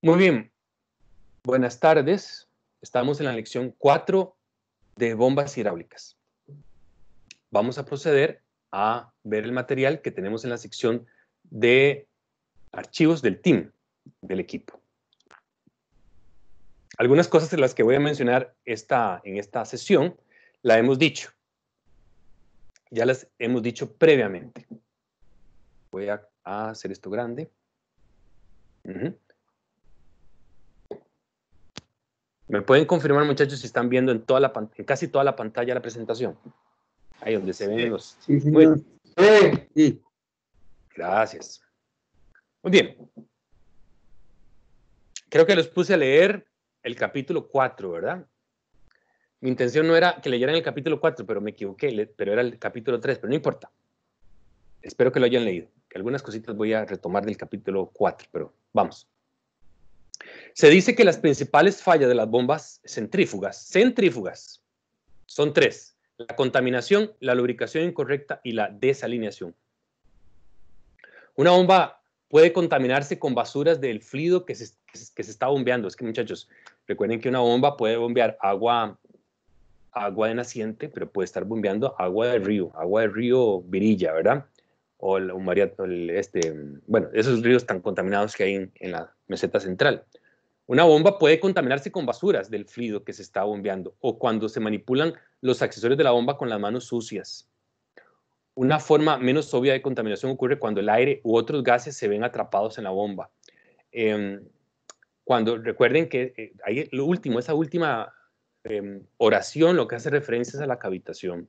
Muy bien. Buenas tardes. Estamos en la lección 4 de bombas hidráulicas. Vamos a proceder a ver el material que tenemos en la sección de archivos del team, del equipo. Algunas cosas de las que voy a mencionar esta, en esta sesión la hemos dicho. Ya las hemos dicho previamente. Voy a hacer esto grande. ¿Me pueden confirmar, muchachos, si están viendo en, casi toda la pantalla la presentación? Ahí donde se ven los... Gracias. Muy bien. Creo que los puse a leer el capítulo 4, ¿verdad? Mi intención no era que leyeran el capítulo 4, pero me equivoqué, pero era el capítulo 3, pero no importa. Espero que lo hayan leído algunas cositas voy a retomar del capítulo 4, pero vamos. Se dice que las principales fallas de las bombas centrífugas, centrífugas, son tres. La contaminación, la lubricación incorrecta y la desalineación. Una bomba puede contaminarse con basuras del fluido que se, está bombeando. Es que muchachos, recuerden que una bomba puede bombear agua, agua de naciente, pero puede estar bombeando agua de río, agua de río virilla, ¿verdad? o el, este, bueno, esos ríos tan contaminados que hay en, la meseta central. Una bomba puede contaminarse con basuras del fluido que se está bombeando o cuando se manipulan los accesorios de la bomba con las manos sucias. Una forma menos obvia de contaminación ocurre cuando el aire u otros gases se ven atrapados en la bomba. Em, cuando recuerden que eh, lo último, esa última em, oración lo que hace referencia es a la cavitación.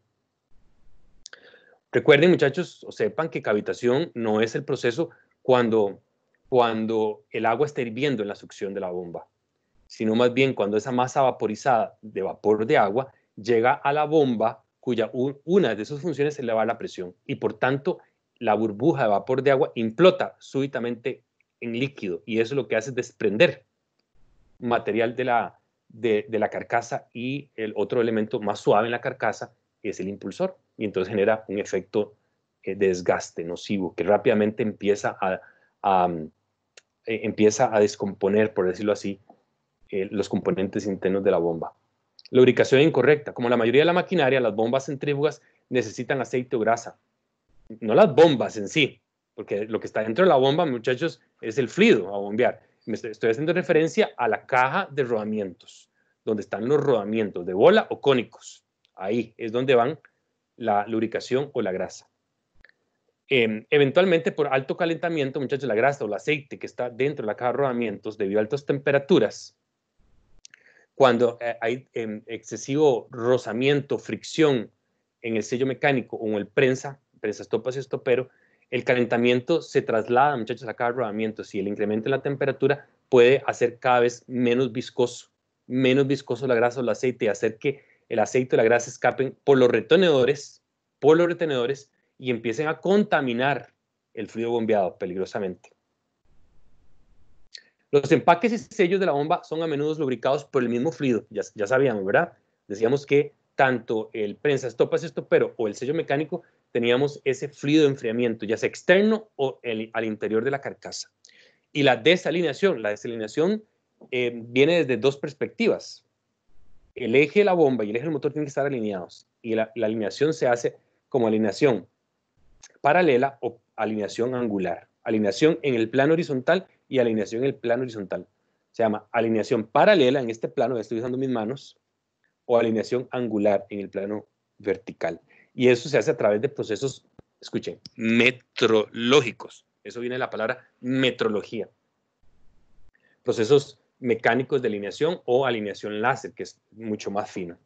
Recuerden muchachos, o sepan que cavitación no es el proceso cuando, cuando el agua está hirviendo en la succión de la bomba, sino más bien cuando esa masa vaporizada de vapor de agua llega a la bomba cuya una de sus funciones es elevar la presión y por tanto la burbuja de vapor de agua implota súbitamente en líquido y eso lo que hace es desprender material de la, de la carcasa y el otro elemento más suave en la carcasa es el impulsor y entonces genera un efecto de eh, desgaste nocivo que rápidamente empieza a, mm, eh, empieza a descomponer, por decirlo así, eh, los componentes internos de la bomba. Lubricación incorrecta. Como la mayoría de la maquinaria, las bombas centrífugas necesitan aceite o grasa. No las bombas en sí, porque lo que está dentro de la bomba, muchachos, es el fluido a bombear. estoy haciendo referencia a la caja de rodamientos, donde están los rodamientos de bola o cónicos. Ahí es donde van la lubricación o la grasa. Em, eventualmente, por alto calentamiento, muchachos, la grasa o el aceite que está dentro de la caja de rodamientos, debido a altas temperaturas, cuando eh, hay em, excesivo rozamiento, fricción en el sello mecánico o en el prensa, prensa estopas y estopero, el calentamiento se traslada, muchachos, a la caja de rodamientos y el incremento en la temperatura puede hacer cada vez menos viscoso, menos viscoso la grasa o el aceite y hacer que el aceite y la grasa escapen por los retenedores, por los retenedores y empiecen a contaminar el fluido bombeado peligrosamente. Los empaques y sellos de la bomba son a menudo lubricados por el mismo fluido, ya, sabíamos, ¿verdad? Decíamos que tanto el prensa esto, pero o el sello mecánico teníamos ese fluido de enfriamiento, ya sea externo o al interior de la carcasa. Y la desalineación, la desalineación eh, viene desde dos perspectivas el eje de la bomba y el eje del motor tienen que estar alineados. Y la, alineación se hace como alineación paralela o alineación angular. Alineación en el plano horizontal y alineación en el plano horizontal. Se llama alineación paralela en este plano, estoy usando mis manos, o alineación angular en el plano vertical. Y eso se hace a través de procesos, escuchen, metrológicos. Eso viene de la palabra metrología. Procesos mecánicos de alineación o alineación láser, que es mucho más fino.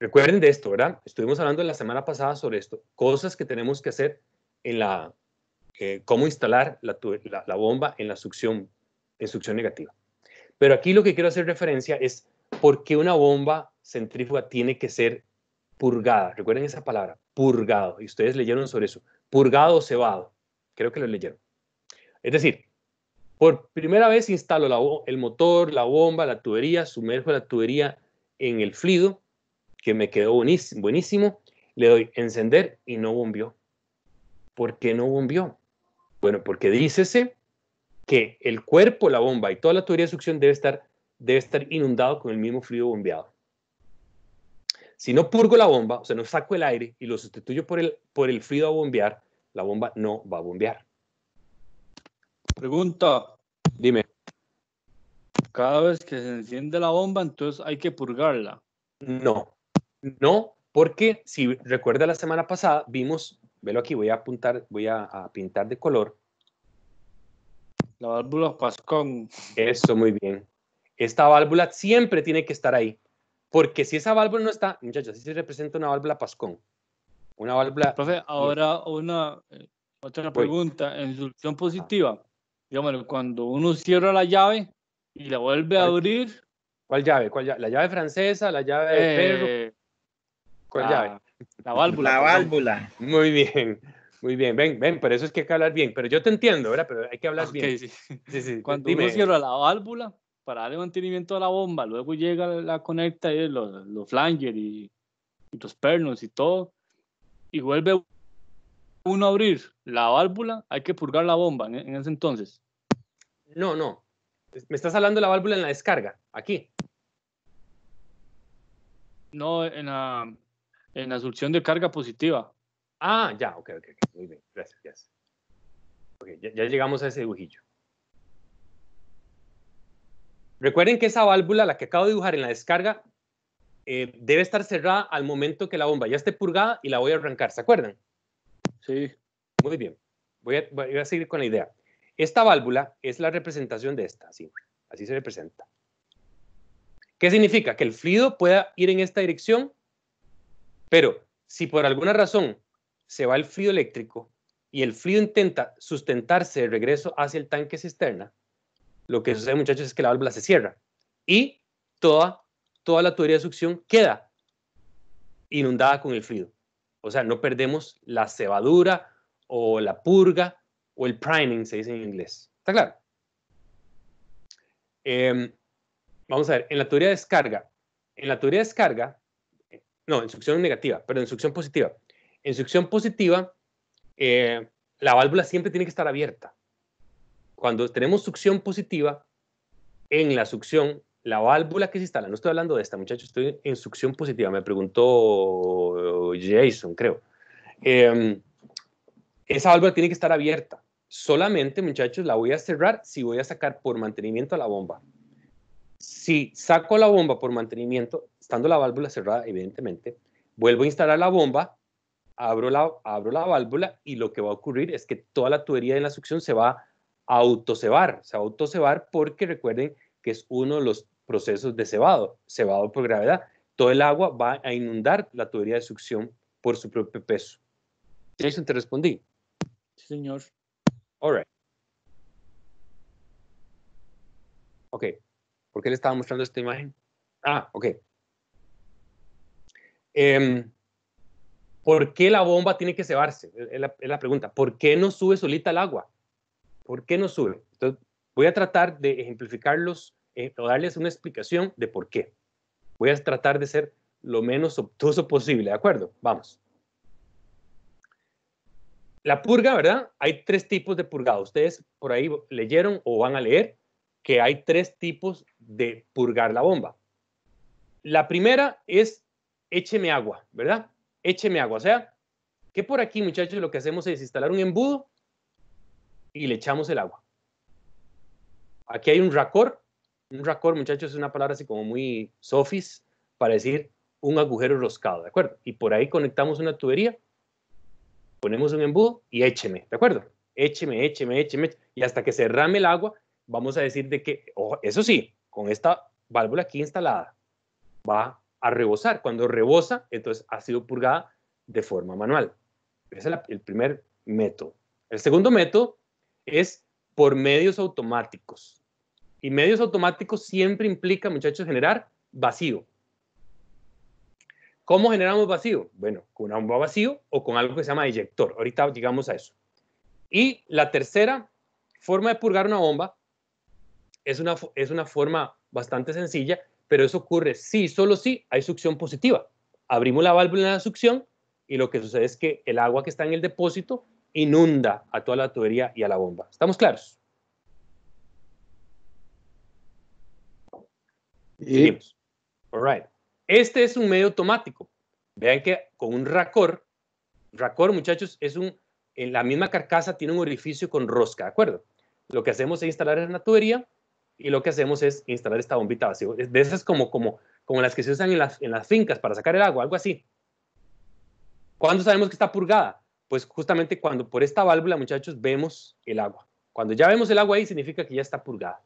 Recuerden de esto, ¿verdad? Estuvimos hablando la semana pasada sobre esto, cosas que tenemos que hacer en la, eh, cómo instalar la, bomba en la succión, succión negativa. Pero aquí lo que quiero hacer referencia es por qué una bomba centrífuga tiene que ser purgada. Recuerden esa palabra, purgado. Y ustedes leyeron sobre eso. Purgado o cebado. Creo que lo leyeron. Es decir, por primera vez instalo el motor, la bomba, la tubería, sumerjo la tubería en el fluido, que me quedó buenísimo, Le doy encender y no bombió. ¿Por qué no bombió? Bueno, porque dícese que el cuerpo, la bomba y toda la tubería de succión debe estar, debe estar inundado con el mismo fluido bombeado. Si no purgo la bomba, o sea, no saco el aire y lo sustituyo por el, por el fluido a bombear, la bomba no va a bombear. Pregunta. Dime. Cada vez que se enciende la bomba, entonces hay que purgarla. No, no, porque si recuerda la semana pasada, vimos, velo aquí, voy a apuntar, voy a, pintar de color. La válvula Pascón. Eso, muy bien. Esta válvula siempre tiene que estar ahí. Porque si esa válvula no está, muchachos, así se representa una válvula Pascón. Una válvula. Profe, ahora una, eh, otra pregunta. En solución positiva, digamos, cuando uno cierra la llave y la vuelve a abrir. ¿Cuál llave? ¿Cuál ¿La llave francesa? ¿La llave de eh, perro? ¿Cuál llave? La válvula. La válvula. Muy bien. Muy bien, ven, ven, por eso es que hay que hablar bien. Pero yo te entiendo, ¿verdad? Pero hay que hablar bien. Sí. Sí, Cuando uno cierra la válvula para darle mantenimiento a la bomba, luego llega la conecta y los, flanger y, los pernos y todo, y vuelve uno abrir la válvula, hay que purgar la bomba en, ese entonces. No, no. Me estás hablando de la válvula en la descarga, aquí. No, en la, en la de carga positiva. Ah, ya, ok, ok, muy bien, gracias, ya, llegamos a ese dibujillo. Recuerden que esa válvula, la que acabo de dibujar en la descarga, eh, debe estar cerrada al momento que la bomba ya esté purgada y la voy a arrancar, ¿se acuerdan? Sí. Muy bien. Voy a, seguir con la idea. Esta válvula es la representación de esta, así, así se representa. ¿Qué significa? Que el fluido pueda ir en esta dirección, pero si por alguna razón se va el fluido eléctrico y el fluido intenta sustentarse de regreso hacia el tanque cisterna, lo que sucede, muchachos, es que la válvula se cierra y toda, toda la tubería de succión queda inundada con el fluido. O sea, no perdemos la cebadura o la purga o el priming, se dice en inglés. ¿Está claro? Em, vamos a ver, en la teoría de descarga, en la teoría de descarga, eh, no, en succión negativa, pero en succión positiva. En succión positiva, eh, la válvula siempre tiene que estar abierta. Cuando tenemos succión positiva, en la succión la válvula que se instala, no estoy hablando de esta, muchachos, estoy en succión positiva, me preguntó oh, Jason, creo. Em, esa válvula tiene que estar abierta. Solamente, muchachos, la voy a cerrar si voy a sacar por mantenimiento a la bomba. Si saco la bomba por mantenimiento, estando la válvula cerrada, evidentemente, vuelvo a instalar la bomba, abro la, abro la válvula y lo que va a ocurrir es que toda la tubería de la succión se va a autocebar. Se va porque recuerden que es uno de los procesos de cebado, cebado por gravedad. Todo el agua va a inundar la tubería de succión por su propio peso. Jason, ¿te respondí? Sí, señor. All right. Ok. ¿Por qué le estaba mostrando esta imagen? Ah, ok. Em, ¿Por qué la bomba tiene que cebarse? Es la, pregunta. ¿Por qué no sube solita el agua? ¿Por qué no sube? Entonces, voy a tratar de ejemplificarlos eh, o darles una explicación de por qué. Voy a tratar de ser lo menos obtuso posible, ¿de acuerdo? Vamos. La purga, ¿verdad? Hay tres tipos de purgado. Ustedes por ahí leyeron o van a leer que hay tres tipos de purgar la bomba. La primera es écheme agua, ¿verdad? Écheme agua. O sea, que por aquí, muchachos, lo que hacemos es instalar un embudo y le echamos el agua. Aquí hay un racor un racor, muchachos, es una palabra así como muy sofis para decir un agujero roscado, ¿de acuerdo? Y por ahí conectamos una tubería, ponemos un embudo y écheme, ¿de acuerdo? Écheme, écheme, écheme, y hasta que se rame el agua, vamos a decir de que, eso sí, con esta válvula aquí instalada, va a rebosar. Cuando rebosa, entonces ha sido purgada de forma manual. Ese es el primer método. El segundo método es por medios automáticos. Y medios automáticos siempre implica, muchachos, generar vacío. ¿Cómo generamos vacío? Bueno, con una bomba vacío o con algo que se llama eyector. Ahorita llegamos a eso. Y la tercera forma de purgar una bomba es una, es una forma bastante sencilla, pero eso ocurre si, solo si hay succión positiva. Abrimos la válvula de la succión y lo que sucede es que el agua que está en el depósito inunda a toda la tubería y a la bomba. ¿Estamos claros? All right. Este es un medio automático. Vean que con un racor, racor, muchachos, es un, en la misma carcasa tiene un orificio con rosca, ¿de acuerdo? Lo que hacemos es instalar en la tubería y lo que hacemos es instalar esta bombita vacío. De esas como, como, como las que se usan en las, en las fincas para sacar el agua, algo así. ¿Cuándo sabemos que está purgada? Pues justamente cuando por esta válvula, muchachos, vemos el agua. Cuando ya vemos el agua ahí, significa que ya está purgada.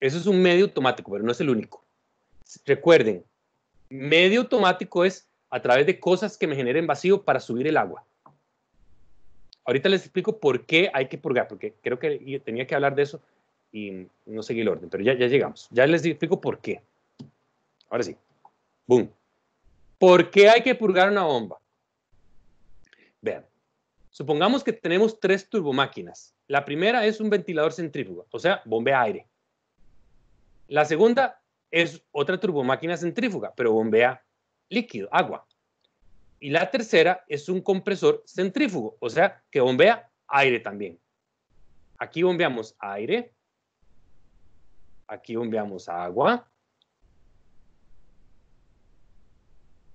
Eso es un medio automático, pero no es el único. Recuerden, medio automático es a través de cosas que me generen vacío para subir el agua. Ahorita les explico por qué hay que purgar, porque creo que tenía que hablar de eso y no seguí el orden, pero ya, llegamos. Ya les explico por qué. Ahora sí. Boom. ¿Por qué hay que purgar una bomba? Vean, supongamos que tenemos tres turbomáquinas. La primera es un ventilador centrífugo, o sea, bombea aire. La segunda es otra turbomáquina centrífuga, pero bombea líquido, agua. Y la tercera es un compresor centrífugo, o sea, que bombea aire también. Aquí bombeamos aire, aquí bombeamos agua.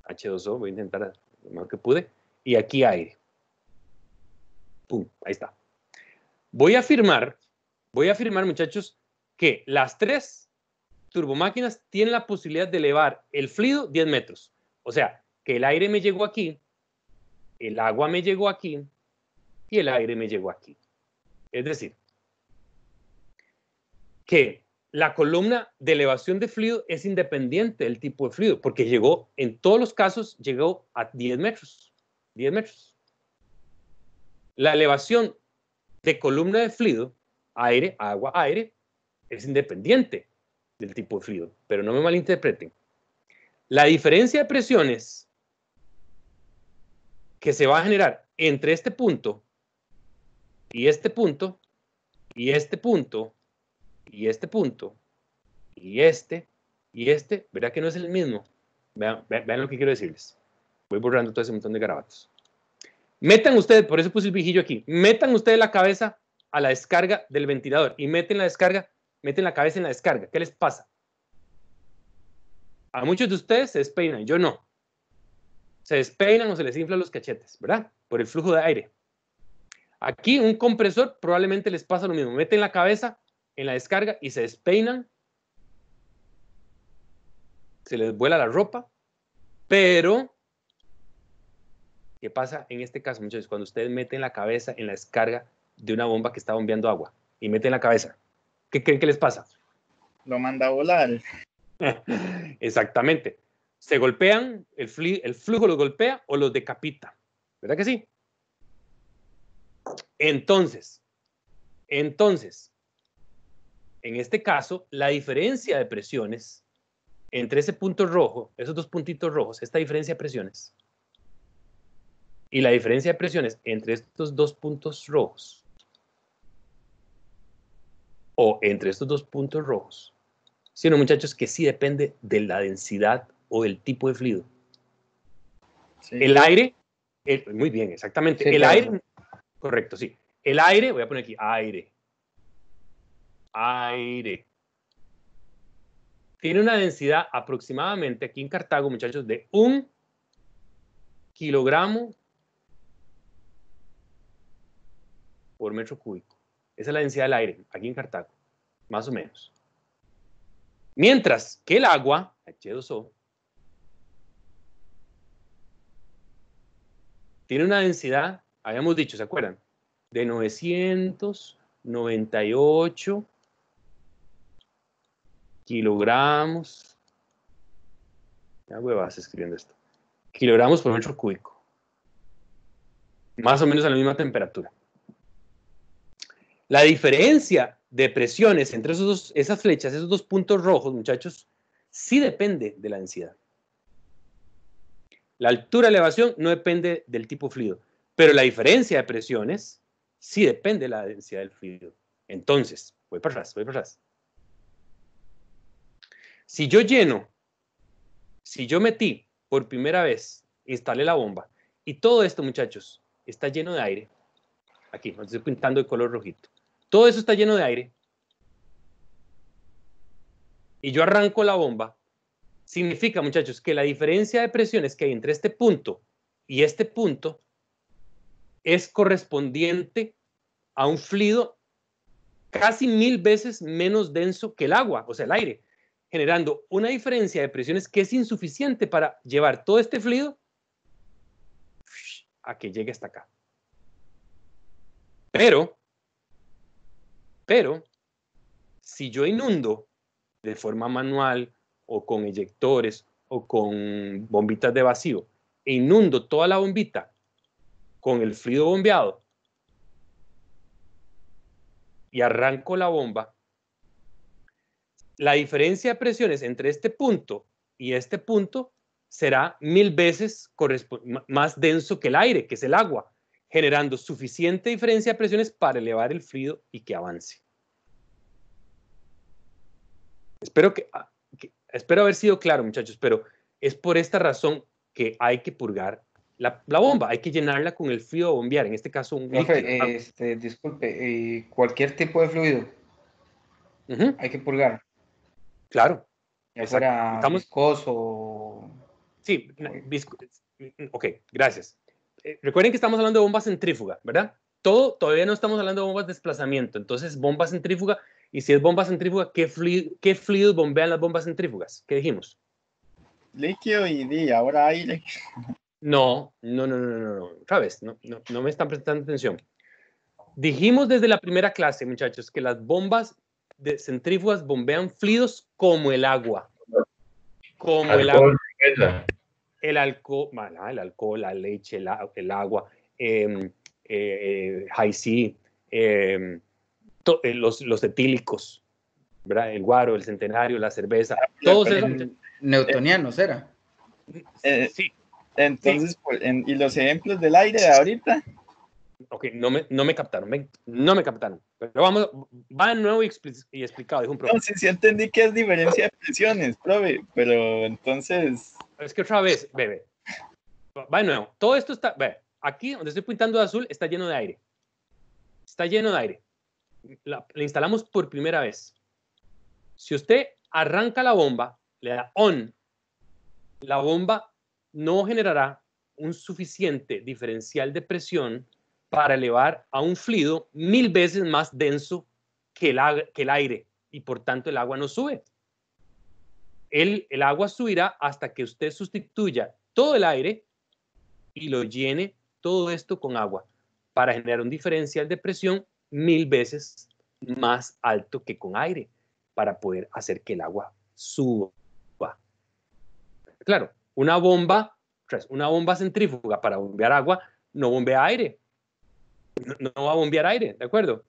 H2O, voy a intentar lo mejor que pude. Y aquí aire. Pum, ahí está. Voy a afirmar, voy a afirmar, muchachos, que las tres turbomáquinas tienen la posibilidad de elevar el fluido 10 metros. O sea, que el aire me llegó aquí, el agua me llegó aquí y el aire me llegó aquí. Es decir, que la columna de elevación de fluido es independiente del tipo de fluido, porque llegó, en todos los casos, llegó a 10 metros. 10 metros. La elevación de columna de fluido, aire, agua, aire, es independiente del tipo de fluido, pero no me malinterpreten. La diferencia de presiones que se va a generar entre este punto y este punto y este punto y este punto y este y este, Verá que no es el mismo? Vean, vean lo que quiero decirles. Voy borrando todo ese montón de garabatos. Metan ustedes, por eso puse el vigillo aquí, metan ustedes la cabeza a la descarga del ventilador y meten la descarga meten la cabeza en la descarga. ¿Qué les pasa? A muchos de ustedes se despeinan, yo no. Se despeinan o se les inflan los cachetes, ¿verdad? Por el flujo de aire. Aquí un compresor probablemente les pasa lo mismo. Meten la cabeza en la descarga y se despeinan. Se les vuela la ropa. Pero, ¿qué pasa en este caso, muchachos? Cuando ustedes meten la cabeza en la descarga de una bomba que está bombeando agua y meten la cabeza ¿qué creen que les pasa? Lo manda a volar. Exactamente. Se golpean, el, flujo los golpea o los decapita. ¿Verdad que sí? Entonces, entonces, en este caso, la diferencia de presiones entre ese punto rojo, esos dos puntitos rojos, esta diferencia de presiones, y la diferencia de presiones entre estos dos puntos rojos, o entre estos dos puntos rojos, sino muchachos que sí depende de la densidad o del tipo de fluido. El aire, muy bien, exactamente. el aire, correcto, sí. El aire, voy a poner aquí aire. Aire. Tiene una densidad aproximadamente aquí en Cartago, muchachos, de un kilogramo por metro cúbico. Esa es la densidad del aire aquí en Cartago, más o menos. Mientras que el agua, H2O, tiene una densidad, habíamos dicho, ¿se acuerdan? De 998 kilogramos. Ya vas escribiendo esto. Kilogramos por metro cúbico. Más o menos a la misma temperatura. La diferencia de presiones entre esos esas flechas, esos dos puntos rojos, muchachos, sí depende de la densidad. La altura de elevación no depende del tipo fluido, pero la diferencia de presiones sí depende de la densidad del fluido. Entonces, voy para atrás, voy para atrás. Si yo lleno, si yo metí por primera vez, instalé la bomba, y todo esto, muchachos, está lleno de aire, aquí, estoy pintando de color rojito. Todo eso está lleno de aire. Y yo arranco la bomba. Significa, muchachos, que la diferencia de presiones que hay entre este punto y este punto es correspondiente a un fluido casi mil veces menos denso que el agua, o sea, el aire, generando una diferencia de presiones que es insuficiente para llevar todo este fluido a que llegue hasta acá. Pero pero si yo inundo de forma manual o con eyectores o con bombitas de vacío e inundo toda la bombita con el fluido bombeado y arranco la bomba, la diferencia de presiones entre este punto y este punto será mil veces más denso que el aire, que es el agua, generando suficiente diferencia de presiones para elevar el fluido y que avance. Espero, ah, que, espero haber sido claro, muchachos, pero es por esta razón que hay que purgar la, bomba, hay que llenarla con el fluido bombear, en este caso un... Eh, este, disculpe, eh, cualquier tipo de fluido hay que purgar. Claro. Ya fuera viscoso. Sí, viscoso. ok, gracias. Eh, recuerden que estamos hablando de bombas centrífugas, ¿verdad? Todo, todavía no estamos hablando de bombas de desplazamiento. Entonces, bombas centrífuga, y si es bomba centrífuga, ¿qué, fluidos bombean las bombas centrífugas? ¿Qué dijimos? Líquido y di, ahora aire. No, no, no, no, no, no. Otra no, no, no me están prestando atención. Dijimos desde la primera clase, muchachos, que las bombas centrífugas bombean fluidos como el agua. Como el agua el alcohol, el alcohol la leche, el agua, em, eh, eh, high sea, em, eh, los, los, etílicos, el guaro, el centenario, la cerveza, todos eran Newtonianos era. Eh, sí. Entonces, ¿y los ejemplos del aire de ahorita? Ok, no me, no me captaron, no me captaron. Pero vamos, va nuevo y, explicado, es un profe. sí entendí que es diferencia de presiones, profe, pero entonces es que otra vez, bebé. Va de nuevo. Todo esto está. aquí donde estoy pintando de azul está lleno de aire. Está lleno de aire. La, instalamos por primera vez. Si usted arranca la bomba, le da on, la bomba no generará un suficiente diferencial de presión para elevar a un fluido mil veces más denso que que el aire y por tanto el agua no sube el, agua subirá hasta que usted sustituya todo el aire y lo llene todo esto con agua para generar un diferencial de presión mil veces más alto que con aire para poder hacer que el agua suba. Claro, una bomba, una bomba centrífuga para bombear agua no bombea aire. No, no va a bombear aire, ¿de acuerdo?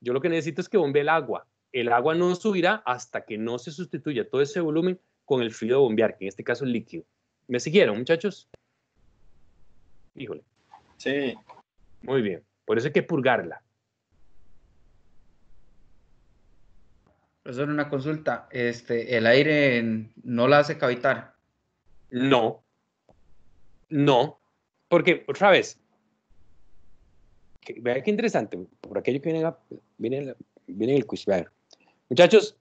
Yo lo que necesito es que bombee el agua el agua no subirá hasta que no se sustituya todo ese volumen con el frío bombear, que en este caso es líquido. ¿Me siguieron, muchachos? Híjole. Sí. Muy bien. Por eso hay que purgarla. Profesor, una consulta. Este, ¿El aire no la hace cavitar? No. No. Porque, otra vez, vean qué interesante. Por aquello que viene, el quiz. Muchachos,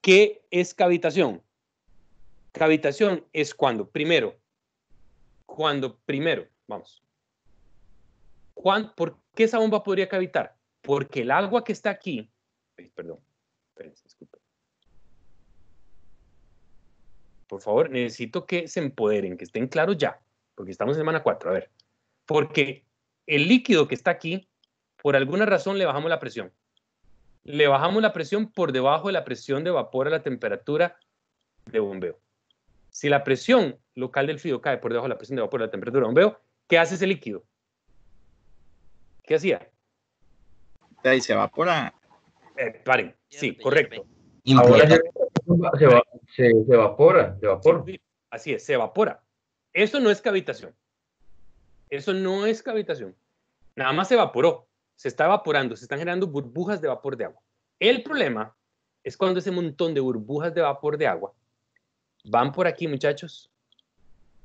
¿qué es cavitación? Cavitación es cuando, primero, cuando, primero, vamos. ¿Por qué esa bomba podría cavitar? Porque el agua que está aquí, eh, perdón, disculpen. Por favor, necesito que se empoderen, que estén claros ya, porque estamos en semana 4, a ver. Porque el líquido que está aquí, por alguna razón le bajamos la presión le bajamos la presión por debajo de la presión de vapor a la temperatura de bombeo. Si la presión local del fluido cae por debajo de la presión de vapor a la temperatura de bombeo, ¿qué hace ese líquido? ¿Qué hacía? Ahí se evapora. Eh, paren, sí, correcto. se, evapora, se evapora. Así es, se evapora. Eso no es cavitación. Eso no es cavitación. Nada más se evaporó se está evaporando, se están generando burbujas de vapor de agua. El problema es cuando ese montón de burbujas de vapor de agua van por aquí, muchachos,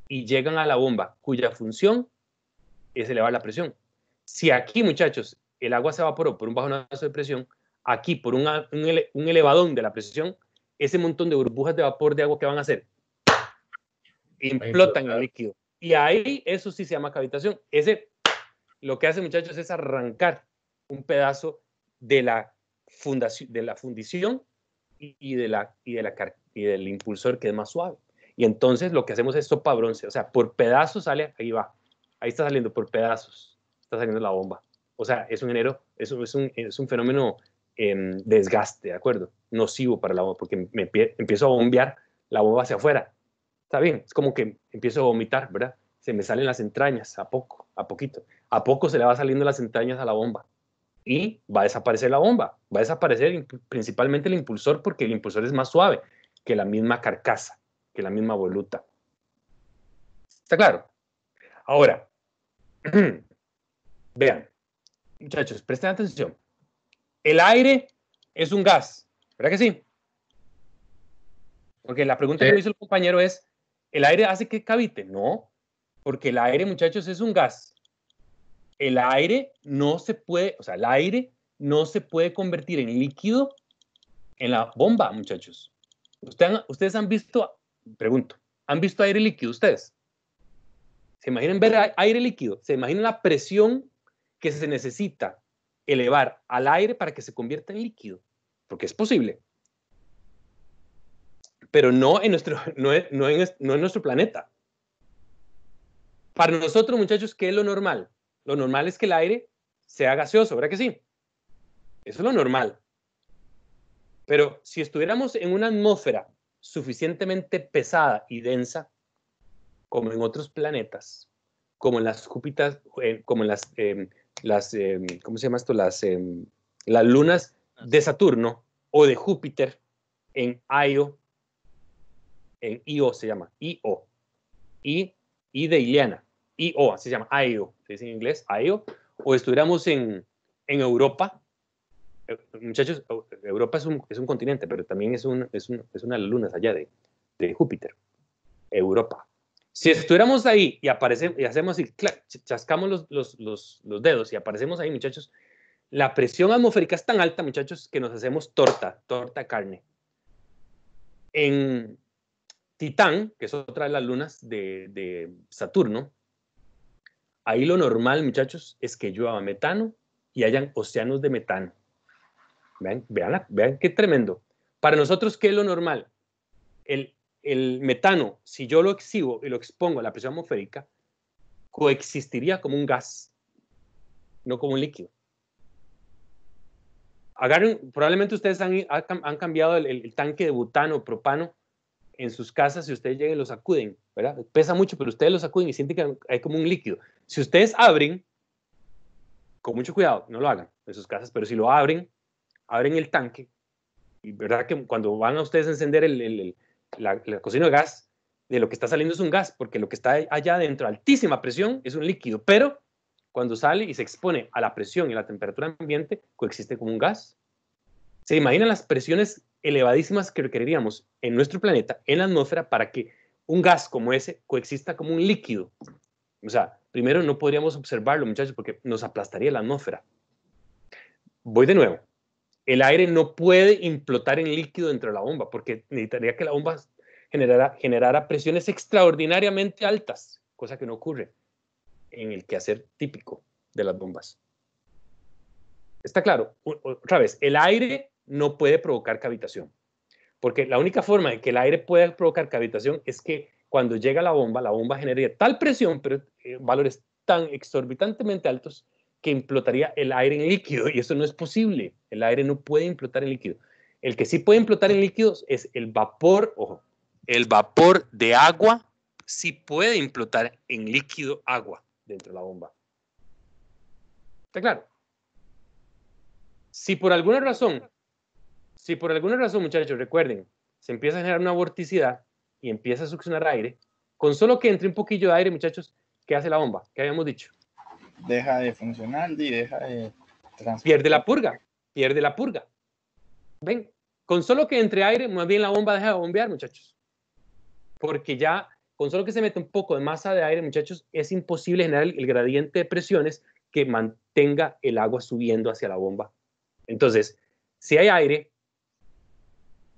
y llegan a la bomba, cuya función es elevar la presión. Si aquí, muchachos, el agua se evaporó por un bajo nivel de presión, aquí por un, elevadón de la presión, ese montón de burbujas de vapor de agua que van a hacer implotan el líquido. Y ahí eso sí se llama cavitación. Ese lo que hace muchachos es arrancar un pedazo de la, fundación, de la fundición y de la, y, de la, y del impulsor que es más suave. Y entonces lo que hacemos es sopa bronce, o sea, por pedazos sale, ahí va, ahí está saliendo por pedazos, está saliendo la bomba. O sea, es un género, eso es, un, es un fenómeno em, desgaste, ¿de acuerdo? Nocivo para la bomba, porque me empiezo a bombear la bomba hacia afuera. Está bien, es como que empiezo a vomitar, ¿verdad? se me salen las entrañas, a poco, a poquito. A poco se le va saliendo las entrañas a la bomba y va a desaparecer la bomba, va a desaparecer principalmente el impulsor porque el impulsor es más suave que la misma carcasa, que la misma voluta. ¿Está claro? Ahora, vean, muchachos, presten atención. El aire es un gas, ¿verdad que sí? Porque la pregunta que me hizo el compañero es, ¿el aire hace que cavite? No, porque el aire, muchachos, es un gas. El aire no se puede, o sea, el aire no se puede convertir en líquido en la bomba, muchachos. Ustedes han, ustedes han visto, pregunto, ¿han visto aire líquido ustedes? ¿Se imaginan ver aire líquido? ¿Se imaginan la presión que se necesita elevar al aire para que se convierta en líquido? Porque es posible. Pero no en nuestro, no no en nuestro planeta. Para nosotros, muchachos, ¿qué es lo normal? Lo normal es que el aire sea gaseoso, ¿verdad que sí? Eso es lo normal. Pero si estuviéramos en una atmósfera suficientemente pesada y densa, como en otros planetas, como en las Júpitas, eh, como en las, em, em, ¿cómo se llama esto? Las, em, las lunas de Saturno o de Júpiter en Io, en Io se llama, Io, y y de Ileana, o así se llama, AEO, se dice en inglés, AEO, o estuviéramos en, en Europa, eh, muchachos, Europa es un, es un, continente, pero también es, un, es, un, es una de las lunas allá de, de, Júpiter. Europa. Si estuviéramos ahí y, y hacemos así, chascamos los, los, los, los, dedos y aparecemos ahí, muchachos, la presión atmosférica es tan alta, muchachos, que nos hacemos torta, torta carne. En, Titán, que es otra de las lunas de, Saturno, ahí lo normal, muchachos, es que llueva metano y hayan océanos de metano. Vean, vean, vean qué tremendo. Para nosotros, ¿qué es lo normal? El, metano, si yo lo exhibo y lo expongo a la presión atmosférica, coexistiría como un gas, no como un líquido. probablemente ustedes han, cambiado el, el tanque de butano, propano, en sus casas, si ustedes llegan los acuden ¿verdad? Pesa mucho, pero ustedes los sacuden y sienten que hay como un líquido. Si ustedes abren, con mucho cuidado, no lo hagan en sus casas, pero si lo abren, abren el tanque, y verdad que cuando van a ustedes a encender el, la, cocina de gas, de lo que está saliendo es un gas, porque lo que está allá adentro, altísima presión, es un líquido, pero cuando sale y se expone a la presión y la temperatura ambiente, coexiste como un gas ¿Se imaginan las presiones elevadísimas que requeriríamos en nuestro planeta, en la atmósfera, para que un gas como ese coexista como un líquido? O sea, primero no podríamos observarlo, muchachos, porque nos aplastaría la atmósfera. Voy de nuevo. El aire no puede implotar en líquido dentro de la bomba, porque necesitaría que la bomba generara, presiones extraordinariamente altas, cosa que no ocurre en el quehacer típico de las bombas. Está claro, otra vez, el aire no puede provocar cavitación. Porque la única forma de que el aire pueda provocar cavitación es que cuando llega la bomba, la bomba generaría tal presión, pero eh, valores tan exorbitantemente altos que implotaría el aire en líquido y eso no es posible. El aire no puede implotar en líquido. El que sí puede implotar en líquidos es el vapor, ojo, el vapor de agua sí puede implotar en líquido agua dentro de la bomba. ¿Está claro? Si por alguna razón si por alguna razón, muchachos, recuerden, se empieza a generar una vorticidad y empieza a succionar aire, con solo que entre un poquillo de aire, muchachos, ¿qué hace la bomba? ¿Qué habíamos dicho? Deja de funcionar y deja de... Pierde la purga, pierde la purga. Ven, con solo que entre aire, más bien la bomba deja de bombear, muchachos. Porque ya, con solo que se mete un poco de masa de aire, muchachos, es imposible generar el gradiente de presiones que mantenga el agua subiendo hacia la bomba. Entonces, si hay aire,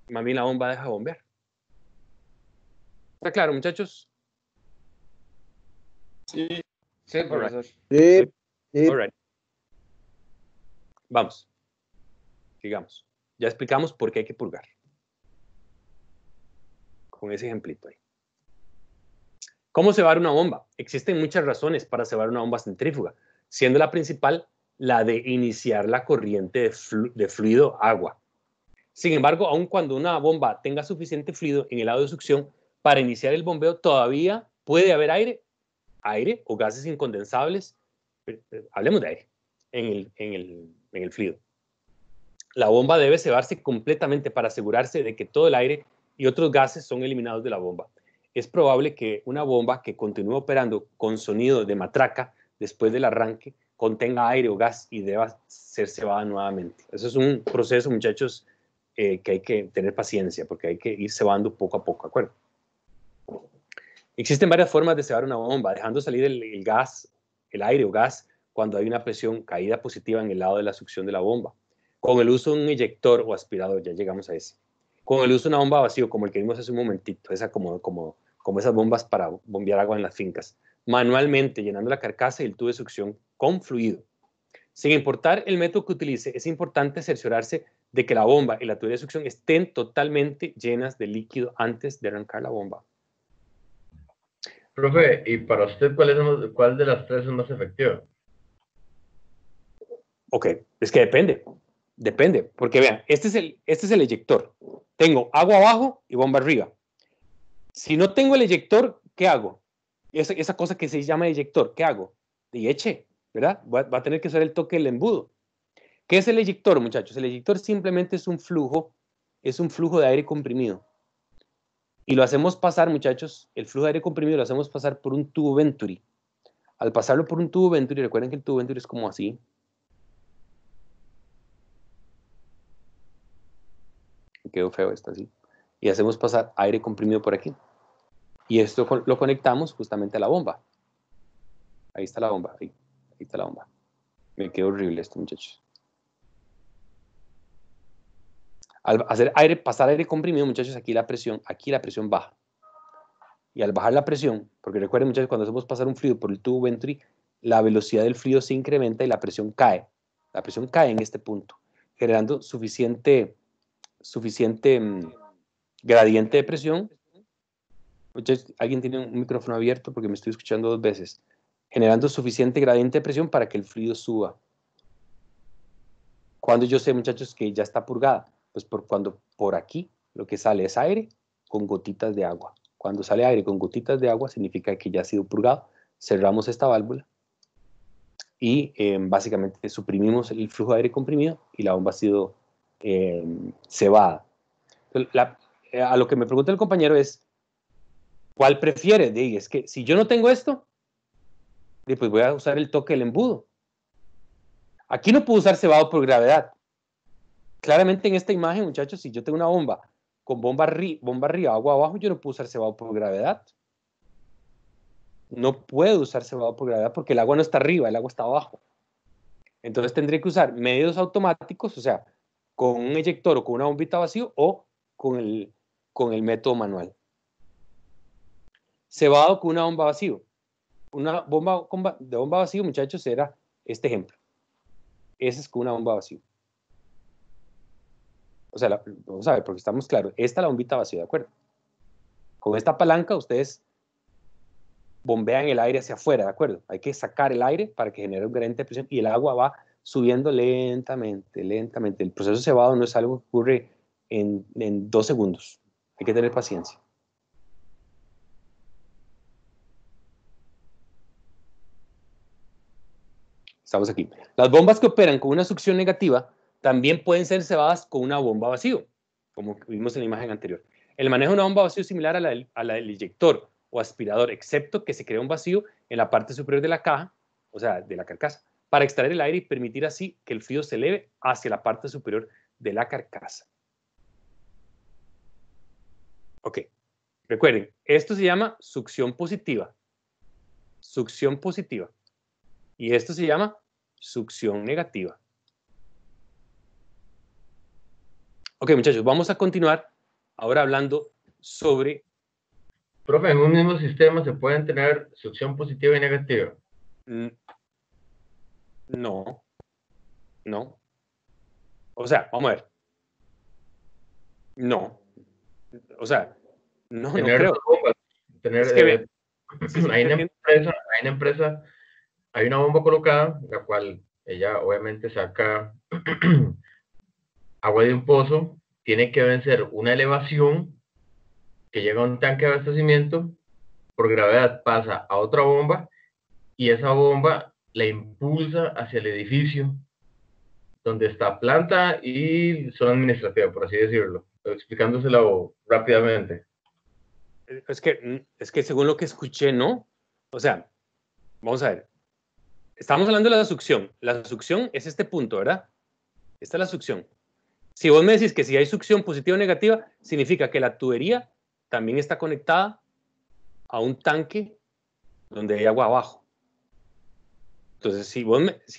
mami la bomba deja bombear. ¿Está claro, muchachos? Sí. Sí, por Sí. All Vamos. Sigamos. Ya explicamos por qué hay que pulgar. Con ese ejemplito ahí. ¿Cómo se cebar una bomba? Existen muchas razones para cebar una bomba centrífuga, siendo la principal la de iniciar la corriente de fluido agua sin embargo, aun cuando una bomba tenga suficiente fluido en el lado de succión para iniciar el bombeo, todavía puede haber aire, aire o gases incondensables, hablemos de aire, en el, en fluido. La bomba debe cebarse completamente para asegurarse de que todo el aire y otros gases son eliminados de la bomba. Es probable que una bomba que continúe operando con sonido de matraca después del arranque contenga aire o gas y deba ser cebada nuevamente. Eso es un proceso, muchachos, eh, que hay que tener paciencia porque hay que ir cebando poco a poco, ¿de acuerdo? Existen varias formas de cebar una bomba, dejando salir el, gas, el aire o gas, cuando hay una presión caída positiva en el lado de la succión de la bomba. Con el uso de un inyector o aspirador, ya llegamos a ese. Con el uso de una bomba vacío, como el que vimos hace un momentito, como, como, como esas bombas para bombear agua en las fincas. Manualmente, llenando la carcasa y el tubo de succión con fluido. Sin importar el método que utilice, es importante cerciorarse de que la bomba y la tubería de succión estén totalmente llenas de líquido antes de arrancar la bomba. Profe, ¿y para usted cuál, cuál de las tres es más efectiva? Ok, es que depende, depende, porque vean, este es el, este es el eyector. Tengo agua abajo y bomba arriba. Si no tengo el eyector, ¿qué hago? Esa, cosa que se llama eyector, ¿qué hago? Y eche, ¿verdad? Va, a tener que ser el toque del embudo. ¿Qué es el eyector, muchachos? El eyector simplemente es un flujo, es un flujo de aire comprimido. Y lo hacemos pasar, muchachos, el flujo de aire comprimido lo hacemos pasar por un tubo Venturi. Al pasarlo por un tubo Venturi, recuerden que el tubo Venturi es como así. Me Quedó feo esto así. Y hacemos pasar aire comprimido por aquí. Y esto lo conectamos justamente a la bomba. Ahí está la bomba, ahí, ahí está la bomba. Me quedó horrible esto, muchachos. Al hacer aire, pasar aire comprimido, muchachos, aquí la presión, aquí la presión baja. Y al bajar la presión, porque recuerden muchachos, cuando hacemos pasar un fluido por el tubo ventri, la velocidad del fluido se incrementa y la presión cae. La presión cae en este punto, generando suficiente, suficiente mm, gradiente de presión. Muchachos, alguien tiene un micrófono abierto porque me estoy escuchando dos veces. Generando suficiente gradiente de presión para que el fluido suba. Cuando yo sé, muchachos, que ya está purgada pues por, cuando por aquí lo que sale es aire con gotitas de agua. Cuando sale aire con gotitas de agua significa que ya ha sido purgado. Cerramos esta válvula y em, básicamente suprimimos el flujo de aire comprimido y la bomba ha sido em, cebada. Eh, a lo que me pregunta el compañero es, ¿cuál prefiere? Digo, es que si yo no tengo esto, pues voy a usar el toque del embudo. Aquí no puedo usar cebado por gravedad, Claramente en esta imagen, muchachos, si yo tengo una bomba con bomba, bomba arriba, agua abajo, yo no puedo usar cebado por gravedad. No puedo usar cebado por gravedad porque el agua no está arriba, el agua está abajo. Entonces tendría que usar medios automáticos, o sea, con un eyector o con una bombita vacío o con el, con el método manual. Cebado con una bomba vacío. Una bomba de bomba vacío, muchachos, era este ejemplo. Ese es con una bomba vacío o sea, vamos a ver, porque estamos claros, esta la bombita vacía, ¿de acuerdo? Con esta palanca ustedes bombean el aire hacia afuera, ¿de acuerdo? Hay que sacar el aire para que genere un gran de presión y el agua va subiendo lentamente, lentamente. El proceso cebado no es algo que ocurre en, en dos segundos. Hay que tener paciencia. Estamos aquí. Las bombas que operan con una succión negativa también pueden ser cebadas con una bomba vacío, como vimos en la imagen anterior. El manejo de una bomba vacío es similar a la, del, inyector o aspirador, excepto que se crea un vacío en la parte superior de la caja, o sea, de la carcasa, para extraer el aire y permitir así que el frío se eleve hacia la parte superior de la carcasa. Ok, recuerden, esto se llama succión positiva. Succión positiva. Y esto se llama succión negativa. Ok, muchachos, vamos a continuar ahora hablando sobre... Profe, en un mismo sistema se pueden tener succión positiva y negativa. No, no. O sea, vamos a ver. No. O sea, no, tener no tener, hay una empresa, hay una bomba colocada, la cual ella obviamente saca agua de un pozo, tiene que vencer una elevación que llega a un tanque de abastecimiento, por gravedad pasa a otra bomba y esa bomba la impulsa hacia el edificio donde está planta y zona administrativa, por así decirlo, explicándoselo rápidamente. Es que, mm, es que según lo que escuché, ¿no? O sea, vamos a ver. Estamos hablando de la succión. La succión es este punto, ¿verdad? Esta es la succión. Si vos me decís que si hay succión positiva o negativa, significa que la tubería también está conectada a un tanque donde hay agua abajo. Entonces, si,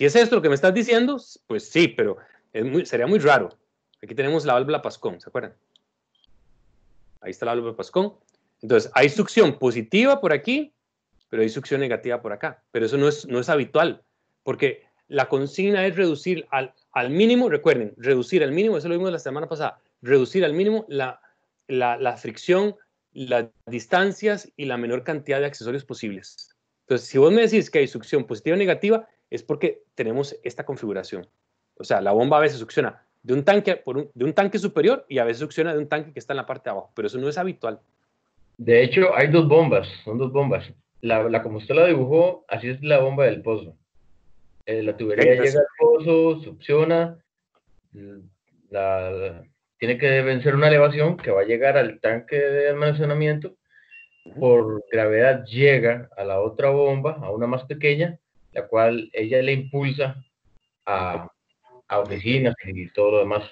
es esto lo que me estás diciendo, pues sí, pero es sería muy raro. Aquí tenemos la válvula Pascón, ¿se acuerdan? Ahí está la válvula Pascón. Entonces, hay succión positiva por aquí, pero hay succión negativa por acá. Pero eso no es, no es habitual, porque la consigna es reducir al, al mínimo, recuerden, reducir al mínimo, eso lo vimos la semana pasada, reducir al mínimo la, fricción, las distancias y la menor cantidad de accesorios posibles. Entonces, si vos me decís que hay succión positiva o negativa, es porque tenemos esta configuración. O sea, la bomba a veces succiona de un tanque, de un tanque superior y a veces succiona de un tanque que está en la parte de abajo, pero eso no es habitual. De hecho, hay dos bombas, son dos bombas. la como usted la dibujó, así es la bomba del pozo. Eh, la tubería llega al pozo, succiona, mm, la, tiene que vencer una elevación que va a llegar al tanque de almacenamiento, por gravedad llega a la otra bomba, a una más pequeña, la cual ella le impulsa a, a oficinas y todo lo demás.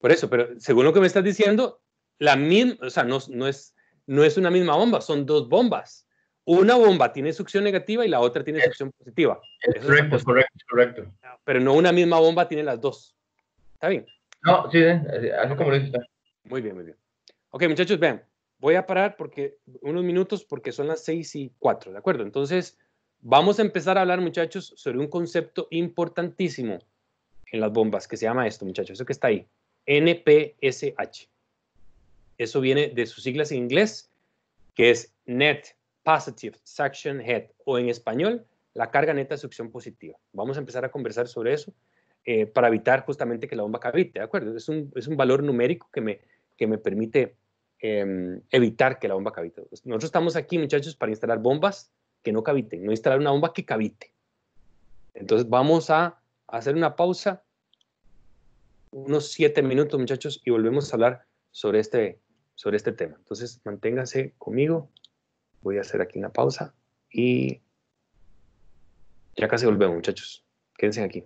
Por eso, pero según lo que me estás diciendo, la no, es, no es una misma bomba, son dos bombas una bomba tiene succión negativa y la otra tiene succión positiva. correcto, correcto, correcto. Pero no una misma bomba tiene las dos. ¿Está bien? No, sí, así como lo Muy bien, muy bien. Ok, muchachos, vean, voy a parar porque unos minutos porque son las seis y cuatro, ¿de acuerdo? Entonces, vamos a empezar a hablar, muchachos, sobre un concepto importantísimo en las bombas que se llama esto, muchachos, eso que está ahí, NPSH. Eso viene de sus siglas en inglés, que es Net positive suction head o en español la carga neta de succión positiva. Vamos a empezar a conversar sobre eso eh, para evitar justamente que la bomba cavite, ¿de acuerdo? Es un, es un valor numérico que me, que me permite em, evitar que la bomba cavite. Nosotros estamos aquí, muchachos, para instalar bombas que no caviten, no instalar una bomba que cavite. Entonces vamos a hacer una pausa, unos siete minutos, muchachos, y volvemos a hablar sobre este, sobre este tema. Entonces manténganse conmigo. Voy a hacer aquí una pausa y ya casi volvemos, muchachos. Quédense aquí.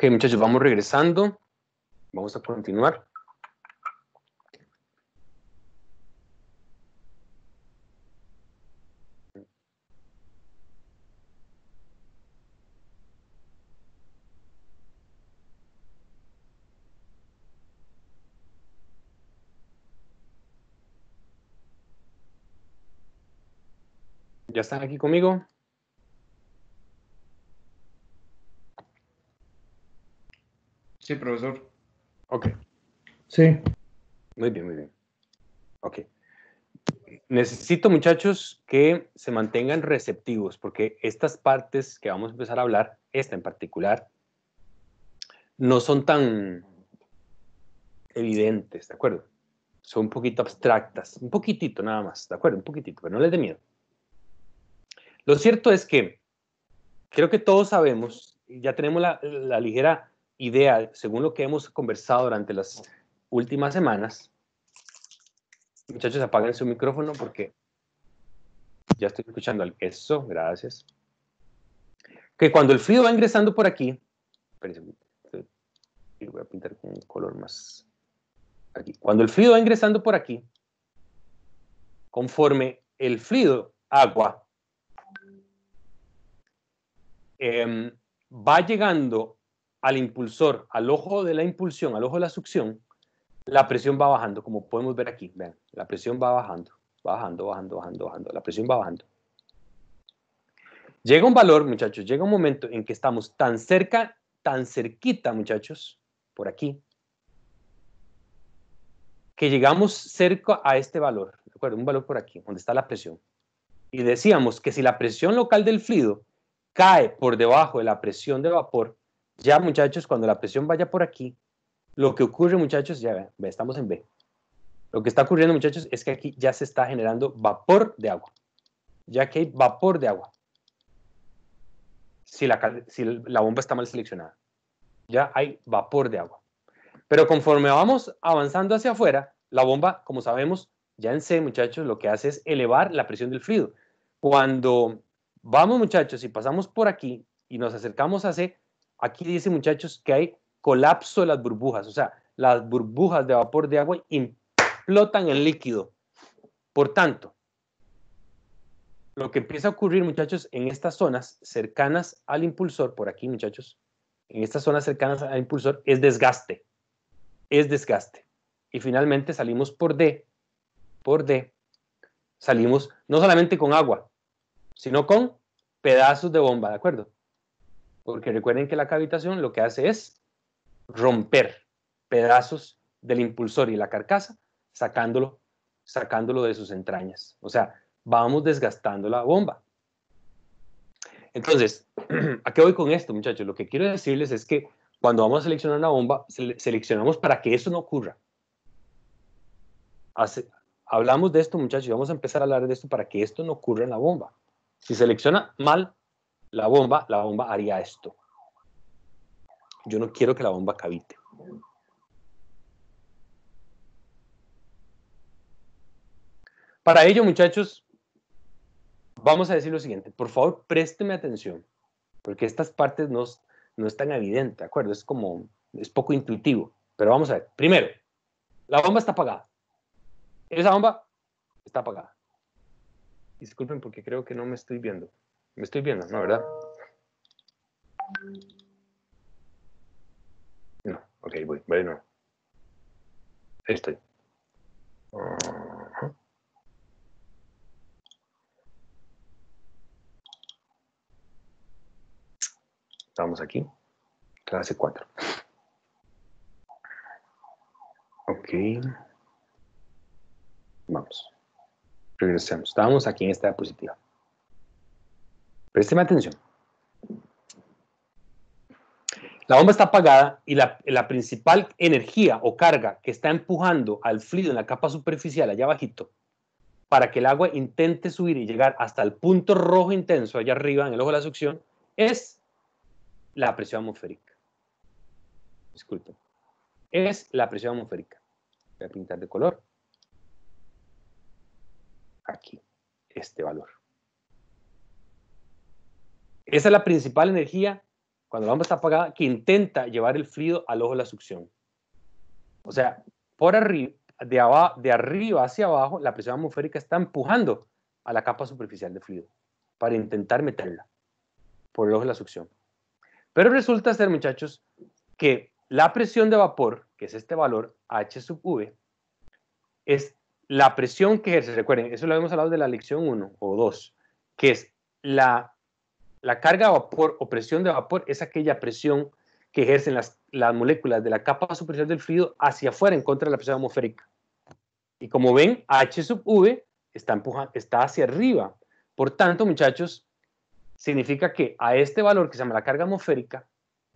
Ok, muchachos, vamos regresando. Vamos a continuar. ¿Ya están aquí conmigo? Sí, profesor. Ok. Sí. Muy bien, muy bien. Ok. Necesito, muchachos, que se mantengan receptivos, porque estas partes que vamos a empezar a hablar, esta en particular, no son tan evidentes, ¿de acuerdo? Son un poquito abstractas, un poquitito nada más, ¿de acuerdo? Un poquitito, pero no les dé miedo. Lo cierto es que creo que todos sabemos, ya tenemos la, la ligera idea, según lo que hemos conversado durante las últimas semanas, muchachos, apaguen su micrófono porque ya estoy escuchando al eso, gracias. Que cuando el frío va ingresando por aquí, voy a pintar un color más aquí. Cuando el frío va ingresando por aquí, conforme el frío, agua, em, va llegando al impulsor, al ojo de la impulsión, al ojo de la succión, la presión va bajando, como podemos ver aquí. Vean, la presión va bajando, bajando, bajando, bajando, bajando. La presión va bajando. Llega un valor, muchachos, llega un momento en que estamos tan cerca, tan cerquita, muchachos, por aquí, que llegamos cerca a este valor, ¿de acuerdo? Un valor por aquí, donde está la presión. Y decíamos que si la presión local del fluido cae por debajo de la presión de vapor, ya, muchachos, cuando la presión vaya por aquí, lo que ocurre, muchachos, ya estamos en B. Lo que está ocurriendo, muchachos, es que aquí ya se está generando vapor de agua. Ya que hay vapor de agua. Si la, si la bomba está mal seleccionada. Ya hay vapor de agua. Pero conforme vamos avanzando hacia afuera, la bomba, como sabemos, ya en C, muchachos, lo que hace es elevar la presión del fluido. Cuando vamos, muchachos, y pasamos por aquí y nos acercamos a C, Aquí dice, muchachos, que hay colapso de las burbujas, o sea, las burbujas de vapor de agua implotan en líquido. Por tanto, lo que empieza a ocurrir, muchachos, en estas zonas cercanas al impulsor, por aquí, muchachos, en estas zonas cercanas al impulsor, es desgaste. Es desgaste. Y finalmente salimos por D, por D, salimos no solamente con agua, sino con pedazos de bomba, ¿de acuerdo? porque recuerden que la cavitación lo que hace es romper pedazos del impulsor y la carcasa, sacándolo, sacándolo de sus entrañas. O sea, vamos desgastando la bomba. Entonces, ¿a qué voy con esto, muchachos? Lo que quiero decirles es que cuando vamos a seleccionar una bomba, seleccionamos para que eso no ocurra. hablamos de esto, muchachos, y vamos a empezar a hablar de esto para que esto no ocurra en la bomba. Si selecciona mal, la bomba, la bomba haría esto. Yo no quiero que la bomba cavite. Para ello, muchachos, vamos a decir lo siguiente. Por favor, présteme atención, porque estas partes no, no evidentes, tan ¿de acuerdo? Es como, es poco intuitivo. Pero vamos a ver. Primero, la bomba está apagada. Esa bomba está apagada. Disculpen porque creo que no me estoy viendo. Me estoy viendo, ¿no? ¿Verdad? No, ok, voy, voy no. Ahí estoy. Estamos aquí. Clase 4. Ok. Vamos. Regresemos. Estamos aquí en esta diapositiva. Présteme atención. La bomba está apagada y la, principal energía o carga que está empujando al fluido en la capa superficial, allá abajito, para que el agua intente subir y llegar hasta el punto rojo intenso allá arriba en el ojo de la succión, es la presión atmosférica. Disculpen. Es la presión atmosférica. Voy a pintar de color. Aquí, este valor. Esa es la principal energía, cuando la bomba está apagada, que intenta llevar el frío al ojo de la succión. O sea, por arriba, de, abajo, arriba hacia abajo, la presión atmosférica está empujando a la capa superficial de fluido para intentar meterla por el ojo de la succión. Pero resulta ser, muchachos, que la presión de vapor, que es este valor H sub V, es la presión que ejerce, recuerden, eso lo habíamos hablado de la lección 1 o 2, que es la la carga de vapor o presión de vapor es aquella presión que ejercen las, moléculas de la capa superficial del fluido hacia afuera en contra de la presión atmosférica. Y como ven, H sub V está, empujando, está hacia arriba. Por tanto, muchachos, significa que a este valor que se llama la carga atmosférica,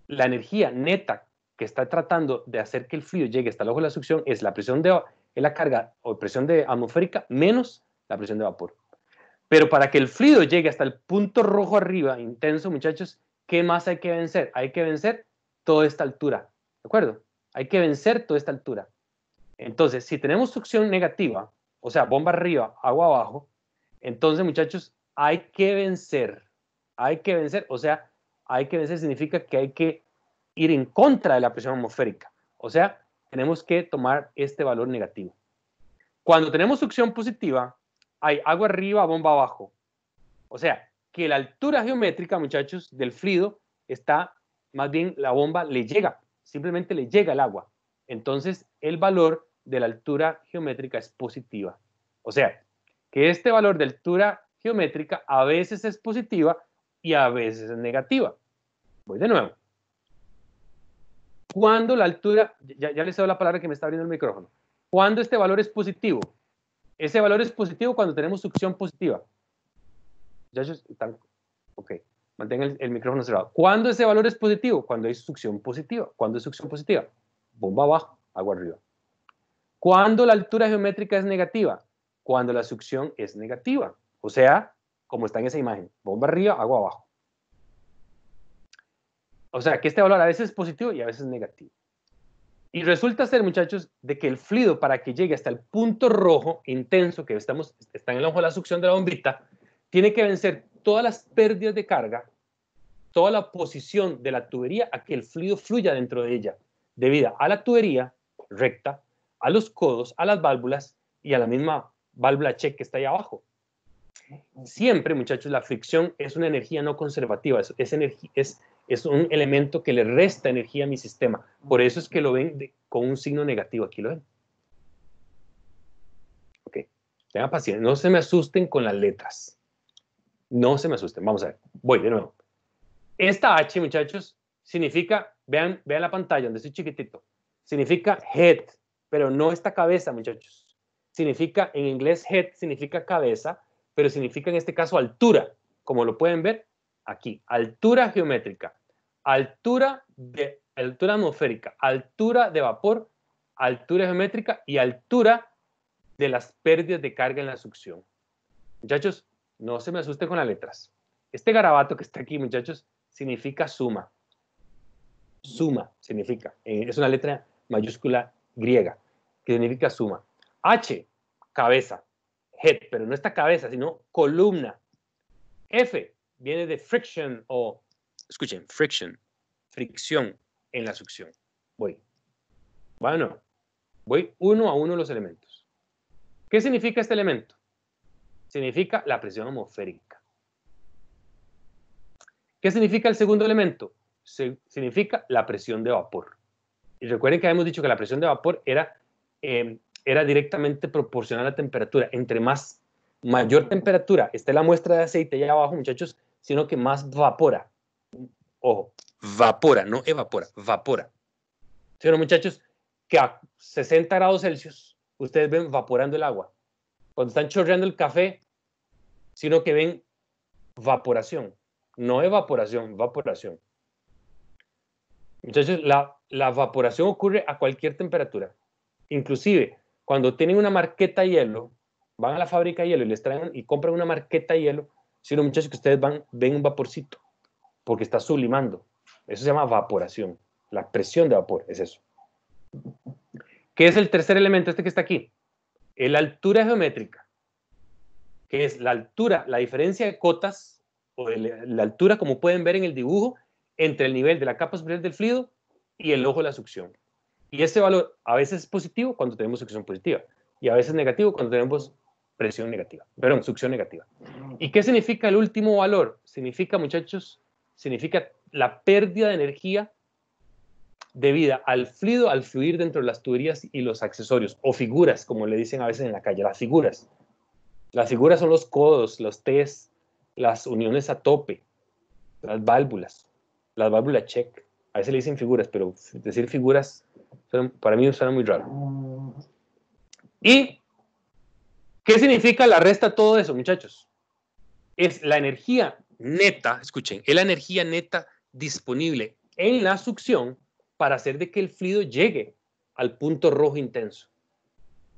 la energía neta que está tratando de hacer que el fluido llegue hasta el ojo de la succión es la presión de es la carga o presión de atmosférica menos la presión de vapor. Pero para que el fluido llegue hasta el punto rojo arriba, intenso, muchachos, ¿qué más hay que vencer? Hay que vencer toda esta altura, ¿de acuerdo? Hay que vencer toda esta altura. Entonces, si tenemos succión negativa, o sea, bomba arriba, agua abajo, entonces, muchachos, hay que vencer. Hay que vencer, o sea, hay que vencer significa que hay que ir en contra de la presión atmosférica. O sea, tenemos que tomar este valor negativo. Cuando tenemos succión positiva, hay agua arriba, bomba abajo. O sea, que la altura geométrica, muchachos, del frío está, más bien la bomba le llega, simplemente le llega el agua. Entonces, el valor de la altura geométrica es positiva. O sea, que este valor de altura geométrica a veces es positiva y a veces es negativa. Voy de nuevo. Cuando la altura, ya, ya les doy la palabra que me está abriendo el micrófono, cuando este valor es positivo, ese valor es positivo cuando tenemos succión positiva. Ya, ok, Mantenga el, micrófono cerrado. ¿Cuándo ese valor es positivo? Cuando hay succión positiva. ¿Cuándo es succión positiva? Bomba abajo, agua arriba. ¿Cuándo la altura geométrica es negativa? Cuando la succión es negativa. O sea, como está en esa imagen, bomba arriba, agua abajo. O sea, que este valor a veces es positivo y a veces es negativo. Y resulta ser, muchachos, de que el fluido, para que llegue hasta el punto rojo intenso que estamos, está en el ojo de la succión de la bombita, tiene que vencer todas las pérdidas de carga, toda la posición de la tubería a que el fluido fluya dentro de ella, debido a la tubería recta, a los codos, a las válvulas y a la misma válvula check que está ahí abajo. Siempre, muchachos, la fricción es una energía no conservativa, es, es, energía, es es un elemento que le resta energía a mi sistema. Por eso es que lo ven con un signo negativo. Aquí lo ven. Ok, tengan paciencia. No se me asusten con las letras. No se me asusten. Vamos a ver. Voy de nuevo. Esta H, muchachos, significa, vean, vean la pantalla donde estoy chiquitito. Significa head, pero no esta cabeza, muchachos. Significa, en inglés, head significa cabeza, pero significa en este caso altura. Como lo pueden ver, aquí, altura geométrica, altura, de, altura atmosférica, altura de vapor, altura geométrica y altura de las pérdidas de carga en la succión. Muchachos, no se me asusten con las letras. Este garabato que está aquí, muchachos, significa suma. Suma significa, eh, es una letra mayúscula griega, que significa suma. H, cabeza, head, pero no esta cabeza, sino columna. F, viene de friction o, escuchen, friction, fricción en la succión. Voy. Bueno, voy uno a uno los elementos. ¿Qué significa este elemento? Significa la presión atmosférica. ¿Qué significa el segundo elemento? significa la presión de vapor. Y recuerden que habíamos dicho que la presión de vapor era, em, era directamente proporcional a la temperatura. Entre más mayor temperatura esté la muestra de aceite allá abajo, muchachos, sino que más vapora. Ojo, vapora, no evapora, vapora. sino muchachos? Que a 60 grados Celsius ustedes ven vaporando el agua. Cuando están chorreando el café, sino que ven vaporación, no evaporación, vaporación. Muchachos, la, la evaporación ocurre a cualquier temperatura. Inclusive, cuando tienen una marqueta hielo, van a la fábrica hielo y les traen y compran una marqueta hielo, sino muchachos que ustedes van, ven un vaporcito, porque está sublimando. Eso se llama evaporación. La presión de vapor es eso. ¿Qué es el tercer elemento este que está aquí? La altura geométrica, que es la altura, la diferencia de cotas, o la altura, como pueden ver en el dibujo, entre el nivel de la capa superior del fluido y el ojo de la succión. Y ese valor a veces es positivo cuando tenemos succión positiva y a veces negativo cuando tenemos presión negativa, perdón, succión negativa. Mm. ¿Y qué significa el último valor? Significa, muchachos, significa la pérdida de energía debida al fluido, al fluir dentro de las tuberías y los accesorios, o figuras, como le dicen a veces en la calle, las figuras. Las figuras son los codos, los test las uniones a tope, las válvulas, las válvulas check. A veces le dicen figuras, pero decir figuras para mí suena muy raro. Mm. Y ¿Qué significa la resta todo eso, muchachos? Es la energía neta, escuchen, es la energía neta disponible en la succión para hacer de que el fluido llegue al punto rojo intenso.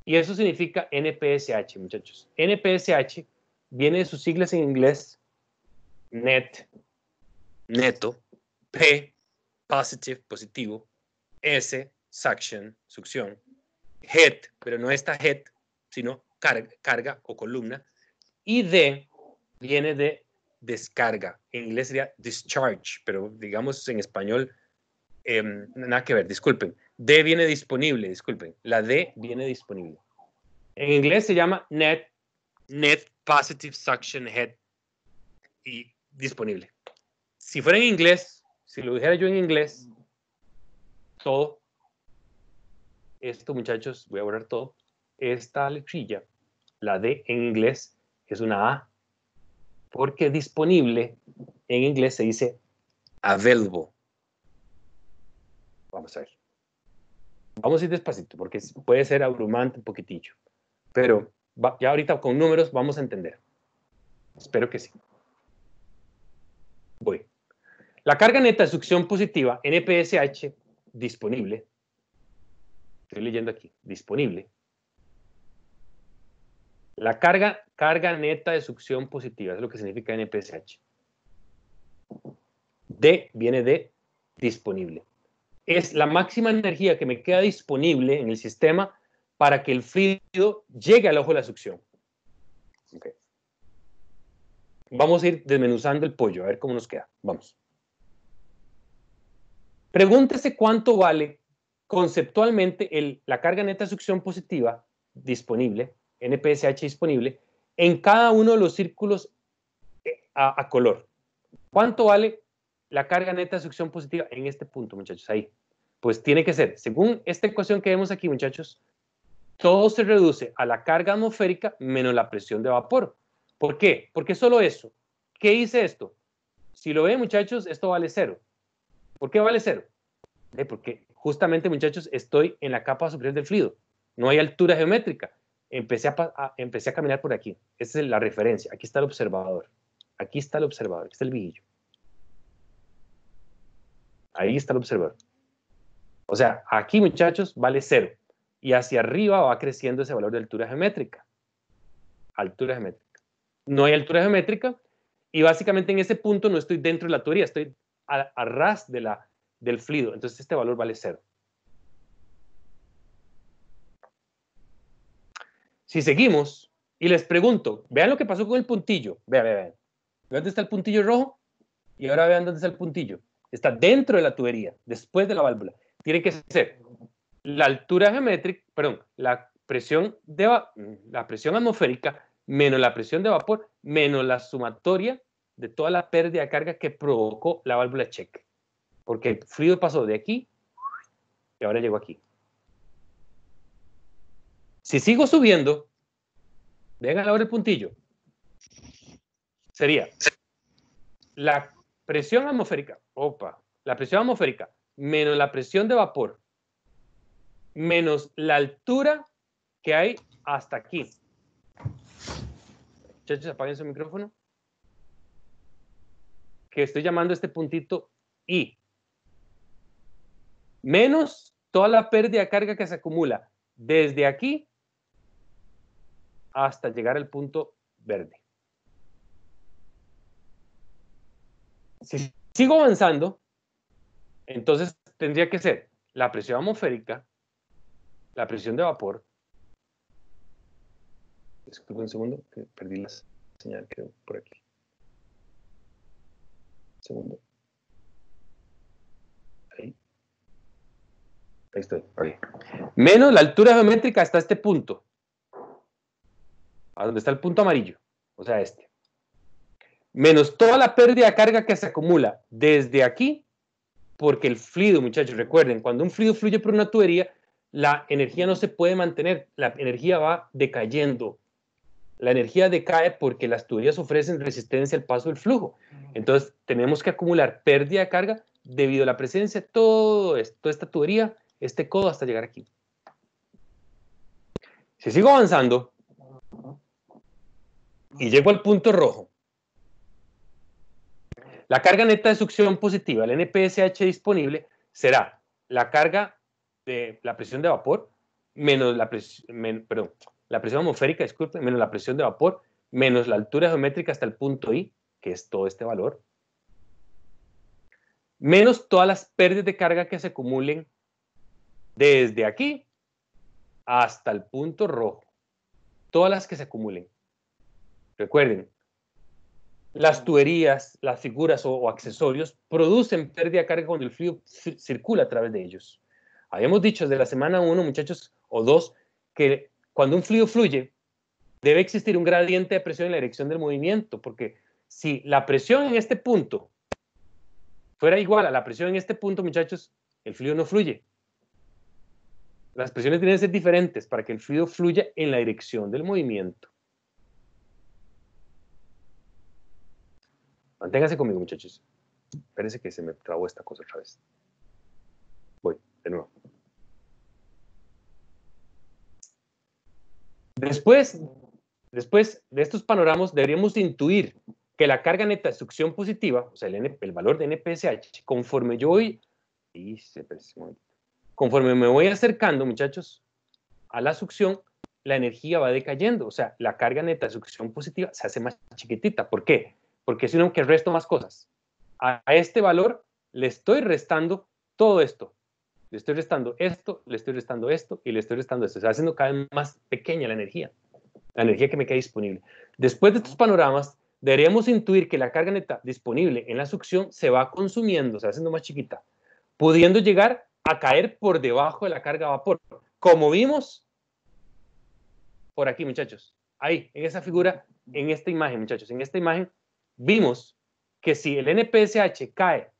Y eso significa NPSH, muchachos. NPSH viene de sus siglas en inglés net, neto, P, positive, positivo, S, suction, succión, head, pero no esta head, sino carga, o columna, y D viene de descarga. En inglés sería discharge, pero digamos en español, em, nada que ver, disculpen. D viene disponible, disculpen. La D viene disponible. En inglés se llama net, net positive suction head y disponible. Si fuera en inglés, si lo dijera yo en inglés, todo, esto muchachos, voy a borrar todo, esta letrilla la D en inglés es una A, porque disponible en inglés se dice available. Vamos a ver. Vamos a ir despacito, porque puede ser abrumante un poquitillo, pero ya ahorita con números vamos a entender. Espero que sí. Voy. La carga neta de succión positiva, NPSH, disponible. Estoy leyendo aquí, disponible la carga, carga neta de succión positiva, es lo que significa NPSH. D viene de disponible. Es la máxima energía que me queda disponible en el sistema para que el fluido llegue al ojo de la succión. Vamos a ir desmenuzando el pollo, a ver cómo nos queda. Vamos. Pregúntese cuánto vale conceptualmente la carga neta de succión positiva disponible NPSH disponible en cada uno de los círculos eh, a, color. ¿Cuánto vale la carga neta de succión positiva en este punto, muchachos? Ahí. Pues tiene que ser, según esta ecuación que vemos aquí, muchachos, todo se reduce a la carga atmosférica menos la presión de vapor. ¿Por qué? Porque solo eso. ¿Qué dice esto? Si lo ven, muchachos, esto vale cero. ¿Por qué vale cero? Eh, porque justamente, muchachos, estoy en la capa superior del fluido. No hay altura geométrica empecé a, empecé a caminar por aquí. Esa es la referencia. Aquí está el observador. Aquí está el observador. Aquí está el vigillo. Ahí está el observador. O sea, aquí, muchachos, vale cero. Y hacia arriba va creciendo ese valor de altura geométrica. Altura geométrica. No hay altura geométrica. Y básicamente en ese punto no estoy dentro de la teoría, estoy a, ras de la, del fluido. Entonces este valor vale cero. si seguimos y les pregunto, vean lo que pasó con el puntillo, vean, vean, vean, ¿dónde está el puntillo rojo? Y ahora vean dónde está el puntillo. Está dentro de la tubería, después de la válvula. Tiene que ser la altura geométrica, perdón, la presión, de, la presión atmosférica menos la presión de vapor, menos la sumatoria de toda la pérdida de carga que provocó la válvula check. Porque el fluido pasó de aquí y ahora llegó aquí. Si sigo subiendo, vengan ahora el puntillo. Sería la presión atmosférica, opa, la presión atmosférica menos la presión de vapor menos la altura que hay hasta aquí. ¿Chachos, apaguen su micrófono. Que estoy llamando este puntito I. Menos toda la pérdida de carga que se acumula desde aquí hasta llegar al punto verde. Si sigo avanzando, entonces tendría que ser la presión atmosférica, la presión de vapor. un segundo, perdí la señal, por aquí. Segundo. Ahí. Ahí estoy. Menos la altura geométrica hasta este punto a donde está el punto amarillo, o sea, este, menos toda la pérdida de carga que se acumula desde aquí, porque el fluido, muchachos, recuerden, cuando un fluido fluye por una tubería, la energía no se puede mantener, la energía va decayendo. La energía decae porque las tuberías ofrecen resistencia al paso del flujo. Entonces, tenemos que acumular pérdida de carga debido a la presencia de todo toda esta tubería, este codo hasta llegar aquí. Si sigo avanzando, y llego al punto rojo. La carga neta de succión positiva, el NPSH disponible, será la carga de la presión de vapor menos la presión, perdón, la presión atmosférica, disculpe, menos la presión de vapor, menos la altura geométrica hasta el punto I, que es todo este valor, menos todas las pérdidas de carga que se acumulen desde aquí hasta el punto rojo, todas las que se acumulen. Recuerden, las tuberías, las figuras o, accesorios producen pérdida de carga cuando el fluido circula a través de ellos. Habíamos dicho desde la semana 1, muchachos, o 2, que cuando un fluido fluye, debe existir un gradiente de presión en la dirección del movimiento, porque si la presión en este punto fuera igual a la presión en este punto, muchachos, el fluido no fluye. Las presiones tienen que ser diferentes para que el fluido fluya en la dirección del movimiento. Manténgase conmigo, muchachos. Parece que se me trabó esta cosa otra vez. Voy, de nuevo. Después, después de estos panoramas, deberíamos intuir que la carga neta de succión positiva, o sea, el, el valor de NPSH, conforme yo voy, conforme me voy acercando, muchachos, a la succión, la energía va decayendo, o sea, la carga neta de succión positiva se hace más chiquitita. ¿Por qué? porque si no, que resto más cosas. A, este valor le estoy restando todo esto. Le estoy restando esto, le estoy restando esto y le estoy restando esto. Se haciendo cada vez más pequeña la energía, la energía que me queda disponible. Después de estos panoramas, deberíamos intuir que la carga neta disponible en la succión se va consumiendo, se va haciendo más chiquita, pudiendo llegar a caer por debajo de la carga vapor. Como vimos por aquí, muchachos, ahí, en esa figura, en esta imagen, muchachos, en esta imagen vimos que si el NPSH cae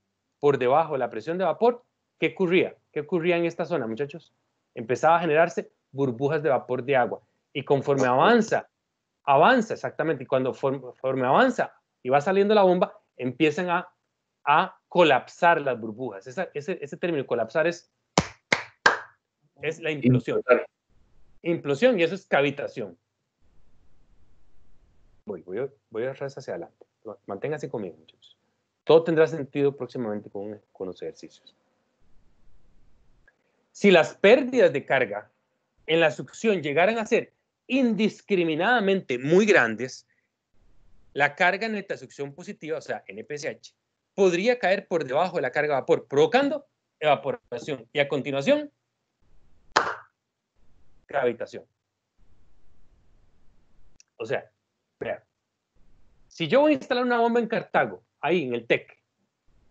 por debajo de la presión de vapor, ¿qué ocurría? ¿Qué ocurría en esta zona, muchachos? Empezaba a generarse burbujas de vapor de agua. Y conforme avanza, avanza exactamente, y cuando conforme avanza y va saliendo la bomba, empiezan a, colapsar las burbujas. ese, término colapsar es, es la implosión. Implosión y eso es cavitación. Voy, voy, voy atrás hacia adelante. Manténgase conmigo, muchachos. Todo tendrá sentido próximamente con, los ejercicios. Si las pérdidas de carga en la succión llegaran a ser indiscriminadamente muy grandes, la carga neta succión positiva, o sea, NPSH, podría caer por debajo de la carga de vapor, provocando evaporación y a continuación gravitación. O sea, si yo voy a instalar una bomba en Cartago, ahí en el TEC,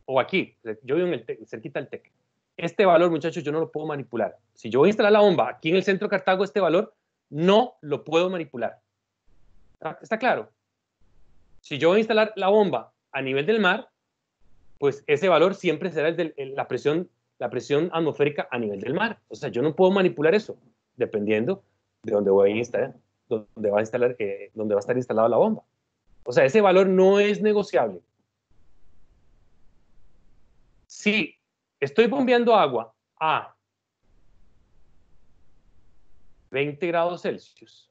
o aquí, yo vivo en el TEC, cerquita del TEC, este valor, muchachos, yo no lo puedo manipular. Si yo voy a instalar la bomba aquí en el centro de Cartago, este valor no lo puedo manipular. ¿Está, claro? Si yo voy a instalar la bomba a nivel del mar, pues ese valor siempre será el de la presión, la presión atmosférica a nivel del mar. O sea, yo no puedo manipular eso, dependiendo de dónde voy a instalar, dónde va a instalar, eh, dónde va a estar instalada la bomba. O sea, ese valor no es negociable. Si estoy bombeando agua a 20 grados Celsius,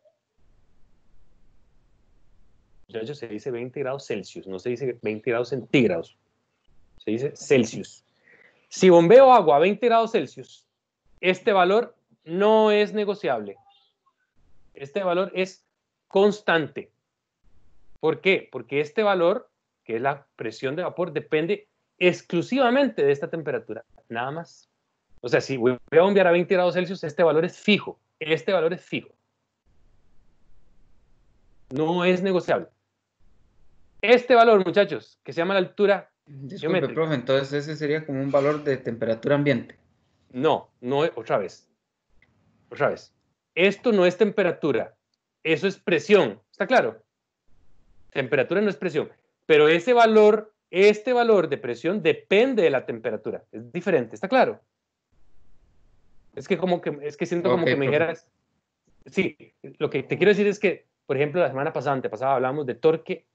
Ya se dice 20 grados Celsius, no se dice 20 grados centígrados, se dice Celsius. Si bombeo agua a 20 grados Celsius, este valor no es negociable. Este valor es constante. ¿Por qué? Porque este valor, que es la presión de vapor, depende exclusivamente de esta temperatura, nada más. O sea, si voy a bombear a 20 grados Celsius, este valor es fijo, este valor es fijo. No es negociable. Este valor, muchachos, que se llama la altura entonces ese sería como un valor de temperatura ambiente. No, no, otra vez. Otra vez. Esto no es temperatura, eso es presión. ¿Está claro? temperatura no es presión, pero ese valor, este valor de presión depende de la temperatura, es diferente, ¿está claro? Es que como que, es que siento como que me dijeras, sí, lo que te quiero decir es que, por ejemplo, la semana pasada, antepasada, hablamos de torque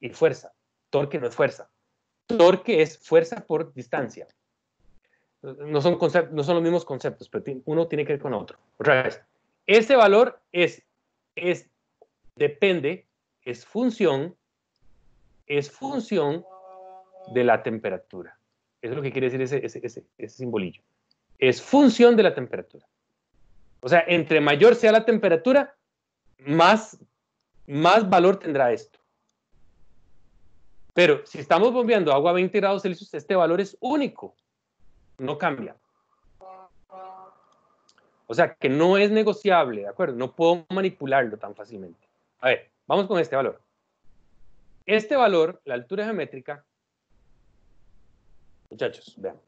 y fuerza. Torque no es fuerza. Torque es fuerza por distancia. No son, no son los mismos conceptos, pero uno tiene que ver con otro. Otra vez, ese valor es, es, depende es función, es función de la temperatura. Eso es lo que quiere decir ese, simbolillo. Es función de la temperatura. O sea, entre mayor sea la temperatura, más, más valor tendrá esto. Pero si estamos bombeando agua a 20 grados Celsius, este valor es único, no cambia. O sea, que no es negociable, ¿de acuerdo? No puedo manipularlo tan fácilmente. A ver, Vamos con este valor. Este valor, la altura geométrica, muchachos, vean.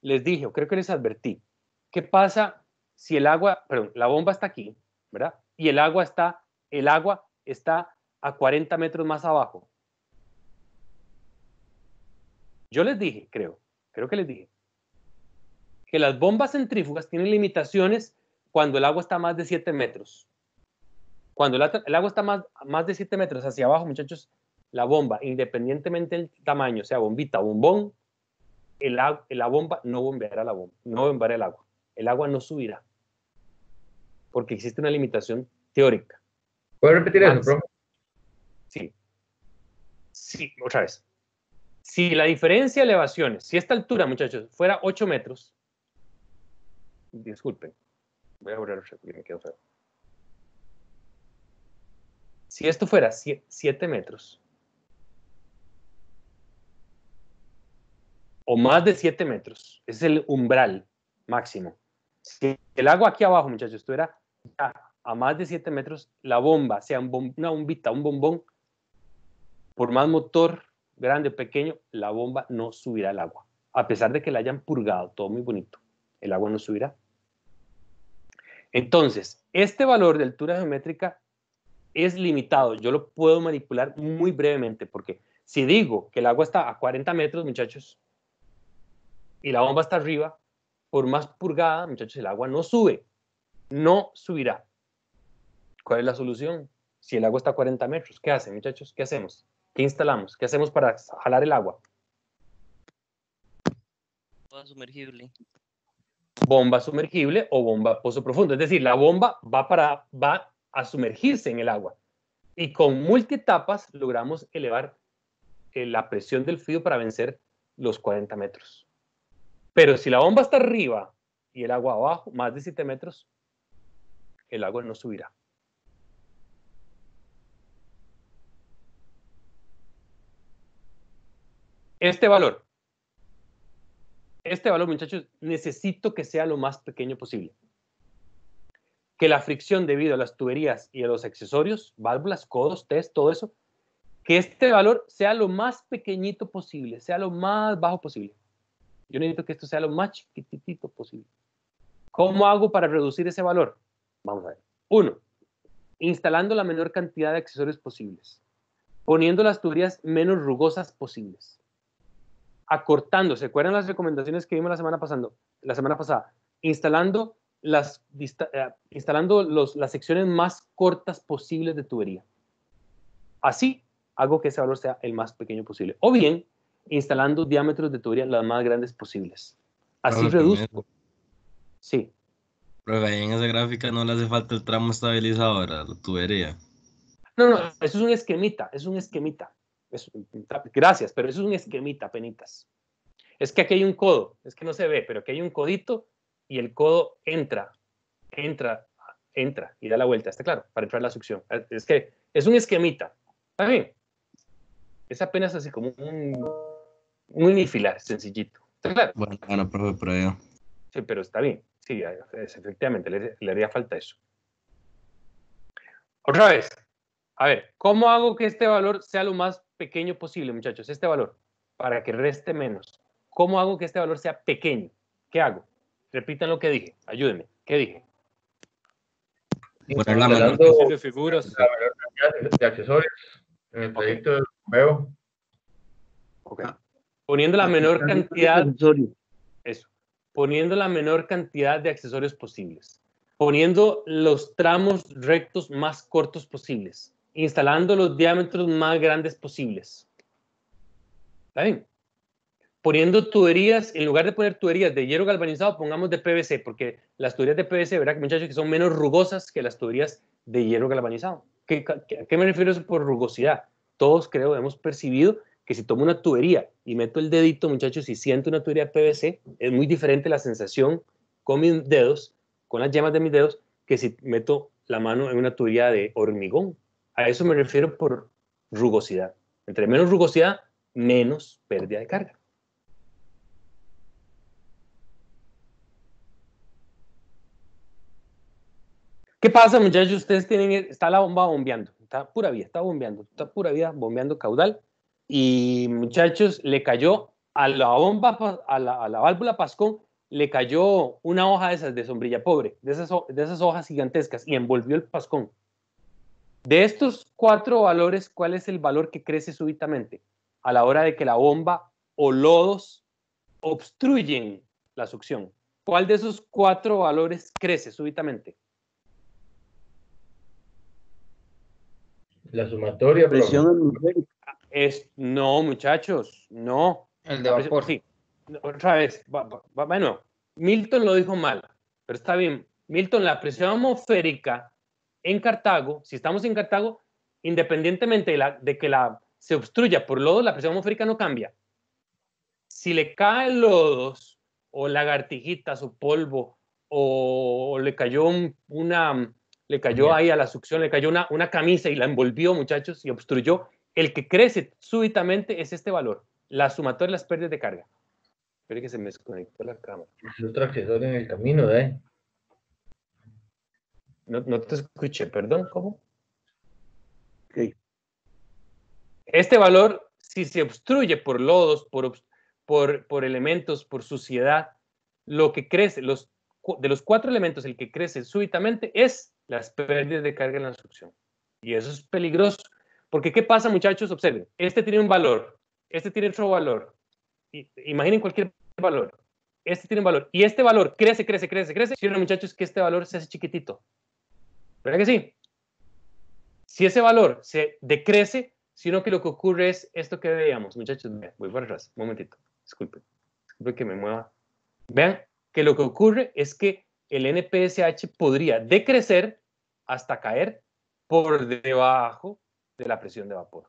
Les dije, o creo que les advertí, ¿qué pasa si el agua, perdón, la bomba está aquí, ¿verdad? Y el agua está, el agua está a 40 metros más abajo. Yo les dije, creo, creo que les dije, que las bombas centrífugas tienen limitaciones cuando el agua está a más de 7 metros. Cuando el, agua está más, más de 7 metros hacia abajo, muchachos, la bomba, independientemente del tamaño, sea bombita o bombón, la bomba no bombeará la no bombeará el agua. El agua no subirá. Porque existe una limitación teórica. ¿Puedo repetir eso, profe? Sí. Sí, otra vez. Si la diferencia de elevaciones, si esta altura, muchachos, fuera 8 metros, disculpen, voy a volver, me quedo feo. Si esto fuera 7 metros, o más de 7 metros, es el umbral máximo. Si el agua aquí abajo, muchachos, estuviera a más de 7 metros, la bomba, sea una bombita, un bombón, por más motor grande o pequeño, la bomba no subirá al agua. A pesar de que la hayan purgado, todo muy bonito, el agua no subirá. Entonces, este valor de altura geométrica es limitado. Yo lo puedo manipular muy brevemente porque si digo que el agua está a 40 metros, muchachos, y la bomba está arriba, por más purgada, muchachos, el agua no sube. No subirá. ¿Cuál es la solución? Si el agua está a 40 metros, ¿qué hacen, muchachos? ¿Qué hacemos? ¿Qué instalamos? ¿Qué hacemos para jalar el agua? Bomba sumergible. Bomba sumergible o bomba pozo profundo. Es decir, la bomba va para, va a sumergirse en el agua. Y con multietapas logramos elevar eh, la presión del fluido para vencer los 40 metros. Pero si la bomba está arriba y el agua abajo, más de 7 metros, el agua no subirá. Este valor, este valor muchachos, necesito que sea lo más pequeño posible que la fricción debido a las tuberías y a los accesorios, válvulas, codos, test, todo eso, que este valor sea lo más pequeñito posible, sea lo más bajo posible. Yo necesito que esto sea lo más chiquitito posible. ¿Cómo hago para reducir ese valor? Vamos a ver. Uno, instalando la menor cantidad de accesorios posibles, poniendo las tuberías menos rugosas posibles, acortando, ¿se acuerdan las recomendaciones que vimos la semana, pasando, la semana pasada? Instalando las, eh, instalando los, las secciones más cortas posibles de tubería. Así hago que ese valor sea el más pequeño posible. O bien, instalando diámetros de tubería las más grandes posibles. Así reduzco. Sí. Pero ahí en esa gráfica no le hace falta el tramo estabilizador a la tubería. No, no, eso es un esquemita, es un esquemita. gracias, pero eso es un esquemita, penitas. Es que aquí hay un codo, es que no se ve, pero aquí hay un codito y el codo entra, entra, entra y da la vuelta, está claro, para entrar la succión. Es que es un esquemita. Está bien. Es apenas así como un, un sencillito. Está claro. Bueno, bueno, pero Sí, pero está bien. Sí, efectivamente, le, le haría falta eso. Otra vez, a ver, ¿cómo hago que este valor sea lo más pequeño posible, muchachos? Este valor, para que reste menos. ¿Cómo hago que este valor sea pequeño? ¿Qué hago? Repitan lo que dije. Ayúdenme. ¿Qué dije? de figuras. De accesorios en el proyecto ah. Poniendo la menor cantidad. Eso. Poniendo la menor cantidad de accesorios posibles. Poniendo los tramos rectos más cortos posibles. Instalando los diámetros más grandes posibles. ¿Está bien? poniendo tuberías, en lugar de poner tuberías de hierro galvanizado, pongamos de PVC, porque las tuberías de PVC, ¿verdad, muchachos, que son menos rugosas que las tuberías de hierro galvanizado? ¿Qué, a qué me refiero eso por rugosidad? Todos creo, hemos percibido que si tomo una tubería y meto el dedito, muchachos, y siento una tubería de PVC, es muy diferente la sensación con mis dedos, con las yemas de mis dedos, que si meto la mano en una tubería de hormigón. A eso me refiero por rugosidad. Entre menos rugosidad, menos pérdida de carga. ¿Qué pasa, muchachos? Ustedes tienen, está la bomba bombeando, está pura vida, está bombeando, está pura vida bombeando caudal. Y muchachos, le cayó a la bomba, a la, válvula Pascón, le cayó una hoja de esas de sombrilla pobre, de esas, de esas hojas gigantescas y envolvió el Pascón. De estos cuatro valores, ¿cuál es el valor que crece súbitamente a la hora de que la bomba o lodos obstruyen la succión? ¿Cuál de esos cuatro valores crece súbitamente? La sumatoria, presión Es, no, muchachos, no. El de vapor. Sí. Otra vez, bueno, Milton lo dijo mal, pero está bien. Milton, la presión atmosférica en Cartago, si estamos en Cartago, independientemente de, que la, se obstruya por lodo, la presión atmosférica no cambia. Si le caen lodos o lagartijitas o polvo o, le cayó un, una, le cayó ahí a la succión, le cayó una, una camisa y la envolvió, muchachos, y obstruyó. El que crece súbitamente es este valor, la sumatoria de las pérdidas de carga. Espera que se me desconectó la cámara. Es en el camino, ¿eh? No, te escuché, perdón, ¿cómo? Okay. Este valor, si se obstruye por lodos, por, por, por elementos, por suciedad, lo que crece, los, de los cuatro elementos, el que crece súbitamente es las pérdidas de carga en la succión. Y eso es peligroso. Porque ¿qué pasa, muchachos? Observen, este tiene un valor, este tiene otro valor. Imaginen cualquier valor. Este tiene un valor. Y este valor crece, crece, crece, crece. Si muchachos, que este valor se hace chiquitito. ¿Verdad que sí? Si ese valor se decrece, sino que lo que ocurre es esto que veíamos, muchachos. Voy para atrás, un momentito. Disculpen. que me mueva. Vean que lo que ocurre es que el NPSH podría decrecer hasta caer por debajo de la presión de vapor.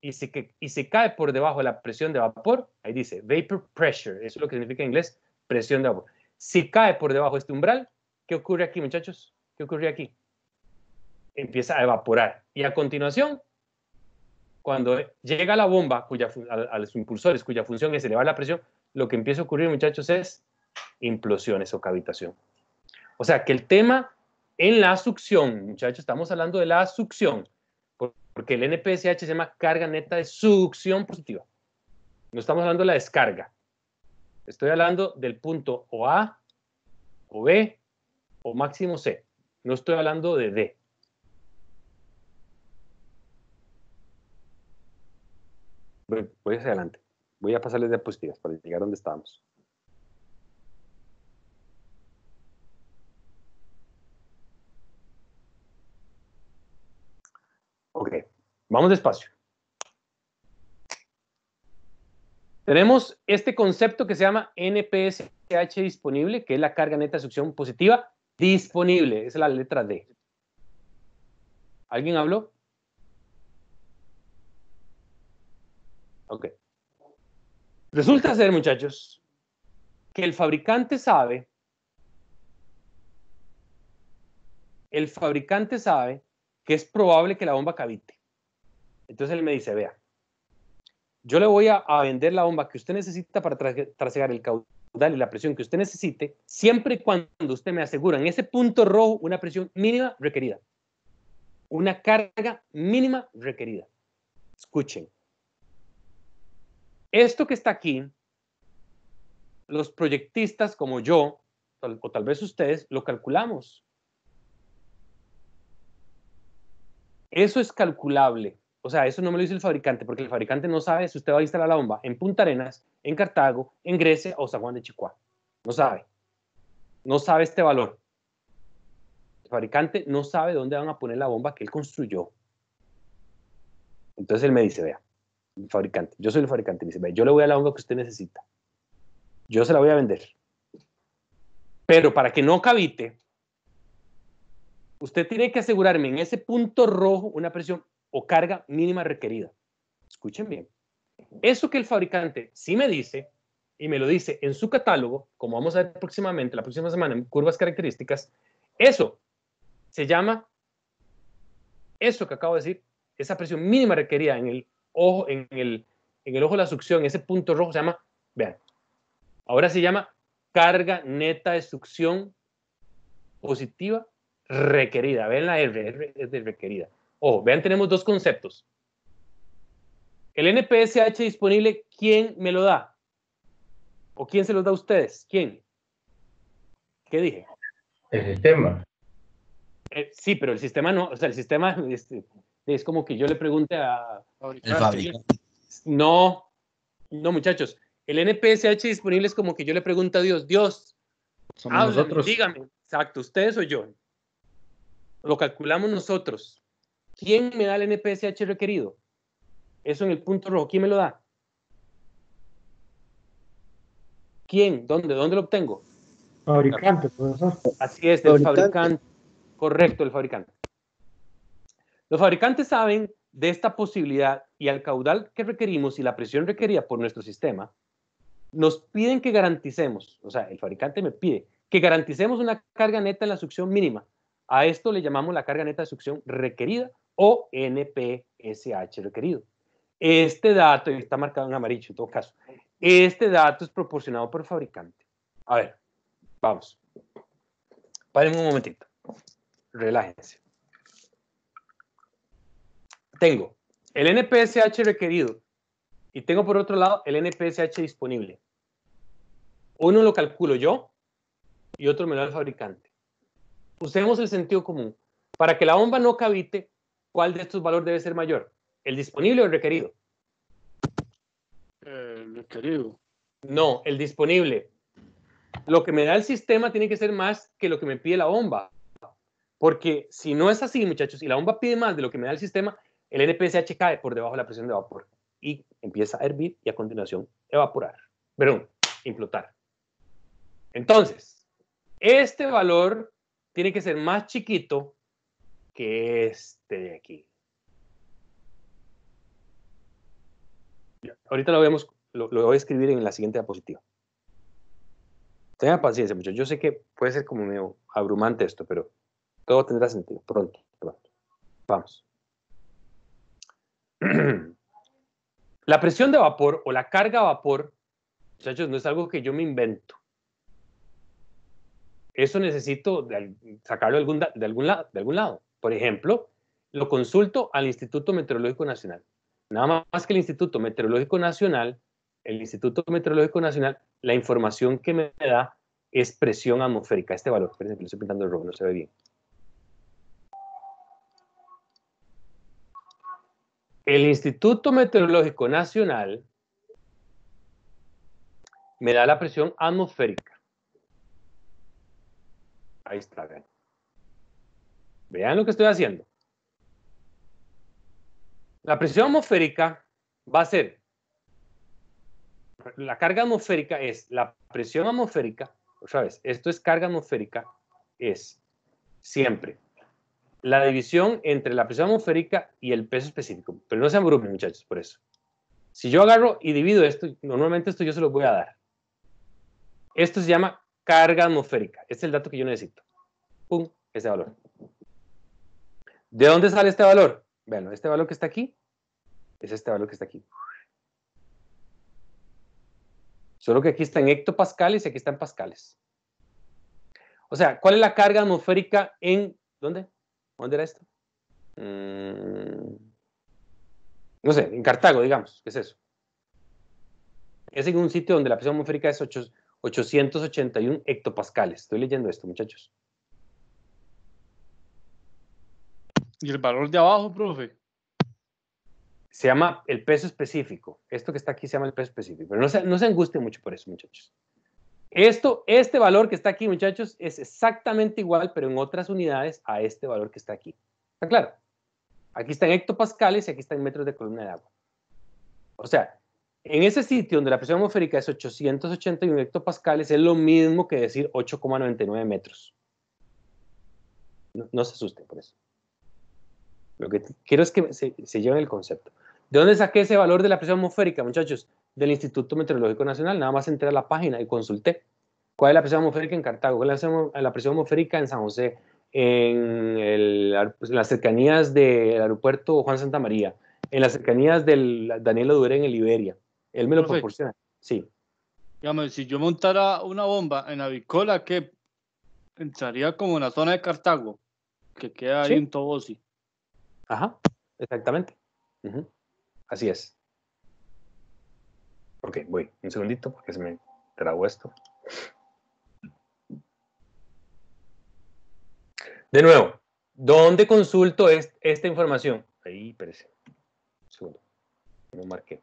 Y si, que, y cae por debajo de la presión de vapor, ahí dice vapor pressure, eso es lo que significa en inglés, presión de vapor. Si cae por debajo de este umbral, ¿qué ocurre aquí, muchachos? ¿Qué ocurre aquí? Empieza a evaporar. Y a continuación, cuando llega la bomba cuya, a, a los impulsores cuya función es elevar la presión, lo que empieza a ocurrir, muchachos, es implosiones o cavitación. O sea, que el tema en la succión, muchachos, estamos hablando de la succión, porque el NPSH se llama carga neta de succión positiva. No estamos hablando de la descarga. Estoy hablando del punto OA, A, o B, o máximo C. No estoy hablando de D. Voy, hacia adelante. Voy a pasarles las diapositivas para llegar a donde estábamos. Vamos despacio. Tenemos este concepto que se llama NPSH disponible, que es la carga neta de succión positiva disponible. Esa es la letra D. ¿Alguien habló? Ok. Resulta ser, muchachos, que el fabricante sabe, el fabricante sabe que es probable que la bomba cavite. Entonces él me dice, vea, yo le voy a, vender la bomba que usted necesita para trasegar el caudal y la presión que usted necesite, siempre y cuando usted me asegura en ese punto rojo una presión mínima requerida, una carga mínima requerida. Escuchen, esto que está aquí, los proyectistas como yo, o tal vez ustedes, lo calculamos. Eso es calculable. O sea, eso no me lo dice el fabricante, porque el fabricante no sabe si usted va a instalar la bomba en Punta Arenas, en Cartago, en Grecia o San Juan de Chicoá. No sabe. No sabe este valor. El fabricante no sabe dónde van a poner la bomba que él construyó. Entonces él me dice, vea, el fabricante, yo soy el fabricante, me dice, vea, yo le voy a la bomba que usted necesita. Yo se la voy a vender. Pero para que no cavite, usted tiene que asegurarme en ese punto rojo una presión o carga mínima requerida. Escuchen bien. Eso que el fabricante sí me dice y me lo dice en su catálogo, como vamos a ver próximamente, la próxima semana en curvas características, eso se llama, eso que acabo de decir, esa presión mínima requerida en el ojo, en el, en el ojo de la succión, ese punto rojo se llama, vean, ahora se llama carga neta de succión positiva requerida. ven la R, R es de requerida. Ojo, oh, vean, tenemos dos conceptos. El NPSH disponible, ¿quién me lo da? ¿O quién se los da a ustedes? ¿Quién? ¿Qué dije? El sistema. Eh, sí, pero el sistema no, o sea, el sistema este, es, como que yo le pregunte a... El No, no muchachos, el NPSH disponible es como que yo le pregunto a Dios, Dios, A háblame, nosotros. dígame, exacto, ustedes o yo. Lo calculamos nosotros. ¿Quién me da el NPSH requerido? Eso en el punto rojo. ¿Quién me lo da? ¿Quién? ¿Dónde? ¿Dónde lo obtengo? Fabricante, profesor. Así es, el fabricante. fabricante. Correcto, el fabricante. Los fabricantes saben de esta posibilidad y al caudal que requerimos y la presión requerida por nuestro sistema, nos piden que garanticemos, o sea, el fabricante me pide que garanticemos una carga neta en la succión mínima. A esto le llamamos la carga neta de succión requerida o NPSH requerido. Este dato y está marcado en amarillo en todo caso. Este dato es proporcionado por el fabricante. A ver, vamos. Paren un momentito. Relájense. Tengo el NPSH requerido y tengo por otro lado el NPSH disponible. Uno lo calculo yo y otro me lo da el fabricante. Usemos el sentido común. Para que la bomba no cavite, ¿cuál de estos valores debe ser mayor? ¿El disponible o el requerido? El requerido. No, el disponible. Lo que me da el sistema tiene que ser más que lo que me pide la bomba. Porque si no es así, muchachos, y la bomba pide más de lo que me da el sistema, el NPSH cae por debajo de la presión de vapor y empieza a hervir y a continuación evaporar. Perdón, implotar. Entonces, este valor tiene que ser más chiquito que este de aquí. Ahorita lo, vemos, lo, voy a escribir en la siguiente diapositiva. Tengan paciencia, muchachos. Yo sé que puede ser como medio abrumante esto, pero todo tendrá sentido pronto, pronto. Vamos. La presión de vapor o la carga a vapor, muchachos, no es algo que yo me invento. Eso necesito sacarlo de de, de algún lado por ejemplo, lo consulto al Instituto Meteorológico Nacional. Nada más que el Instituto Meteorológico Nacional, el Instituto Meteorológico Nacional, la información que me da es presión atmosférica, este valor. por ejemplo, lo estoy pintando el rojo, no se ve bien. El Instituto Meteorológico Nacional me da la presión atmosférica. Ahí está, vean. Vean lo que estoy haciendo. La presión atmosférica va a ser, la carga atmosférica es la presión atmosférica, otra vez, esto es carga atmosférica, es siempre la división entre la presión atmosférica y el peso específico. Pero no se abrumen, muchachos, por eso. Si yo agarro y divido esto, normalmente esto yo se lo voy a dar. Esto se llama carga atmosférica. Este es el dato que yo necesito. Pum, ese valor. ¿De dónde sale este valor? Bueno, este valor que está aquí es este valor que está aquí. Solo que aquí está en hectopascales y aquí está en pascales. O sea, ¿cuál es la carga atmosférica en... ¿Dónde? ¿Dónde era esto? Mm, no sé, en Cartago, digamos. ¿Qué es eso? Es en un sitio donde la presión atmosférica es 881 hectopascales. Estoy leyendo esto, muchachos. ¿Y el valor de abajo, profe? Se llama el peso específico. Esto que está aquí se llama el peso específico. Pero no se, no se angustien mucho por eso, muchachos. Esto, este valor que está aquí, muchachos, es exactamente igual, pero en otras unidades, a este valor que está aquí. ¿Está claro? Aquí está en hectopascales y aquí está en metros de columna de agua. O sea, en ese sitio donde la presión atmosférica es 881 hectopascales, es lo mismo que decir 8,99 metros. no se asusten por eso. Lo que quiero es que se, lleven el concepto. ¿De dónde saqué ese valor de la presión atmosférica, muchachos? Del Instituto Meteorológico Nacional. Nada más entré a la página y consulté. ¿Cuál es la presión atmosférica en Cartago? ¿Cuál es la presión atmosférica en San José? En, las cercanías del aeropuerto Juan Santa María. En las cercanías del Daniel Odure en Liberia. Él me lo proporciona. Sí. si yo montara una bomba en Avicola, ¿qué? Entraría como en la zona de Cartago, que queda ahí en Tobosi. Ajá, exactamente. Así es. Ok, voy. Un segundito porque se me trago esto. De nuevo, ¿dónde consulto esta información? Ahí, espérese. Un segundo. No marqué.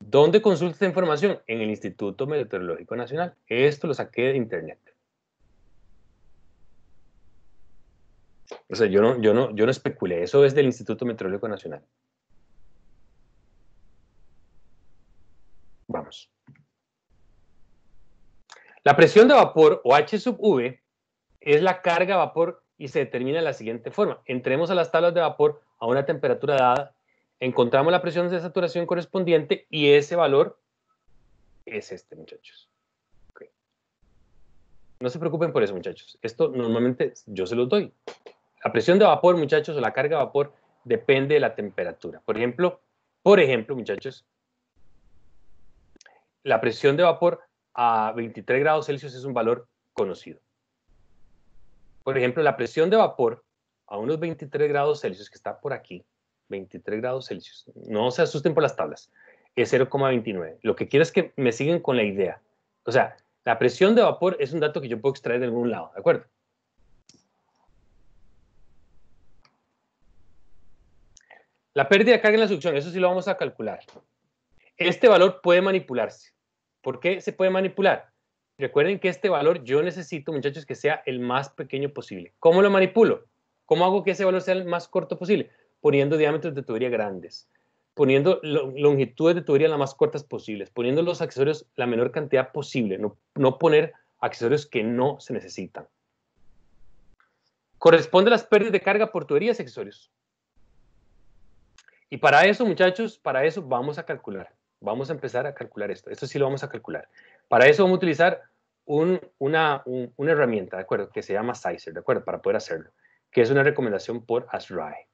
¿Dónde consulto esta información? En el Instituto Meteorológico Nacional. Esto lo saqué de internet. O sea, yo no, yo no, yo no especulé, eso es del Instituto Meteorológico Nacional. Vamos. La presión de vapor o H sub V es la carga vapor y se determina de la siguiente forma. Entremos a las tablas de vapor a una temperatura dada, encontramos la presión de saturación correspondiente y ese valor es este, muchachos. No se preocupen por eso, muchachos. Esto normalmente yo se lo doy la presión de vapor, muchachos, o la carga de vapor depende de la temperatura. Por ejemplo, por ejemplo, muchachos, la presión de vapor a 23 grados Celsius es un valor conocido. Por ejemplo, la presión de vapor a unos 23 grados Celsius, que está por aquí, 23 grados Celsius, no se asusten por las tablas, es 0,29. Lo que quiero es que me sigan con la idea. O sea, la presión de vapor es un dato que yo puedo extraer de algún lado, ¿de acuerdo? La pérdida de carga en la succión, eso sí lo vamos a calcular. Este valor puede manipularse. ¿Por qué se puede manipular? Recuerden que este valor yo necesito, muchachos, que sea el más pequeño posible. ¿Cómo lo manipulo? ¿Cómo hago que ese valor sea el más corto posible? Poniendo diámetros de tubería grandes, poniendo longitudes de tubería las más cortas posibles, poniendo los accesorios la menor cantidad posible, no, no poner accesorios que no se necesitan. Corresponde a las pérdidas de carga por tuberías y accesorios. Y para eso, muchachos, para eso vamos a calcular. Vamos a empezar a calcular esto. Esto sí lo vamos a calcular. Para eso vamos a utilizar una, herramienta, ¿de acuerdo? Que se llama Sizer, ¿de acuerdo? Para poder hacerlo. Que es una recomendación por ASRAE.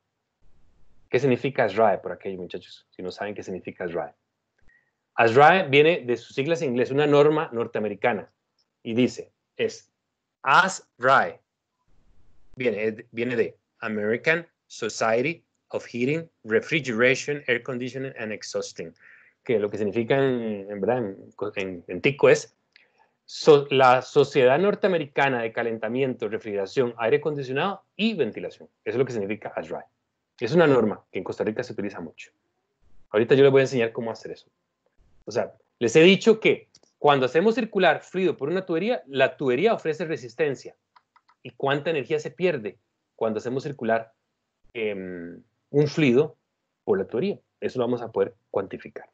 ¿Qué significa ASRAE por aquellos muchachos? Si no saben qué significa ASRAE. ASRAE viene de sus siglas en inglés, una norma norteamericana. Y dice, es ASRAE. Viene, viene de American Society of heating, refrigeration, air conditioning and exhausting, que lo que significa en, en, tico es la Sociedad Norteamericana de Calentamiento, Refrigeración, Aire Acondicionado y Ventilación. Eso es lo que significa ASHRAE. Es una norma que en Costa Rica se utiliza mucho. Ahorita yo les voy a enseñar cómo hacer eso. O sea, les he dicho que cuando hacemos circular fluido por una tubería, la tubería ofrece resistencia. ¿Y cuánta energía se pierde cuando hacemos circular eh, un fluido por la teoría. Eso lo vamos a poder cuantificar.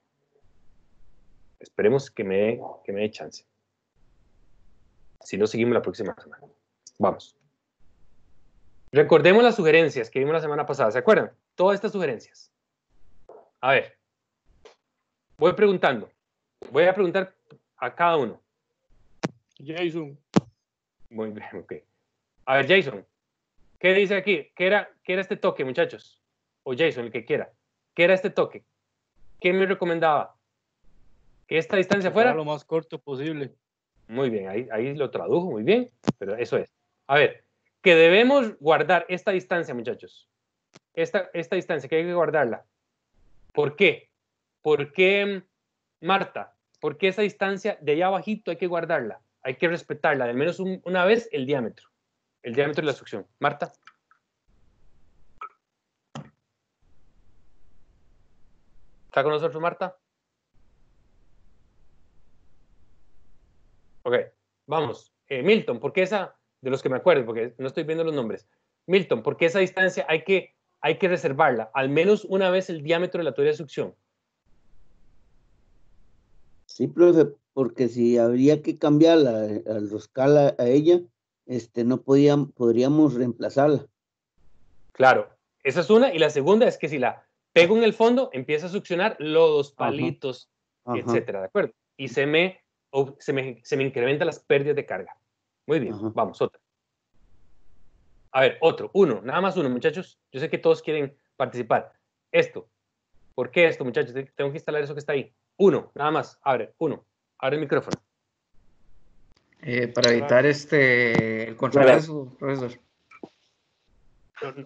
Esperemos que me, me dé chance. Si no, seguimos la próxima semana. Vamos. Recordemos las sugerencias que vimos la semana pasada. ¿Se acuerdan? Todas estas sugerencias. A ver. Voy preguntando. Voy a preguntar a cada uno. Jason. Muy bien, ok. A ver, Jason. ¿Qué dice aquí? era, qué era este toque, muchachos? o Jason, el que quiera, ¿qué era este toque? ¿Qué me recomendaba? Que esta distancia fuera... lo más corto posible. Muy bien, ahí, ahí lo tradujo muy bien, pero eso es. A ver, que debemos guardar esta distancia, muchachos. Esta, esta distancia, que hay que guardarla. ¿Por qué? ¿Por qué, mm, Marta? ¿Por qué esa distancia de allá abajito hay que guardarla? Hay que respetarla, de al menos una vez el diámetro. El diámetro de la succión. Marta. ¿Está con nosotros Marta? Ok, vamos. Eh, Milton, ¿por qué esa, de los que me acuerdo, porque no estoy viendo los nombres, Milton, ¿por qué esa distancia hay que, hay que reservarla? Al menos una vez el diámetro de la teoría de succión. Sí, profe, porque si habría que cambiarla eh, la Roscala a ella, este, no podríamos reemplazarla. Claro, esa es una. Y la segunda es que si la, pego en el fondo, empieza a succionar lodos, palitos, etc. etcétera, ¿de acuerdo? Y se me, se me, incrementan las pérdidas de carga. Muy bien, vamos, otra. A ver, otro, uno, nada más uno, muchachos. Yo sé que todos quieren participar. Esto, ¿por qué esto, muchachos? Tengo que instalar eso que está ahí. Uno, nada más, abre, uno, abre el micrófono. Eh, para evitar este, el control profesor.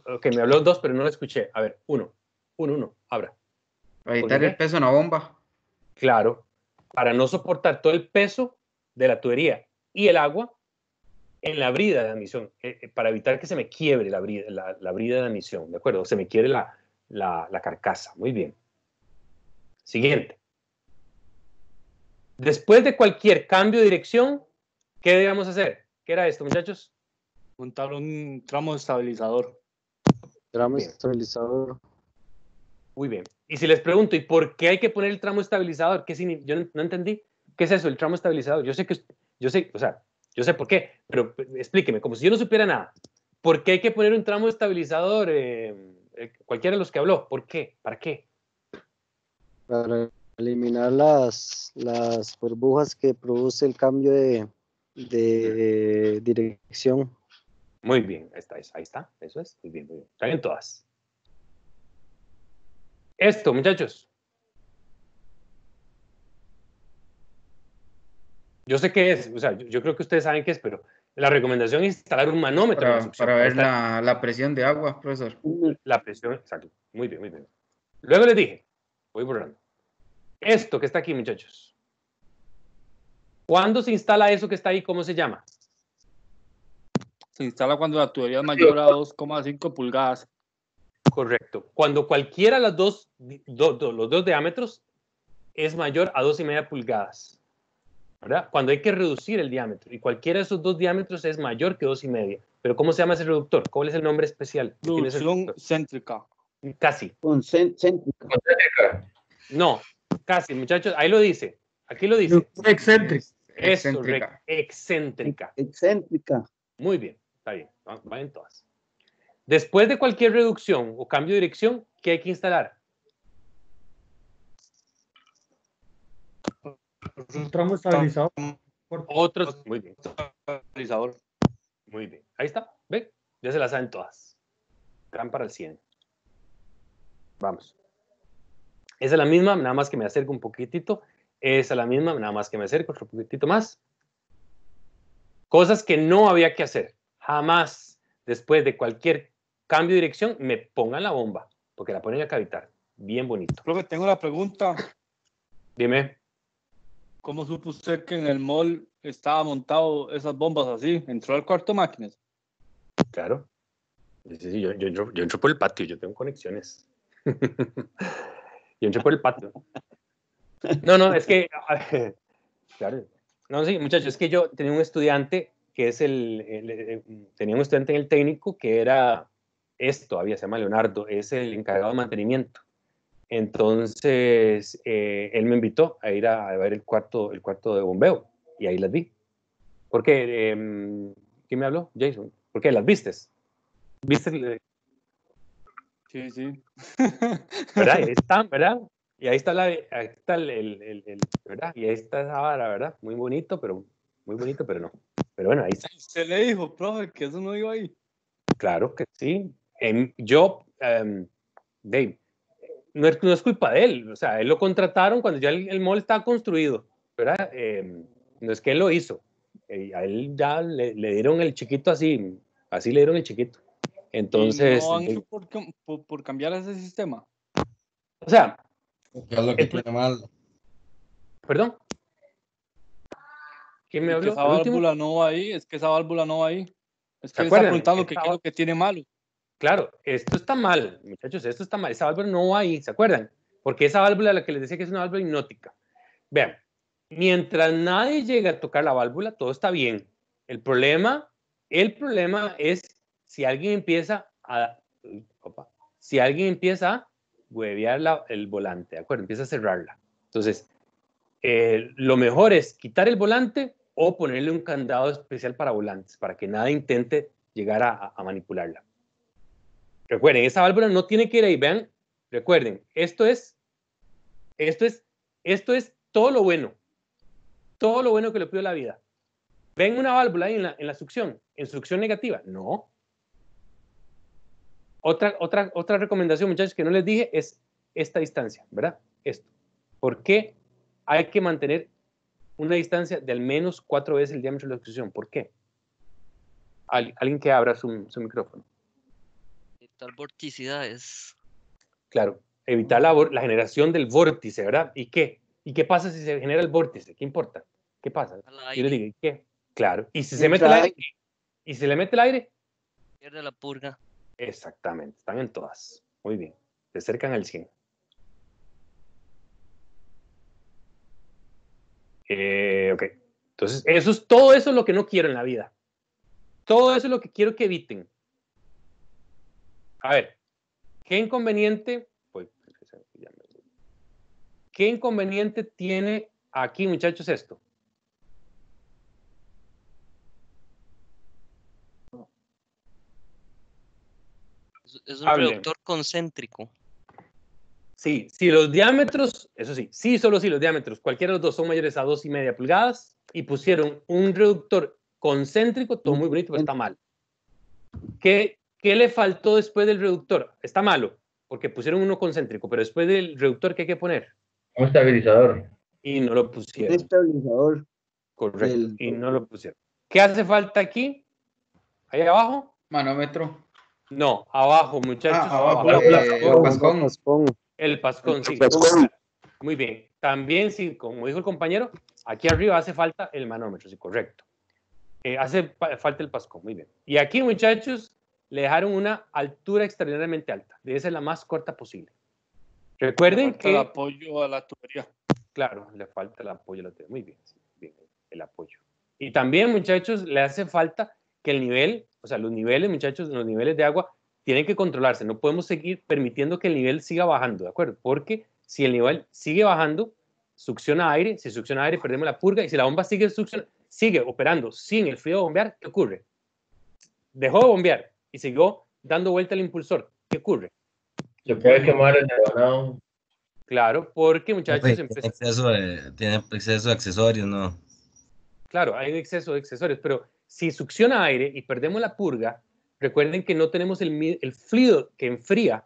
Ok, me habló dos, pero no lo escuché. A ver, uno. Uno, uno, abra. Para evitar el peso en la bomba. Claro, para no soportar todo el peso de la tubería y el agua en la brida de admisión, eh, eh, para evitar que se me quiebre la brida, de admisión, ¿de acuerdo? Se me quiebre la, carcasa. Muy bien. Siguiente. Después de cualquier cambio de dirección, ¿qué debemos hacer? ¿Qué era esto, muchachos? Montar un tramo estabilizador. Tramo estabilizador. Muy bien. Y si les pregunto, ¿y por qué hay que poner el tramo estabilizador? ¿Qué yo no entendí. ¿Qué es eso, el tramo estabilizador? Yo sé que, yo sé, o sea, yo sé por qué, pero pues, explíqueme, como si yo no supiera nada. ¿Por qué hay que poner un tramo estabilizador? Eh, eh, cualquiera de los que habló, ¿por qué? ¿Para qué? Para eliminar las, las burbujas que produce el cambio de, dirección. Muy bien, ahí está, ahí está, eso es, muy bien, muy bien. Está en todas. Esto, muchachos. Yo sé qué es, o sea, yo, creo que ustedes saben qué es, pero la recomendación es instalar un manómetro. Para, ver la, la, presión de agua, profesor. La presión, exacto. Muy bien, muy bien. Luego les dije, voy borrando. Esto que está aquí, muchachos. ¿Cuándo se instala eso que está ahí? ¿Cómo se llama? Se instala cuando la tubería es mayor a 2,5 pulgadas Correcto. Cuando cualquiera de las dos, los dos diámetros es mayor a dos y media pulgadas. ¿verdad? Cuando hay que reducir el diámetro y cualquiera de esos dos diámetros es mayor que dos y media. Pero ¿cómo se llama ese reductor? ¿Cuál es el nombre especial? Reducción céntrica. Casi. Concéntrica. No, casi, muchachos. Ahí lo dice. Aquí lo dice. Excéntrica. Eso, excéntrica. excéntrica. Muy bien, está bien. Vayan todas. Después de cualquier reducción o cambio de dirección, ¿qué hay que instalar? Un tramo estabilizador. Otro, muy bien. Estabilizador. Muy bien. Ahí está. ¿Ven? Ya se las saben todas. Gran para el 100. Vamos. Esa es la misma, nada más que me acerco un poquitito. Esa es la misma, nada más que me acerco otro poquitito más. Cosas que no había que hacer. Jamás, después de cualquier cambio de dirección, me pongan la bomba, porque la ponen a cavitar. Bien bonito. Creo que tengo la pregunta. Dime. ¿Cómo supo usted que en el mall estaba montado esas bombas así? ¿Entró al cuarto máquinas? Claro. yo, entro por el patio, yo tengo conexiones. yo entro por el patio. No, no, es que, claro. No, sí, muchachos, es que yo tenía un estudiante que es el, tenía un estudiante en el técnico que era es todavía, se llama Leonardo, es el encargado de mantenimiento. Entonces, eh, él me invitó a ir a, ver el cuarto, el cuarto de bombeo y ahí las vi. Porque, eh, em, ¿quién me habló? Jason. ¿Por qué? ¿Las vistes? ¿Viste? Sí, sí. ¿Verdad? Ahí están, ¿verdad? Y ahí está, la, ahí está el, ¿verdad? Y ahí está esa vara, ¿verdad? Muy bonito, pero, muy bonito, pero no. Pero bueno, ahí está. Se le dijo, profe, que eso no iba ahí. Claro que sí yo, Dave, em, no es, culpa de él, o sea, él lo contrataron cuando ya el, mall está construido, ¿verdad? Em, no es que él lo hizo, eh, a él ya le, dieron el chiquito así, así le dieron el chiquito. Entonces... por, cambiar ese sistema? O sea... ¿Perdón? ¿Quién me habló? Es que esa válvula no va ahí, es que esa válvula no va ahí. Es que está preguntando qué es que tiene malo claro, esto está mal, muchachos, esto está mal, esa válvula no va ahí, ¿se acuerdan? Porque esa válvula, la que les decía que es una válvula hipnótica. Vean, mientras nadie llega a tocar la válvula, todo está bien. El problema, el problema es si alguien empieza a, si alguien empieza a huevear el volante, ¿de acuerdo? Empieza a cerrarla. Entonces, eh, lo mejor es quitar el volante o ponerle un candado especial para volantes, para que nadie intente llegar a manipularla. Recuerden, esa válvula no tiene que ir ahí. Vean, recuerden, esto es, esto es, esto es todo lo bueno. Todo lo bueno que le pido la vida. ¿Ven una válvula ahí en la, succión? ¿En succión negativa? No. Otra, otra, otra recomendación, muchachos, que no les dije es esta distancia, ¿verdad? Esto. ¿Por qué hay que mantener una distancia de al menos cuatro veces el diámetro de la succión? ¿Por qué? alguien que abra su micrófono evitar vorticidades. Claro, evitar la, generación del vórtice, ¿verdad? ¿Y qué? ¿Y qué pasa si se genera el vórtice? ¿Qué importa? ¿Qué pasa? ¿y qué? Claro. ¿Y si se mete el aire? ¿Y si le mete el aire? Pierde la purga. Exactamente, están en todas. Muy bien, se acercan al 100. Eh, ok, entonces eso es, todo eso es lo que no quiero en la vida. Todo eso es lo que quiero que eviten. A ver, ¿qué inconveniente? Pues, ¿Qué inconveniente tiene aquí, muchachos, esto? Es un reductor concéntrico. Sí, si los diámetros, eso sí, sí, solo sí, los diámetros, cualquiera de los dos son mayores a dos y media pulgadas y pusieron un reductor concéntrico, todo muy bonito, pero está mal. ¿Qué ¿Qué le faltó después del reductor? Está malo, porque pusieron uno concéntrico, pero después del reductor, ¿qué hay que poner? Un estabilizador. Y no lo pusieron. Un estabilizador. Correcto. Y no lo pusieron. ¿Qué hace falta aquí? Ahí abajo. Manómetro. No, abajo, muchachos. Ah, abajo, el pascón. El pascón, sí. Muy bien. También, sí, como dijo el compañero, aquí arriba hace falta el manómetro, sí, correcto. Eh, hace falta el pascón, muy bien. Y aquí, muchachos, le dejaron una altura extraordinariamente alta, debe ser la más corta posible. Recuerden que... El apoyo a la tubería. Claro, le falta el apoyo a la tubería. Muy bien, bien, el apoyo. Y también, muchachos, le hace falta que el nivel, o sea, los niveles, muchachos, los niveles de agua tienen que controlarse. No podemos seguir permitiendo que el nivel siga bajando, ¿de acuerdo? Porque si el nivel sigue bajando, succiona aire, si succiona aire perdemos la purga y si la bomba sigue, sigue operando sin el frío de bombear, ¿qué ocurre? Dejó de bombear, y siguió dando vuelta al impulsor. ¿Qué ocurre? Se puede quemar el Claro, porque muchachos tiene exceso de accesorios, ¿no? Claro, hay exceso de accesorios, pero si succiona aire y perdemos la purga, recuerden que no tenemos el, el fluido que enfría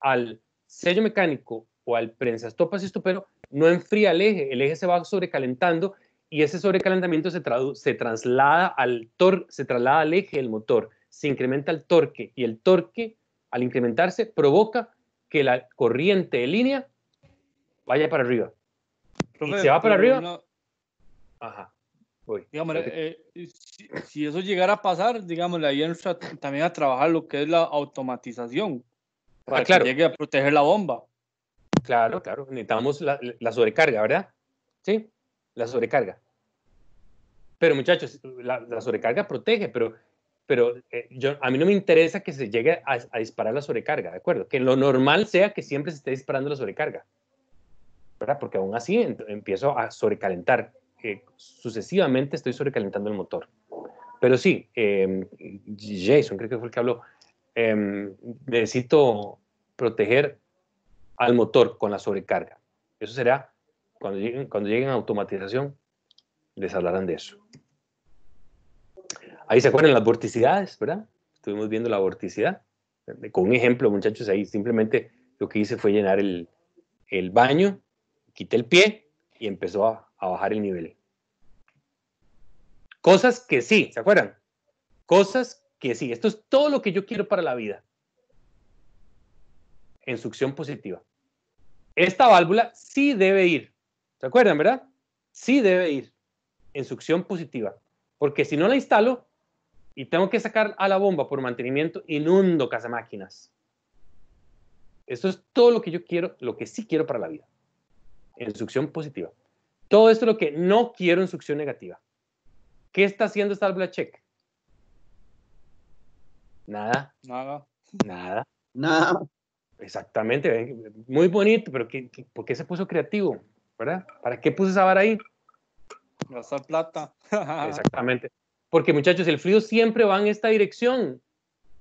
al sello mecánico o al prensas topas y pero no enfría el eje, el eje se va sobrecalentando y ese sobrecalentamiento se, se traslada al tor se traslada al eje del motor se incrementa el torque y el torque al incrementarse provoca que la corriente de línea vaya para arriba. se va para arriba. Ajá. Eh, si, eso llegara a pasar, digamos, ahí entra también a trabajar lo que es la automatización. Ah, para que llegue a proteger la bomba. Claro, claro. Necesitamos la, sobrecarga, ¿verdad? Sí, la sobrecarga. Pero muchachos, la, la sobrecarga protege, pero pero eh, yo, a mí no me interesa que se llegue a, disparar la sobrecarga, ¿de acuerdo? Que lo normal sea que siempre se esté disparando la sobrecarga, ¿verdad? Porque aún así empiezo a sobrecalentar. Eh, sucesivamente estoy sobrecalentando el motor. Pero sí, em, Jason, creo que fue el que habló, em, necesito proteger al motor con la sobrecarga. Eso será, cuando cuando lleguen a automatización, les hablarán de eso. Ahí se acuerdan las vorticidades, ¿verdad? Estuvimos viendo la vorticidad. Eh, con un ejemplo, muchachos, ahí simplemente lo que hice fue llenar el, baño, quité el pie y empezó a, a bajar el nivel. Cosas que sí, ¿se acuerdan? Cosas que sí, esto es todo lo que yo quiero para la vida. En succión positiva. Esta válvula sí debe ir. ¿Se acuerdan, verdad? Sí debe ir en succión positiva. Porque si no la instalo, y tengo que sacar a la bomba por mantenimiento, inundo casa máquinas. Eso es todo lo que yo quiero, lo que sí quiero para la vida. En positiva. Todo esto es lo que no quiero en succión negativa. ¿Qué está haciendo esta válvula check? Nada. Nada. Nada. Nada. Exactamente. Muy bonito, pero por qué se puso creativo? ¿Verdad? ¿Para qué puso esa vara ahí? Gastar plata. Exactamente. Porque muchachos, el fluido siempre va en esta dirección.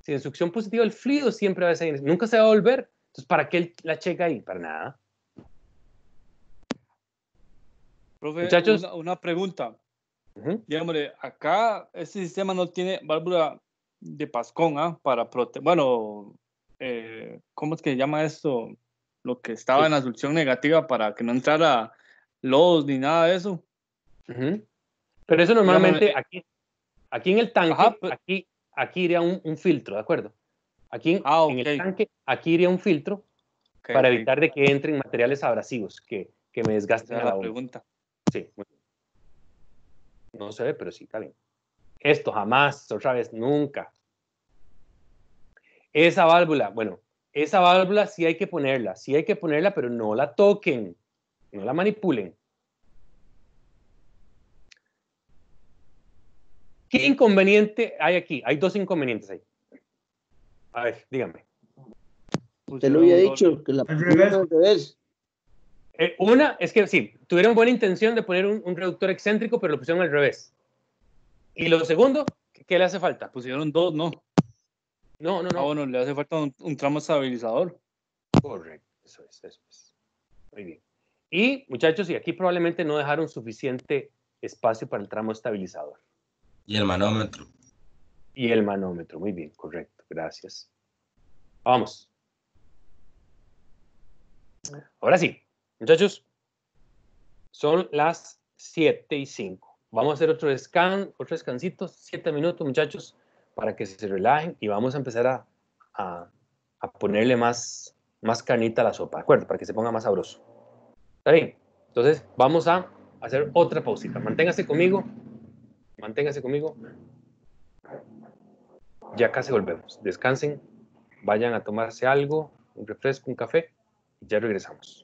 Si Sin succión positiva, el fluido siempre va a ser, Nunca se va a volver. Entonces, ¿para qué la checa ahí? Para nada. Profe, muchachos. Una, pregunta. Uh acá este sistema no tiene válvula de pascón ¿ah? para proteger. Bueno, eh, ¿cómo es que se llama esto? Lo que estaba en la solución negativa para que no entrara lodos ni nada de eso. Pero eso normalmente eh, aquí Aquí en el tanque, pues. aquí, aquí iría un, filtro, ¿de acuerdo? Aquí en ah, el tanque, aquí iría un filtro para evitar de que entren materiales abrasivos que, me desgasten la, la pregunta. Sí. No se ve, pero sí, está bien. Esto jamás, otra vez, nunca. Esa válvula, bueno, esa válvula sí hay que ponerla, sí hay que ponerla, pero no la toquen, no la manipulen. ¿Qué este, inconveniente hay aquí? Hay dos inconvenientes ahí. A ver, díganme. Usted pues, lo había dicho, que la primera vez. Eh, una es que sí, tuvieron buena intención de poner un, reductor excéntrico, pero lo pusieron al revés. Y lo segundo, ¿qué le hace falta? Pusieron dos, ¿no? No, no, no. Ah, bueno, le hace falta un, tramo estabilizador. Correcto, eso es, eso es. Muy bien. Y muchachos, y aquí probablemente no dejaron suficiente espacio para el tramo estabilizador. Y el manómetro. Y el manómetro, muy bien, correcto, gracias. Vamos. Ahora sí, muchachos, son las 7 y 5. Vamos a hacer otro scan, otro descansito, 7 minutos, muchachos, para que se relajen y vamos a empezar a, a, ponerle más, más canita a la sopa, ¿de acuerdo? Para que se ponga más sabroso. ¿Está bien? Entonces, vamos a hacer otra pausita. Manténgase conmigo Manténgase conmigo. Ya casi volvemos. Descansen, vayan a tomarse algo, un refresco, un café, y ya regresamos.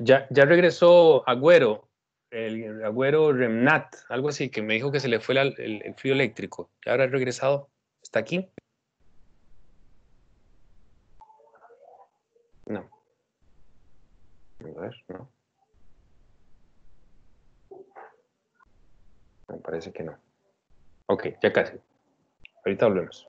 ya, regresó Agüero, el Agüero Remnat, algo así, que me dijo que se le fue el, frío eléctrico. ¿Ya habrá regresado? ¿Está aquí? No. A ver, no. Me parece que no. Ok, ya casi. Ahorita volvemos.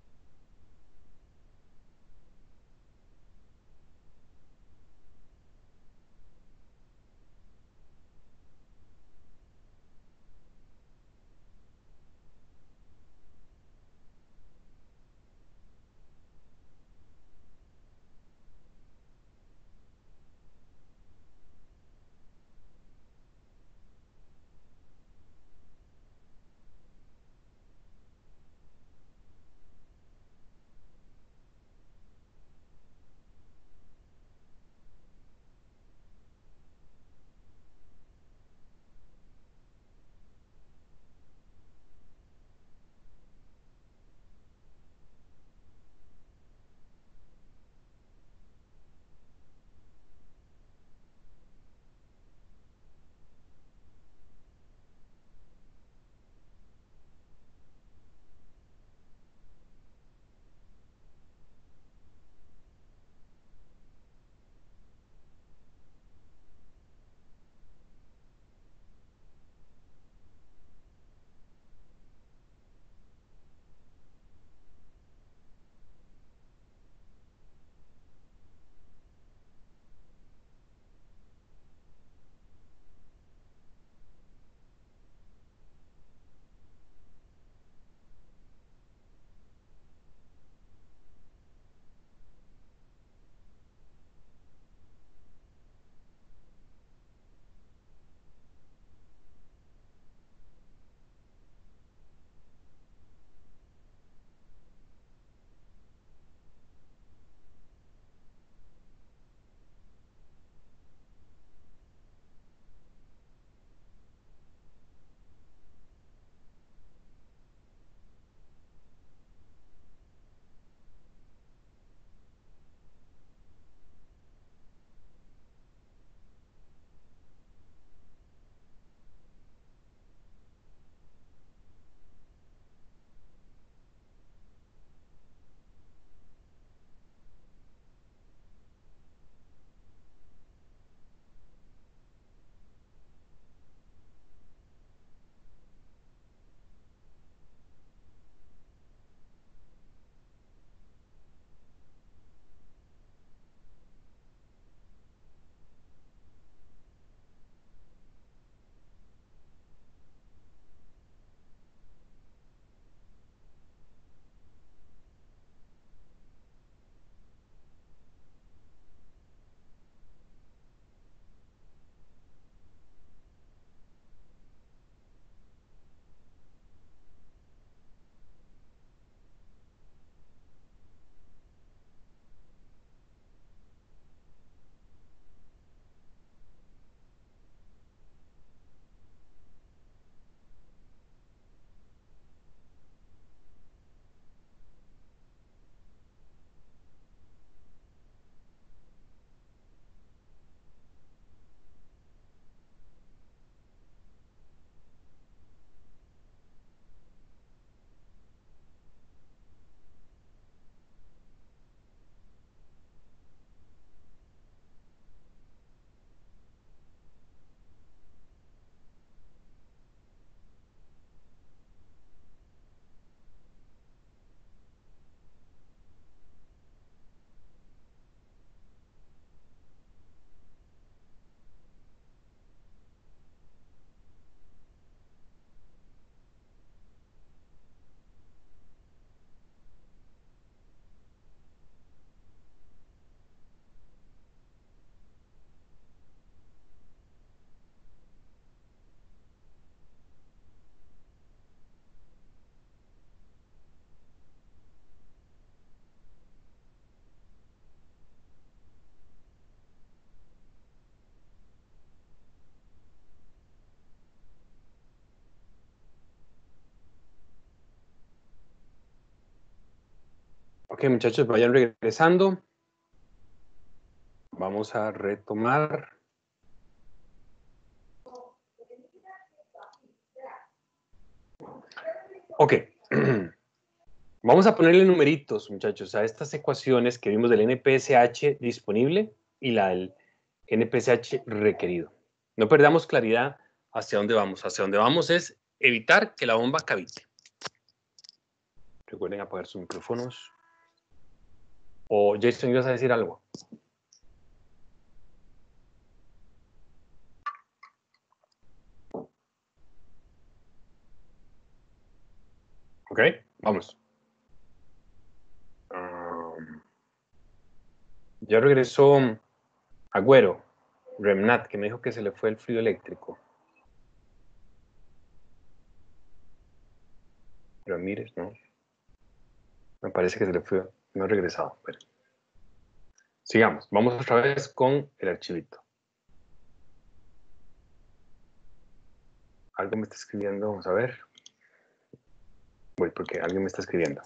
muchachos, vayan regresando. Vamos a retomar. Ok. Vamos a ponerle numeritos, muchachos, a estas ecuaciones que vimos del NPSH disponible y la del NPSH requerido. No perdamos claridad hacia dónde vamos. Hacia dónde vamos es evitar que la bomba cavite. Recuerden apagar sus micrófonos. O Jason, vas a decir algo. Ok, vamos. Um, ya regresó Agüero, Remnat, que me dijo que se le fue el frío eléctrico. Ramírez, ¿no? Me parece que se le fue. No he regresado. Sigamos. Vamos otra vez con el archivito. Algo me está escribiendo. Vamos a ver. Voy porque alguien me está escribiendo.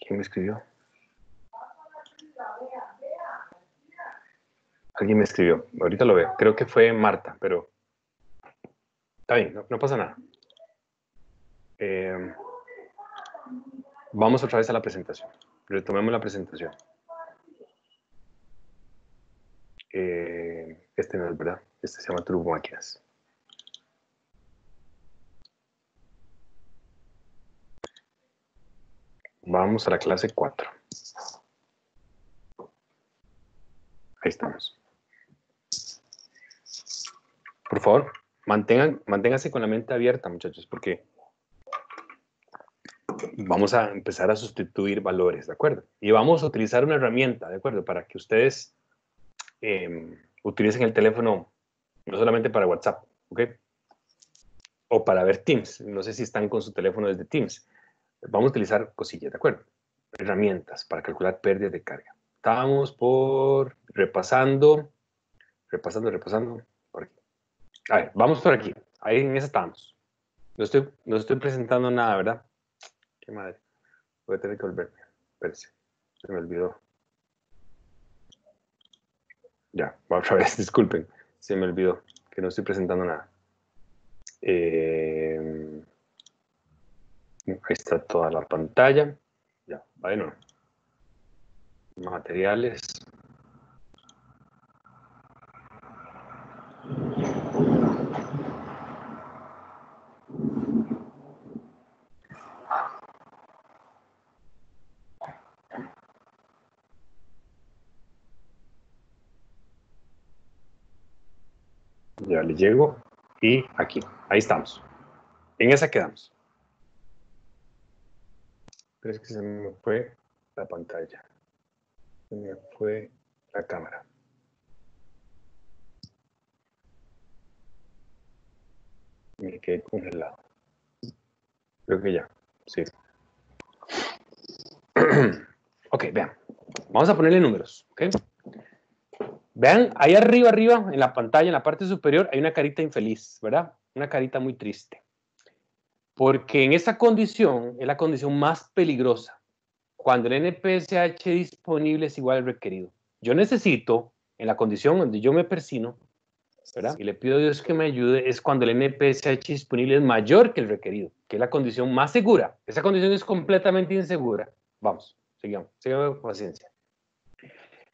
¿Quién me escribió? Alguien me escribió. Ahorita lo veo. Creo que fue Marta, pero... Está bien, no, pasa nada. Eh, Vamos otra vez a la presentación. Retomemos la presentación. Eh, este no es verdad. Este se llama Turbo Máquinas. Vamos a la clase 4. Ahí estamos. Por favor, mantengan, manténganse con la mente abierta, muchachos, porque vamos a empezar a sustituir valores, ¿de acuerdo? Y vamos a utilizar una herramienta, ¿de acuerdo? Para que ustedes em, utilicen el teléfono no solamente para WhatsApp, ¿ok? O para ver Teams. No sé si están con su teléfono desde Teams. Vamos a utilizar cosillas, ¿de acuerdo? Herramientas para calcular pérdidas de carga. Estamos por repasando, repasando, repasando. Por aquí. A ver, vamos por aquí. Ahí en esa estamos. No estoy, no estoy presentando nada, ¿verdad? madre. Voy a tener que volverme. Espérense. Se me olvidó. Ya, otra vez, disculpen. Se me olvidó que no estoy presentando nada. Eh, ahí está toda la pantalla. Ya, bueno. Materiales. llego y aquí. Ahí estamos. En esa quedamos. Pero que se me fue la pantalla. Se me fue la cámara. Me quedé congelado. Creo que ya. Sí. ok, vean. Vamos a ponerle números. ¿ok? Vean, ahí arriba, arriba, en la pantalla, en la parte superior, hay una carita infeliz, ¿verdad? Una carita muy triste. Porque en esa condición es la condición más peligrosa. Cuando el NPSH disponible es igual al requerido. Yo necesito, en la condición donde yo me persino, ¿verdad? Y le pido a Dios que me ayude, es cuando el NPSH disponible es mayor que el requerido, que es la condición más segura. Esa condición es completamente insegura. Vamos, sigamos, sigamos con paciencia.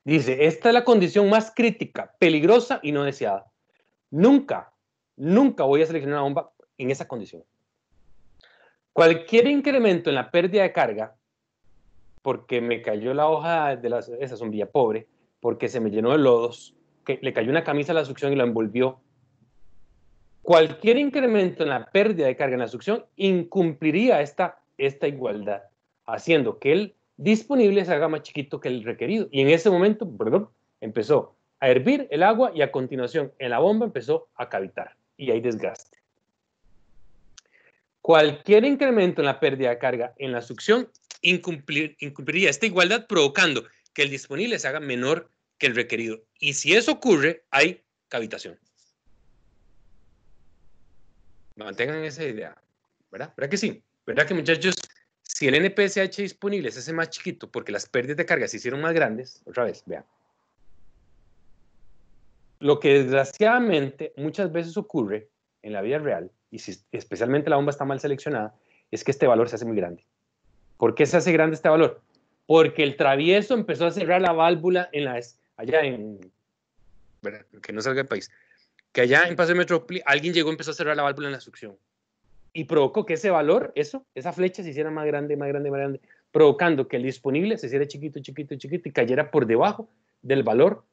Dice, esta es la condición más crítica, peligrosa y no deseada. Nunca, nunca voy a seleccionar una bomba en esa condición. Cualquier incremento en la pérdida de carga, porque me cayó la hoja de las, esa sombrilla pobre, porque se me llenó de lodos, que le cayó una camisa a la succión y la envolvió. Cualquier incremento en la pérdida de carga en la succión incumpliría esta, esta igualdad, haciendo que el disponible se haga más chiquito que el requerido. Y en ese momento, perdón, empezó a hervir el agua y a continuación en la bomba empezó a cavitar y hay desgaste. Cualquier incremento en la pérdida de carga en la succión incumpliría esta igualdad provocando que el disponible se haga menor que el requerido. Y si eso ocurre, hay cavitación. Mantengan esa idea, ¿verdad? ¿Verdad que sí? ¿Verdad que muchachos? Si el NPSH disponible es ese más chiquito, porque las pérdidas de carga se hicieron más grandes, otra vez, vean. Lo que desgraciadamente muchas veces ocurre en la vida real, y si especialmente la bomba está mal seleccionada, es que este valor se hace muy grande. ¿Por qué se hace grande este valor? Porque el travieso empezó a cerrar la válvula en la, allá en, que no salga el país, que allá en Paso de alguien llegó y empezó a cerrar la válvula en la succión y provocó que ese valor, eso, esa flecha se hiciera más grande, más grande, más grande, provocando que el disponible se hiciera chiquito, chiquito, chiquito y cayera por debajo del valor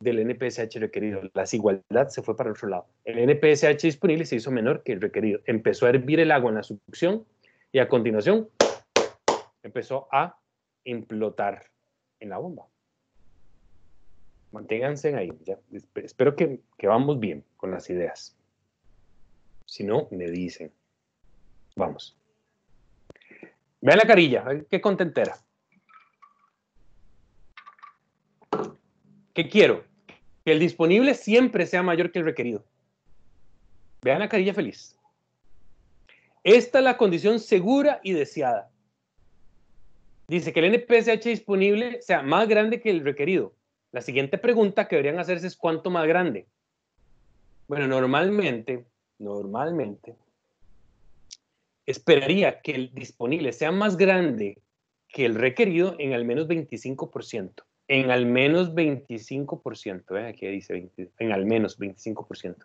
del NPSH requerido. La desigualdad se fue para el otro lado. El NPSH disponible se hizo menor que el requerido. Empezó a hervir el agua en la succión y a continuación empezó a implotar en la bomba. Manténganse ahí. Espero que, que vamos bien con las ideas. Si no, me dicen. Vamos. Vean la carilla, qué contentera. ¿Qué quiero? Que el disponible siempre sea mayor que el requerido. Vean la carilla feliz. Esta es la condición segura y deseada. Dice que el NPSH disponible sea más grande que el requerido. La siguiente pregunta que deberían hacerse es cuánto más grande. Bueno, normalmente, normalmente, esperaría que el disponible sea más grande que el requerido en al menos 25%. En al menos 25%, ¿eh? aquí dice en al menos 25%.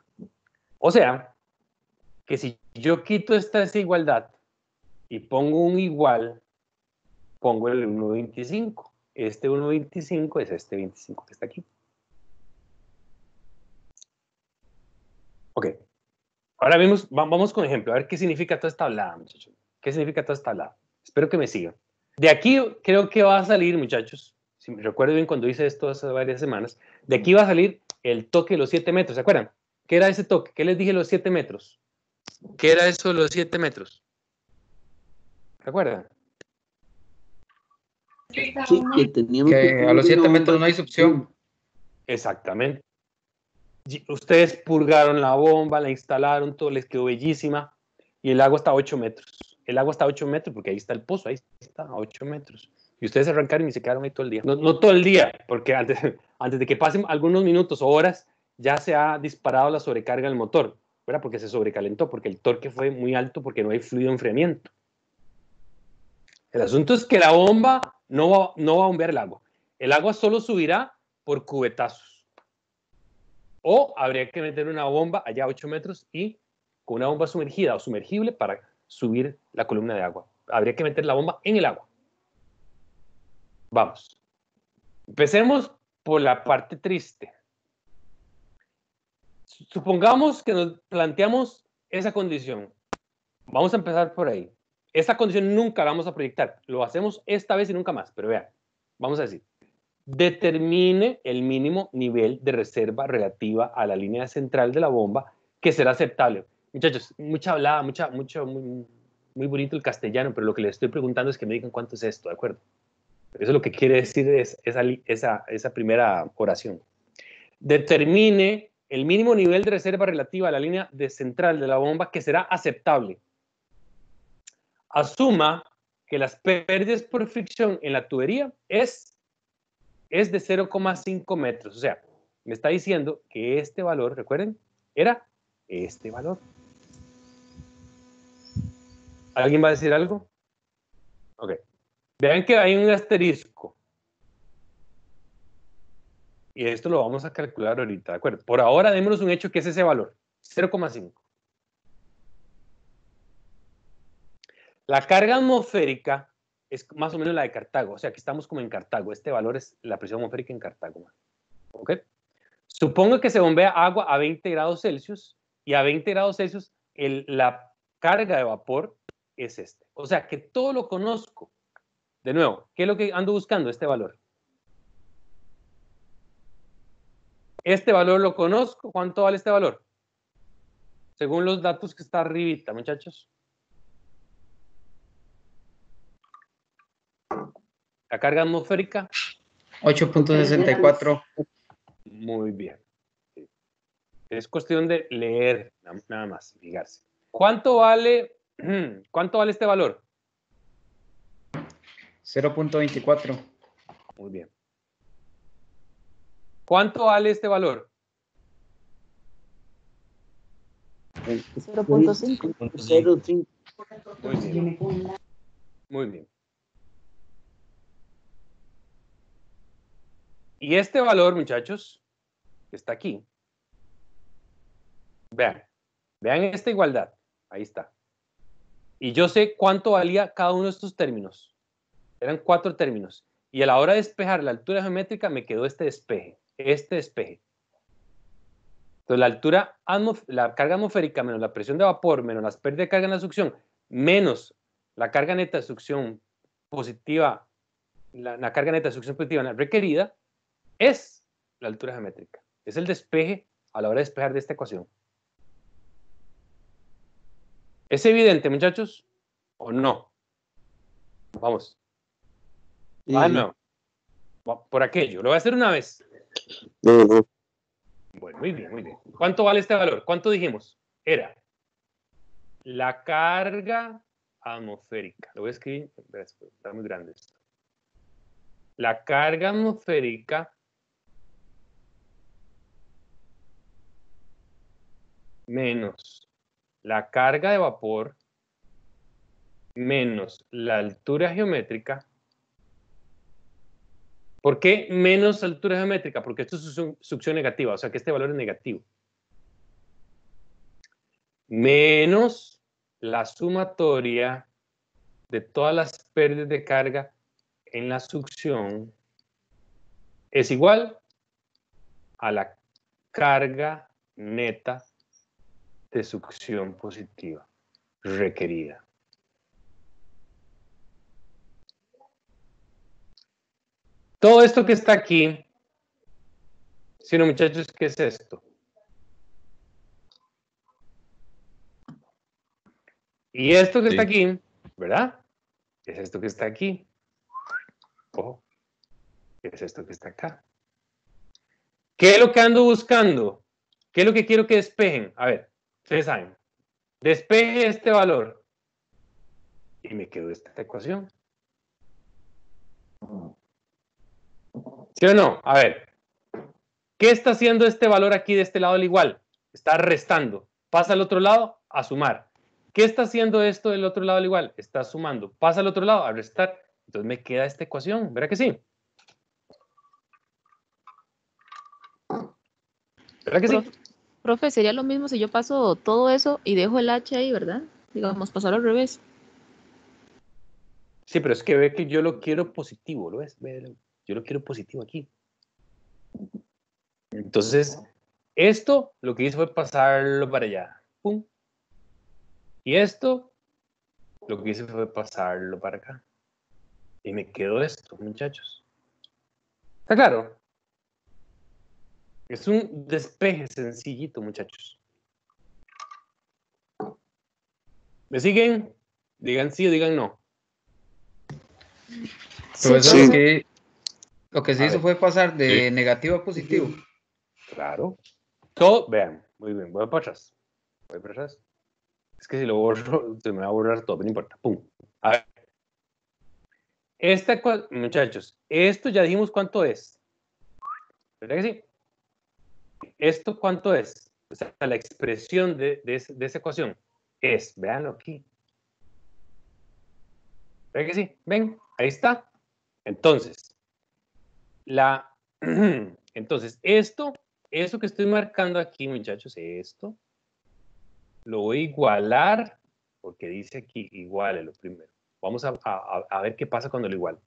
O sea, que si yo quito esta desigualdad y pongo un igual, pongo el 1.25. Este 1.25 es este 25 que está aquí. Ok. Ahora vemos, vamos con ejemplo, a ver qué significa toda esta hablada, muchachos. ¿Qué significa toda esta hablada? Espero que me sigan. De aquí creo que va a salir, muchachos, si me recuerdo bien cuando hice esto hace varias semanas, de aquí va a salir el toque de los siete metros. ¿Se acuerdan? ¿Qué era ese toque? ¿Qué les dije los siete metros? ¿Qué era eso los siete metros? ¿Se acuerdan? a los siete metros no hay opción. Exactamente ustedes purgaron la bomba, la instalaron, todo les quedó bellísima y el agua está a 8 metros. El agua está a 8 metros porque ahí está el pozo, ahí está a 8 metros. Y ustedes arrancaron y se quedaron ahí todo el día. No, todo el día, porque antes, de que pasen algunos minutos o horas, ya se ha disparado la sobrecarga del motor, ¿verdad? Porque se sobrecalentó, porque el torque fue muy alto, porque no hay fluido enfriamiento. El asunto es que la bomba no va, no va a bombear el agua. El agua solo subirá por cubetazos. O habría que meter una bomba allá a 8 metros y con una bomba sumergida o sumergible para subir la columna de agua. Habría que meter la bomba en el agua. Vamos. Empecemos por la parte triste. Supongamos que nos planteamos esa condición. Vamos a empezar por ahí. Esa condición nunca la vamos a proyectar. Lo hacemos esta vez y nunca más. Pero vean, vamos a decir, determine el mínimo nivel de reserva relativa a la línea central de la bomba que será aceptable. Muchachos, mucha hablada, mucha, mucho, muy, bonito el castellano, pero lo que les estoy preguntando es que me digan cuánto es esto, ¿de acuerdo? Eso es lo que quiere decir esa, esa, primera oración. Determine el mínimo nivel de reserva relativa a la línea central de la bomba que será aceptable. Asuma que las pérdidas por fricción en la tubería es es de 0,5 metros. O sea, me está diciendo que este valor, recuerden, era este valor. ¿Alguien va a decir algo? Ok. Vean que hay un asterisco. Y esto lo vamos a calcular ahorita, ¿de acuerdo? Por ahora, démonos un hecho que es ese valor, 0,5. La carga atmosférica es más o menos la de Cartago, o sea que estamos como en Cartago, este valor es la presión atmosférica en Cartago. Supongo que se bombea agua a 20 grados Celsius y a 20 grados Celsius la carga de vapor es este. O sea que todo lo conozco. De nuevo, ¿qué es lo que ando buscando? Este valor. Este valor lo conozco. ¿Cuánto vale este valor? Según los datos que está arribita, muchachos. La carga atmosférica. 8.64. Muy bien. Es cuestión de leer, nada más, fijarse. ¿Cuánto vale, cuánto vale este valor? 0.24. Muy bien. ¿Cuánto vale este valor? 0.5. Muy Muy bien. Y este valor, muchachos, está aquí. Vean, vean esta igualdad. Ahí está. Y yo sé cuánto valía cada uno de estos términos. Eran cuatro términos. Y a la hora de despejar la altura geométrica me quedó este despeje, este despeje. Entonces la altura, la carga atmosférica menos la presión de vapor, menos las pérdidas de carga en la succión, menos la carga neta de succión positiva, la, la carga neta de succión positiva requerida, es la altura geométrica. Es el despeje a la hora de despejar de esta ecuación. ¿Es evidente, muchachos? ¿O no? Vamos. Ah, no. Por aquello. Lo voy a hacer una vez. Bueno, muy bien, muy bien. ¿Cuánto vale este valor? ¿Cuánto dijimos? Era la carga atmosférica. Lo voy a escribir, está muy grande esto. La carga atmosférica menos la carga de vapor menos la altura geométrica. ¿Por qué menos altura geométrica? Porque esto es succión negativa, o sea que este valor es negativo. Menos la sumatoria de todas las pérdidas de carga en la succión es igual a la carga neta de succión positiva requerida. Todo esto que está aquí, sino muchachos, ¿qué es esto? Y esto que está aquí, ¿verdad? Es esto que está aquí. ¿qué es esto que está acá. ¿Qué es lo que ando buscando? ¿Qué es lo que quiero que despejen? A ver, Ustedes despeje este valor y me quedó esta ecuación. ¿Sí o no? A ver, ¿qué está haciendo este valor aquí de este lado al igual? Está restando. Pasa al otro lado a sumar. ¿Qué está haciendo esto del otro lado al igual? Está sumando. Pasa al otro lado a restar. Entonces me queda esta ecuación. ¿Verdad que sí? ¿Verdad que sí? Profe, sería lo mismo si yo paso todo eso y dejo el H ahí, ¿verdad? Digamos, pasar al revés. Sí, pero es que ve que yo lo quiero positivo, ¿lo ves? Yo lo quiero positivo aquí. Entonces, esto lo que hice fue pasarlo para allá. ¡Pum! Y esto lo que hice fue pasarlo para acá. Y me quedo esto, muchachos. Está claro. Es un despeje sencillito, muchachos. ¿Me siguen? Digan sí o digan no. lo, que, se hizo fue pasar de negativo a positivo. Claro. Todo, vean, muy bien, voy para atrás. Voy para atrás. Es que si lo borro, se me va a borrar todo, no importa. Pum. A ver. Esta, muchachos, esto ya dijimos cuánto es. ¿Verdad que sí? ¿Esto cuánto es? O sea, la expresión de, esa ecuación es, veanlo aquí. ¿Ven que sí? ¿Ven? Ahí está. Entonces, la, entonces, esto, eso que estoy marcando aquí, muchachos, esto, lo voy a igualar, porque dice aquí, iguale lo primero. Vamos a, a ver qué pasa cuando lo igual.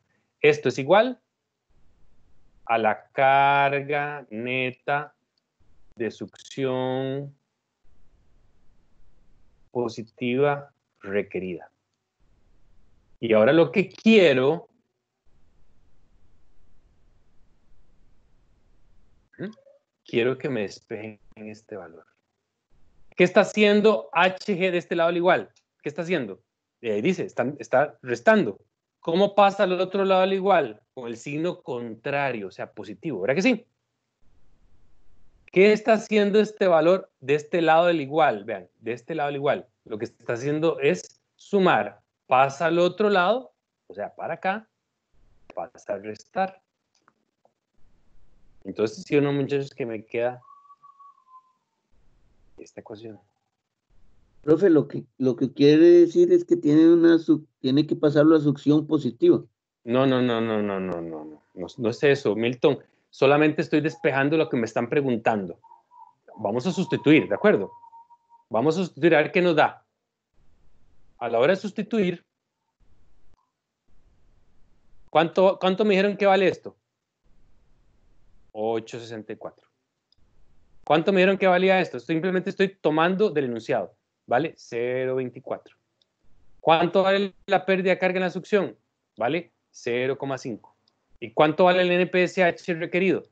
Esto es igual a la carga neta de succión positiva requerida. Y ahora lo que quiero ¿Mm? quiero que me despejen este valor. ¿Qué está haciendo HG de este lado al igual? ¿Qué está haciendo? Ahí dice, está, está restando. ¿Cómo pasa al otro lado al igual? Con el signo contrario, o sea, positivo, ¿verdad que sí? ¿Qué está haciendo este valor de este lado del igual? Vean, de este lado del igual. Lo que está haciendo es sumar. Pasa al otro lado, o sea, para acá, pasa a restar. Entonces, si uno, muchachos, que me queda esta ecuación. Profe, lo que, lo que quiere decir es que tiene, una, tiene que pasarlo a succión positiva. no, no, no, no, no, no, no, no, no es eso, Milton solamente estoy despejando lo que me están preguntando. Vamos a sustituir, ¿de acuerdo? Vamos a sustituir a ver qué nos da. A la hora de sustituir, ¿cuánto, cuánto me dijeron que vale esto? 864. ¿Cuánto me dijeron que valía esto? Simplemente estoy tomando del enunciado, ¿vale? 0.24. ¿Cuánto vale la pérdida de carga en la succión? Vale 0,5. ¿Y cuánto vale el NPSH requerido?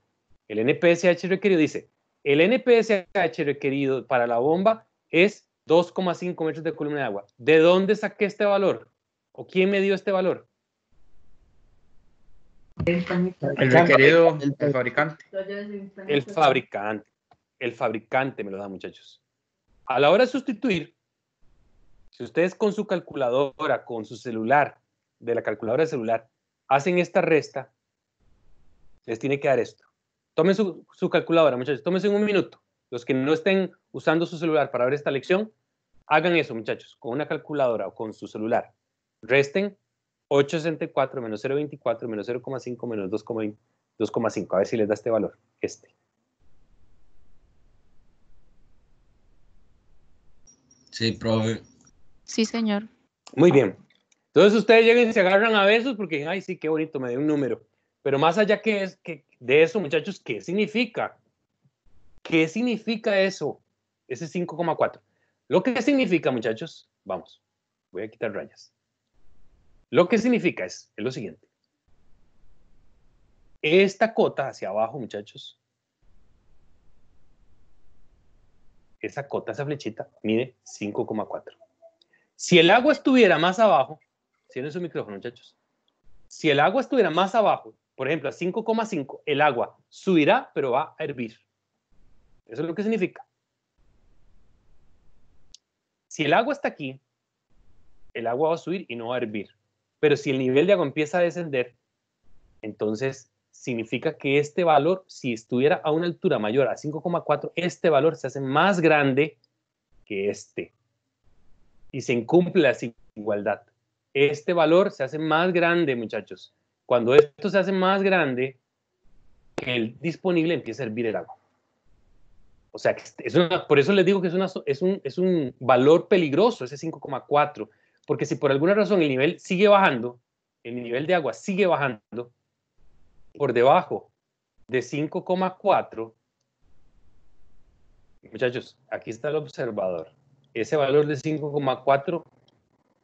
El NPSH requerido dice, el NPSH requerido para la bomba es 2,5 metros de columna de agua. ¿De dónde saqué este valor? ¿O quién me dio este valor? El, requerido, fabricante. El fabricante. El fabricante me lo da, muchachos. A la hora de sustituir, si ustedes con su calculadora, con su celular, de la calculadora celular, hacen esta resta, les tiene que dar esto. Tomen su, calculadora, muchachos, tómense un minuto. Los que no estén usando su celular para ver esta lección, hagan eso, muchachos, con una calculadora o con su celular. Resten 864 menos 0.24 menos 0,5 menos 2,5. A ver si les da este valor, este. Sí, profe. Sí, señor. Muy bien. Entonces ustedes llegan y se agarran a besos porque ay, sí, qué bonito, me dio un número. Pero más allá que es, que, de eso, muchachos, ¿qué significa? ¿Qué significa eso? Ese 5,4. Lo que significa, muchachos, vamos, voy a quitar rayas. Lo que significa es lo siguiente. Esta cota hacia abajo, muchachos, esa cota, esa flechita, mide 5,4. Si el agua estuviera más abajo, su micrófono, muchachos. Si el agua estuviera más abajo, por ejemplo, a 5,5, el agua subirá, pero va a hervir. Eso es lo que significa. Si el agua está aquí, el agua va a subir y no va a hervir. Pero si el nivel de agua empieza a descender, entonces significa que este valor, si estuviera a una altura mayor a 5,4, este valor se hace más grande que este. Y se incumple la igualdad este valor se hace más grande, muchachos. Cuando esto se hace más grande, el disponible empieza a hervir el agua. O sea, por eso les digo que es un valor peligroso, ese 5,4, porque si por alguna razón el nivel sigue bajando, el nivel de agua sigue bajando por debajo de 5,4, muchachos, aquí está el observador. Ese valor de 5,4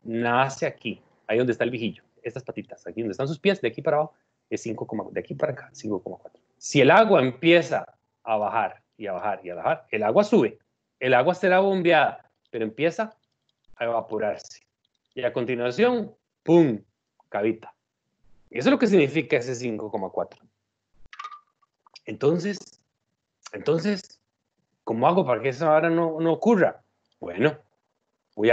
nace aquí, ahí donde está el vigillo, estas patitas, aquí donde están sus pies, de aquí para abajo, es 5, de aquí para acá, 5,4. Si el agua empieza a bajar y a bajar y a bajar, el agua sube, el agua será bombeada, pero empieza a evaporarse. Y a continuación, ¡pum!, cavita. Eso es lo que significa ese 5,4. Entonces, entonces, ¿cómo hago para que eso ahora no, no ocurra? Bueno, Voy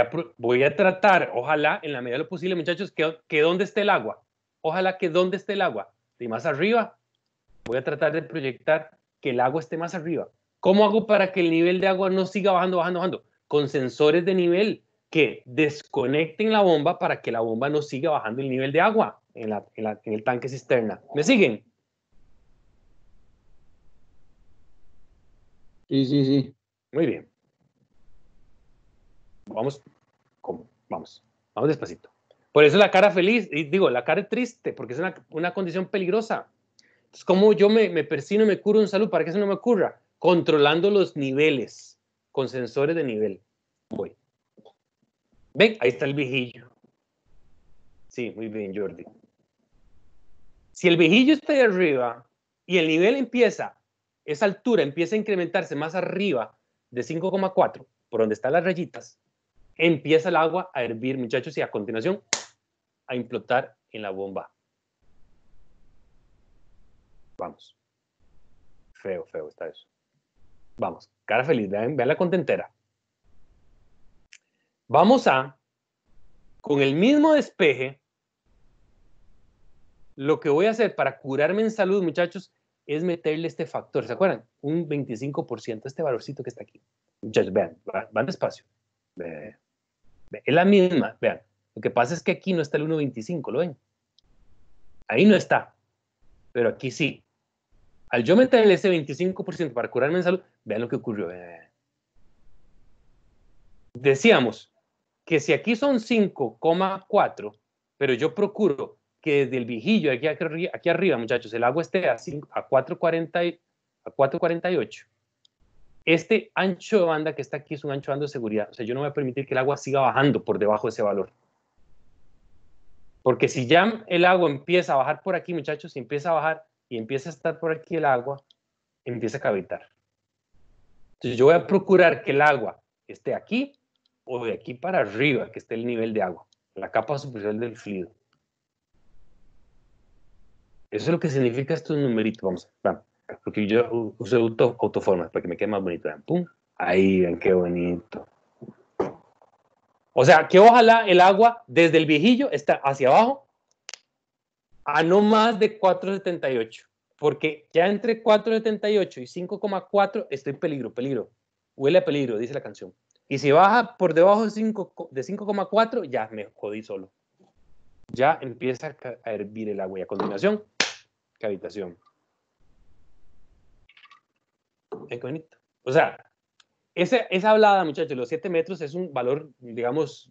a, tratar, ojalá, en la medida de lo posible, muchachos, que, que donde esté el agua, ojalá que dónde esté el agua, de más arriba, voy a tratar de proyectar que el agua esté más arriba. ¿Cómo hago para que el nivel de agua no siga bajando, bajando, bajando? Con sensores de nivel que desconecten la bomba para que la bomba no siga bajando el nivel de agua en, en el tanque cisterna. ¿Me siguen? Sí, sí, sí. Muy bien vamos, ¿cómo? Vamos, vamos despacito. Por eso la cara feliz, digo, la cara triste, porque es una, una condición peligrosa. Entonces, como yo me, persino me curo en salud para que eso no me ocurra? Controlando los niveles, con sensores de nivel. Voy. Ven, ahí está el vigillo. Sí, muy bien, Jordi. Si el vigillo está ahí arriba y el nivel empieza, esa altura empieza a incrementarse más arriba de 5,4, por donde están las rayitas, empieza el agua a hervir, muchachos, y a continuación a implotar en la bomba. Vamos. Feo, feo está eso. Vamos, cara feliz, vean, la contentera. Vamos a, con el mismo despeje, lo que voy a hacer para curarme en salud, muchachos, es meterle este factor. ¿Se acuerdan? Un 25%, este valorcito que está aquí. Muchachos, vean, van despacio. Vean. Es la misma, vean. Lo que pasa es que aquí no está el 1.25, ¿lo ven? Ahí no está, pero aquí sí. Al yo meterle ese 25% para curarme en salud, vean lo que ocurrió. Decíamos que si aquí son 5,4, pero yo procuro que desde el vigillo, aquí, aquí, arriba, muchachos, el agua esté a, a a 4,48 este ancho de banda que está aquí es un ancho de banda de seguridad. O sea, yo no voy a permitir que el agua siga bajando por debajo de ese valor. Porque si ya el agua empieza a bajar por aquí, muchachos, si empieza a bajar y empieza a estar por aquí el agua, empieza a cavitar. Entonces yo voy a procurar que el agua esté aquí o de aquí para arriba, que esté el nivel de agua, la capa superficial del fluido. Eso es lo que significa estos numeritos. Vamos, ver. Porque yo uso auto, autoformas para que me quede más bonito. ¡Pum! Ahí, ven qué bonito. O sea, que ojalá el agua desde el viejillo está hacia abajo a no más de 4.78. Porque ya entre 4.78 y 5.4 estoy en peligro, peligro. Huele a peligro, dice la canción. Y si baja por debajo de 5,4, de ya me jodí solo. Ya empieza a hervir el agua y a continuación, cavitación bonito. O sea, esa, es hablada, muchachos, los 7 metros es un valor, digamos,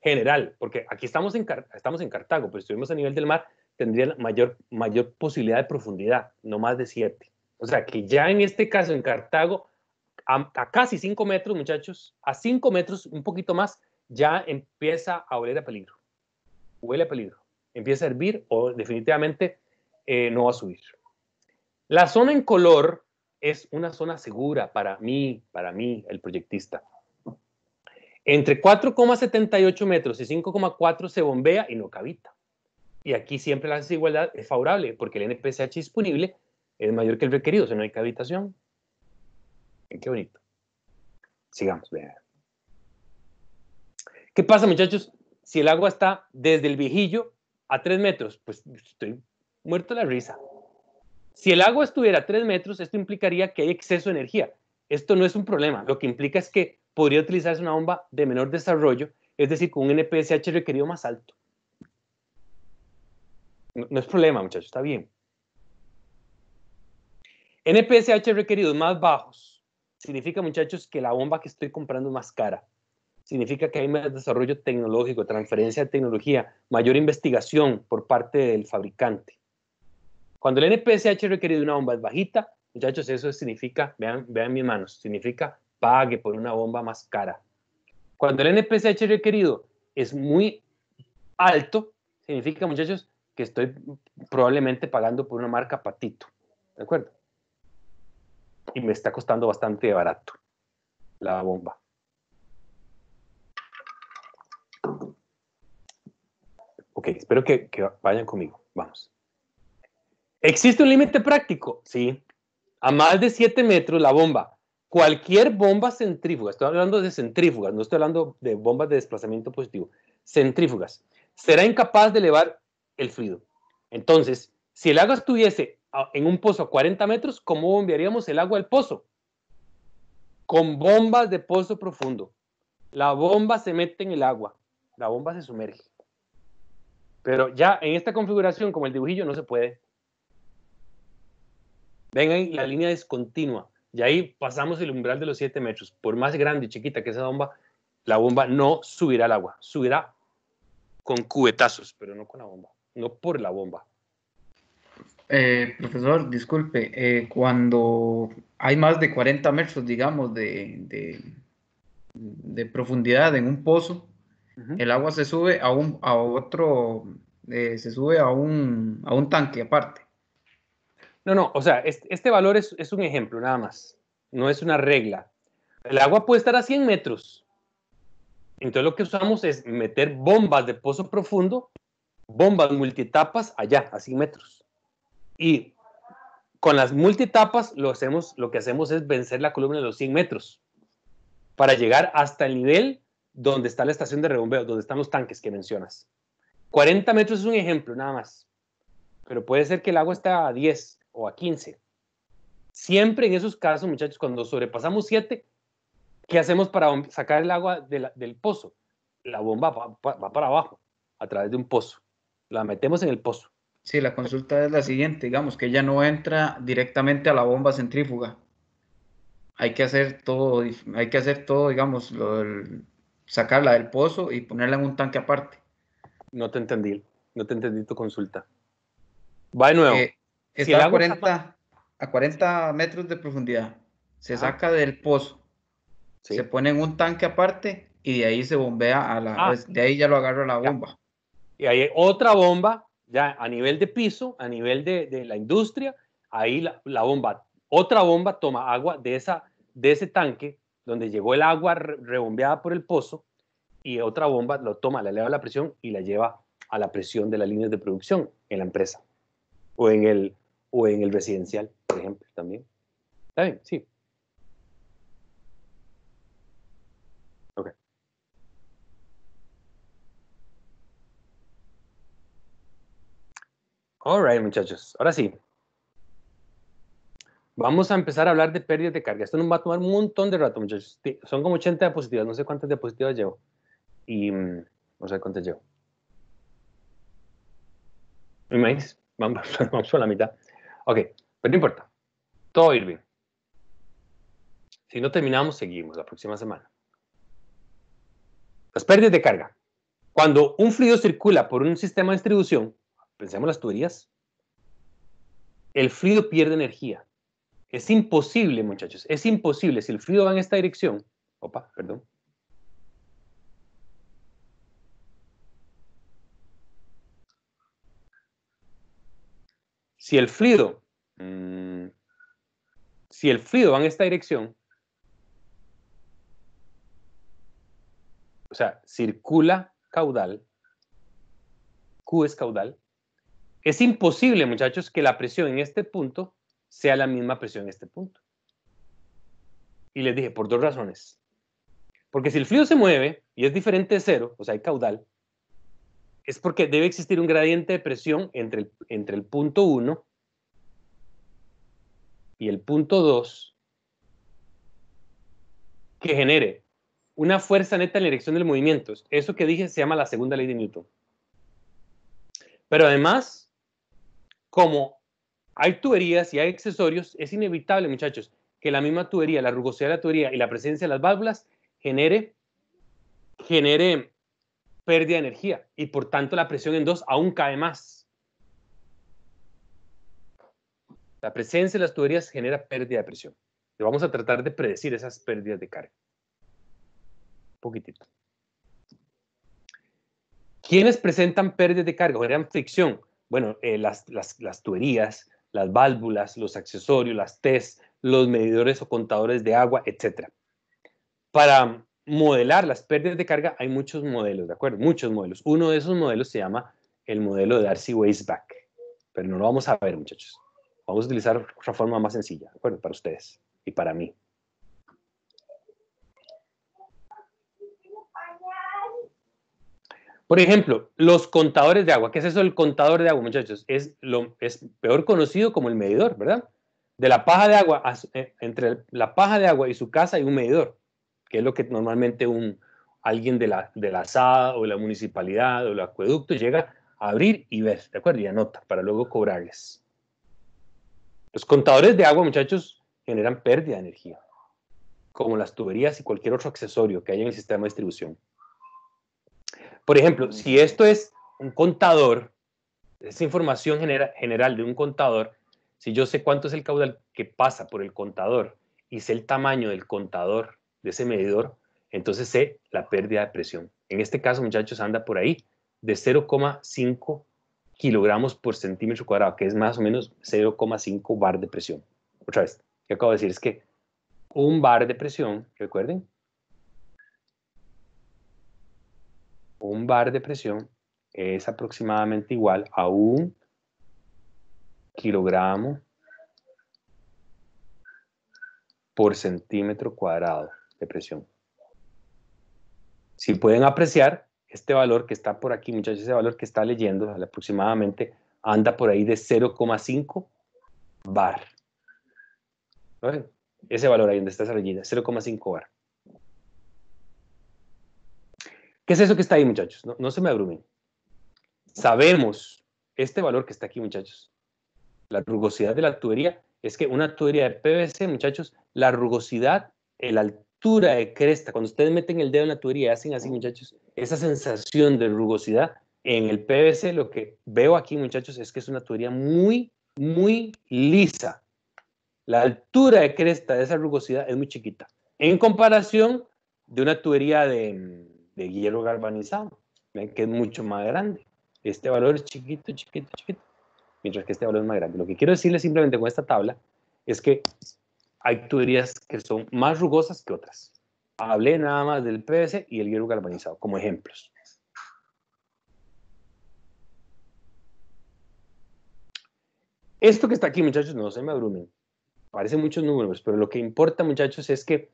general, porque aquí estamos en, estamos en Cartago, pero si estuvimos a nivel del mar, tendría mayor, mayor posibilidad de profundidad, no más de 7. O sea, que ya en este caso, en Cartago, a, casi 5 metros, muchachos, a 5 metros, un poquito más, ya empieza a oler a peligro. Huele a peligro. Empieza a hervir o definitivamente eh, no va a subir. La zona en color es una zona segura para mí, para mí, el proyectista. Entre 4,78 metros y 5,4 se bombea y no cavita. Y aquí siempre la desigualdad es favorable porque el NPCH disponible es mayor que el requerido, o sea, no hay cavitación. Qué bonito. Sigamos. Vean. ¿Qué pasa, muchachos? Si el agua está desde el viejillo a 3 metros, pues estoy muerto de la risa. Si el agua estuviera a 3 metros, esto implicaría que hay exceso de energía. Esto no es un problema, lo que implica es que podría utilizarse una bomba de menor desarrollo, es decir, con un NPSH requerido más alto. No, es problema, muchachos, está bien. NPSH requeridos más bajos significa, muchachos, que la bomba que estoy comprando es más cara. Significa que hay más desarrollo tecnológico, transferencia de tecnología, mayor investigación por parte del fabricante. Cuando el NPSH requerido de una bomba es bajita, muchachos, eso significa, vean, vean mis manos, significa pague por una bomba más cara. Cuando el NPSH requerido es muy alto, significa, muchachos, que estoy probablemente pagando por una marca patito. ¿De acuerdo? Y me está costando bastante barato la bomba. Ok, espero que vayan conmigo. Vamos. ¿Existe un límite práctico? Sí. A más de 7 metros la bomba. Cualquier bomba centrífuga, estoy hablando de centrífugas, no estoy hablando de bombas de desplazamiento positivo, centrífugas, será incapaz de elevar el fluido. Entonces, si el agua estuviese en un pozo a 40 metros, ¿cómo bombearíamos el agua al pozo? Con bombas de pozo profundo. La bomba se mete en el agua, la bomba se sumerge. Pero ya en esta configuración, como el dibujillo, no se puede. Ven la línea es continua. Y ahí pasamos el umbral de los 7 metros. Por más grande y chiquita que esa bomba, la bomba no subirá al agua. Subirá con cubetazos, pero no con la bomba. No por la bomba. Eh, profesor, disculpe, eh, cuando hay más de 40 metros, digamos, de, profundidad en un pozo, el agua se sube a, un, a otro, eh, se sube a un, a un tanque aparte. No, no, o sea, este, valor es, un ejemplo nada más, no es una regla. El agua puede estar a 100 metros. Entonces lo que usamos es meter bombas de pozo profundo, bombas multitapas allá, a 100 metros. Y con las multitapas lo, hacemos, lo que hacemos es vencer la columna de los 100 metros para llegar hasta el nivel donde está la estación de rebombeo, donde están los tanques que mencionas. 40 metros es un ejemplo nada más, pero puede ser que el agua está a 10, o a 15. Siempre en esos casos, muchachos, cuando sobrepasamos 7, ¿qué hacemos para sacar el agua del pozo? La bomba va, para abajo, a través de un pozo. La metemos en el pozo. Sí, la consulta es la siguiente, digamos que ella no entra directamente a la bomba centrífuga. Hay que hacer todo, hay que hacer todo, digamos, sacarla del pozo y ponerla en un tanque aparte. No te entendí, no te entendí tu consulta. Va de nuevo. Eh, Está a, 40, a metros de profundidad. Se ah. saca del pozo. Se pone en un tanque aparte y de ahí se bombea a la. Ah. de ahí ya lo agarra la bomba. Y hay otra bomba, ya a nivel de piso, a nivel de, la industria. Ahí la, bomba, otra bomba toma agua de, esa, de ese tanque donde llegó el agua rebombeada por el pozo y otra bomba lo toma, la eleva la presión y la lleva a la presión de las líneas de producción en la empresa o en el, o en el residencial, por ejemplo, también. ¿Está bien? Sí. Ok. All right, muchachos. Ahora sí. Vamos a empezar a hablar de pérdidas de carga. Esto nos va a tomar un montón de rato, muchachos. Son como 80 diapositivas, no sé cuántas diapositivas llevo. Y mm, no sé cuántas llevo. ¿Me Vamos, vamos a la mitad. Ok, pero no importa. Todo ir bien. Si no terminamos, seguimos la próxima semana. Las pérdidas de carga. Cuando un fluido circula por un sistema de distribución, pensemos las tuberías, el fluido pierde energía. Es imposible, muchachos, es imposible si el fluido va en esta dirección, opa, perdón, Si el fluido mm. si el va en esta dirección, o sea, circula caudal, Q es caudal, es imposible, muchachos, que la presión en este punto sea la misma presión en este punto. Y les dije, por dos razones. Porque si el fluido se mueve y es diferente de cero, o sea, hay caudal, es porque debe existir un gradiente de presión entre el, entre el punto 1 y el punto 2 que genere una fuerza neta en la dirección del movimiento. Eso que dije se llama la segunda ley de Newton. Pero además, como hay tuberías y hay accesorios, es inevitable, muchachos, que la misma tubería, la rugosidad de la tubería y la presencia de las válvulas genere, genere pérdida de energía y por tanto la presión en dos aún cae más. La presencia de las tuberías genera pérdida de presión. Y vamos a tratar de predecir esas pérdidas de carga. Un poquitito. ¿Quiénes presentan pérdidas de carga? Generan fricción. Bueno, eh, las, las, las tuberías, las válvulas, los accesorios, las TES, los medidores o contadores de agua, etc. Para modelar las pérdidas de carga, hay muchos modelos, ¿de acuerdo? Muchos modelos. Uno de esos modelos se llama el modelo de Darcy Weisbach, pero no lo vamos a ver, muchachos. Vamos a utilizar otra forma más sencilla, ¿de acuerdo? Para ustedes y para mí. Por ejemplo, los contadores de agua. ¿Qué es eso el contador de agua, muchachos? Es, lo, es peor conocido como el medidor, ¿verdad? De la paja de agua, eh, entre la paja de agua y su casa hay un medidor que es lo que normalmente un, alguien de la, de o de la municipalidad o del acueducto llega a abrir y ver, ¿de acuerdo? Y anota para luego cobrarles. Los contadores de agua, muchachos, generan pérdida de energía, como las tuberías y cualquier otro accesorio que haya en el sistema de distribución. Por ejemplo, si esto es un contador, esa información genera, general de un contador, si yo sé cuánto es el caudal que pasa por el contador y sé el tamaño del contador, de ese medidor, entonces sé la pérdida de presión. En este caso, muchachos, anda por ahí de 0,5 kilogramos por centímetro cuadrado, que es más o menos 0,5 bar de presión. Otra vez, que acabo de decir es que un bar de presión, recuerden, un bar de presión es aproximadamente igual a un kilogramo por centímetro cuadrado. De presión. Si pueden apreciar, este valor que está por aquí, muchachos, ese valor que está leyendo, aproximadamente anda por ahí de 0,5 bar. ven? Ese valor ahí donde está esa rayita, 0,5 bar. ¿Qué es eso que está ahí, muchachos? No, se me abrumen. Sabemos este valor que está aquí, muchachos. La rugosidad de la tubería es que una tubería de PVC, muchachos, la rugosidad, el, de cresta, cuando ustedes meten el dedo en la tubería y hacen así, muchachos, esa sensación de rugosidad en el PVC, lo que veo aquí, muchachos, es que es una tubería muy, muy lisa. La altura de cresta de esa rugosidad es muy chiquita, en comparación de una tubería de, hierro galvanizado, que es mucho más grande. Este valor es chiquito, chiquito, chiquito, mientras que este valor es más grande. Lo que quiero decirles simplemente con esta tabla es que hay tuberías que son más rugosas que otras. Hablé nada más del PVC y el hierro galvanizado como ejemplos. Esto que está aquí, muchachos, no se me abrumen. Parecen muchos números, pero lo que importa, muchachos, es que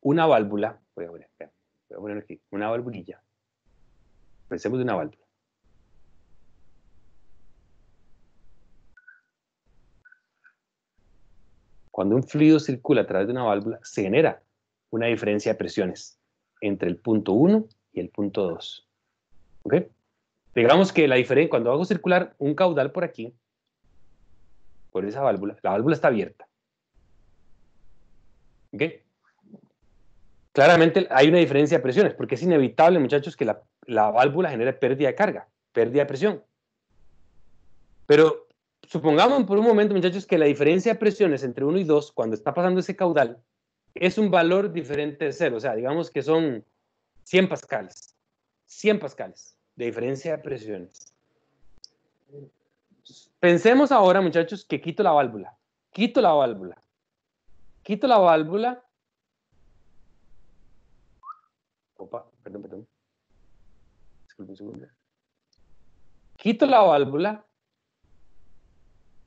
una válvula, voy a poner, aquí, una válvulilla. Pensemos de una válvula. Cuando un fluido circula a través de una válvula, se genera una diferencia de presiones entre el punto 1 y el punto 2. ¿Ok? Digamos que la diferencia, cuando hago circular un caudal por aquí, por esa válvula, la válvula está abierta. ¿Ok? Claramente hay una diferencia de presiones, porque es inevitable, muchachos, que la válvula genere pérdida de carga, pérdida de presión. Pero Supongamos por un momento, muchachos, que la diferencia de presiones entre 1 y 2, cuando está pasando ese caudal, es un valor diferente de 0. O sea, digamos que son 100 pascales. 100 pascales de diferencia de presiones. Pensemos ahora, muchachos, que quito la válvula. Quito la válvula. Quito la válvula. Opa, perdón, perdón. Disculpe un segundo. Quito la válvula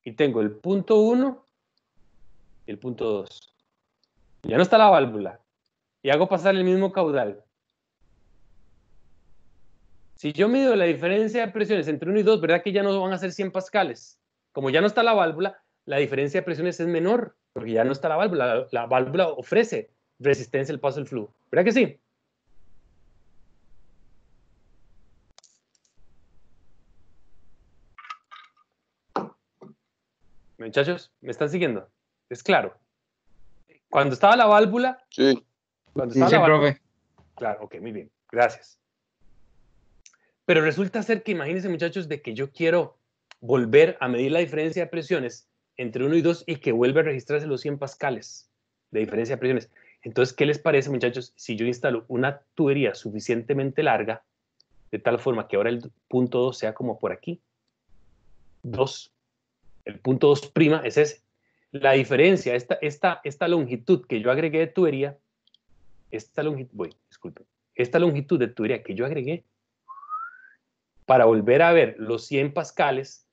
y tengo el punto 1 y el punto 2. Ya no está la válvula y hago pasar el mismo caudal. Si yo mido la diferencia de presiones entre 1 y 2, ¿verdad que ya no van a ser 100 pascales? Como ya no está la válvula, la diferencia de presiones es menor, porque ya no está la válvula. La, válvula ofrece resistencia al paso del flujo. ¿Verdad que sí? Muchachos, ¿me están siguiendo? Es claro. Cuando estaba la válvula. Sí. sí, sí, profe. Claro, ok, muy bien. Gracias. Pero resulta ser que imagínense, muchachos, de que yo quiero volver a medir la diferencia de presiones entre 1 y 2 y que vuelve a registrarse los 100 pascales de diferencia de presiones. Entonces, ¿qué les parece, muchachos, si yo instalo una tubería suficientemente larga, de tal forma que ahora el punto 2 sea como por aquí? 2 el punto 2' es ese. La diferencia, esta, esta, esta longitud que yo agregué de tubería, esta longitud, voy, esta longitud de tubería que yo agregué, para volver a ver los 100 pascales,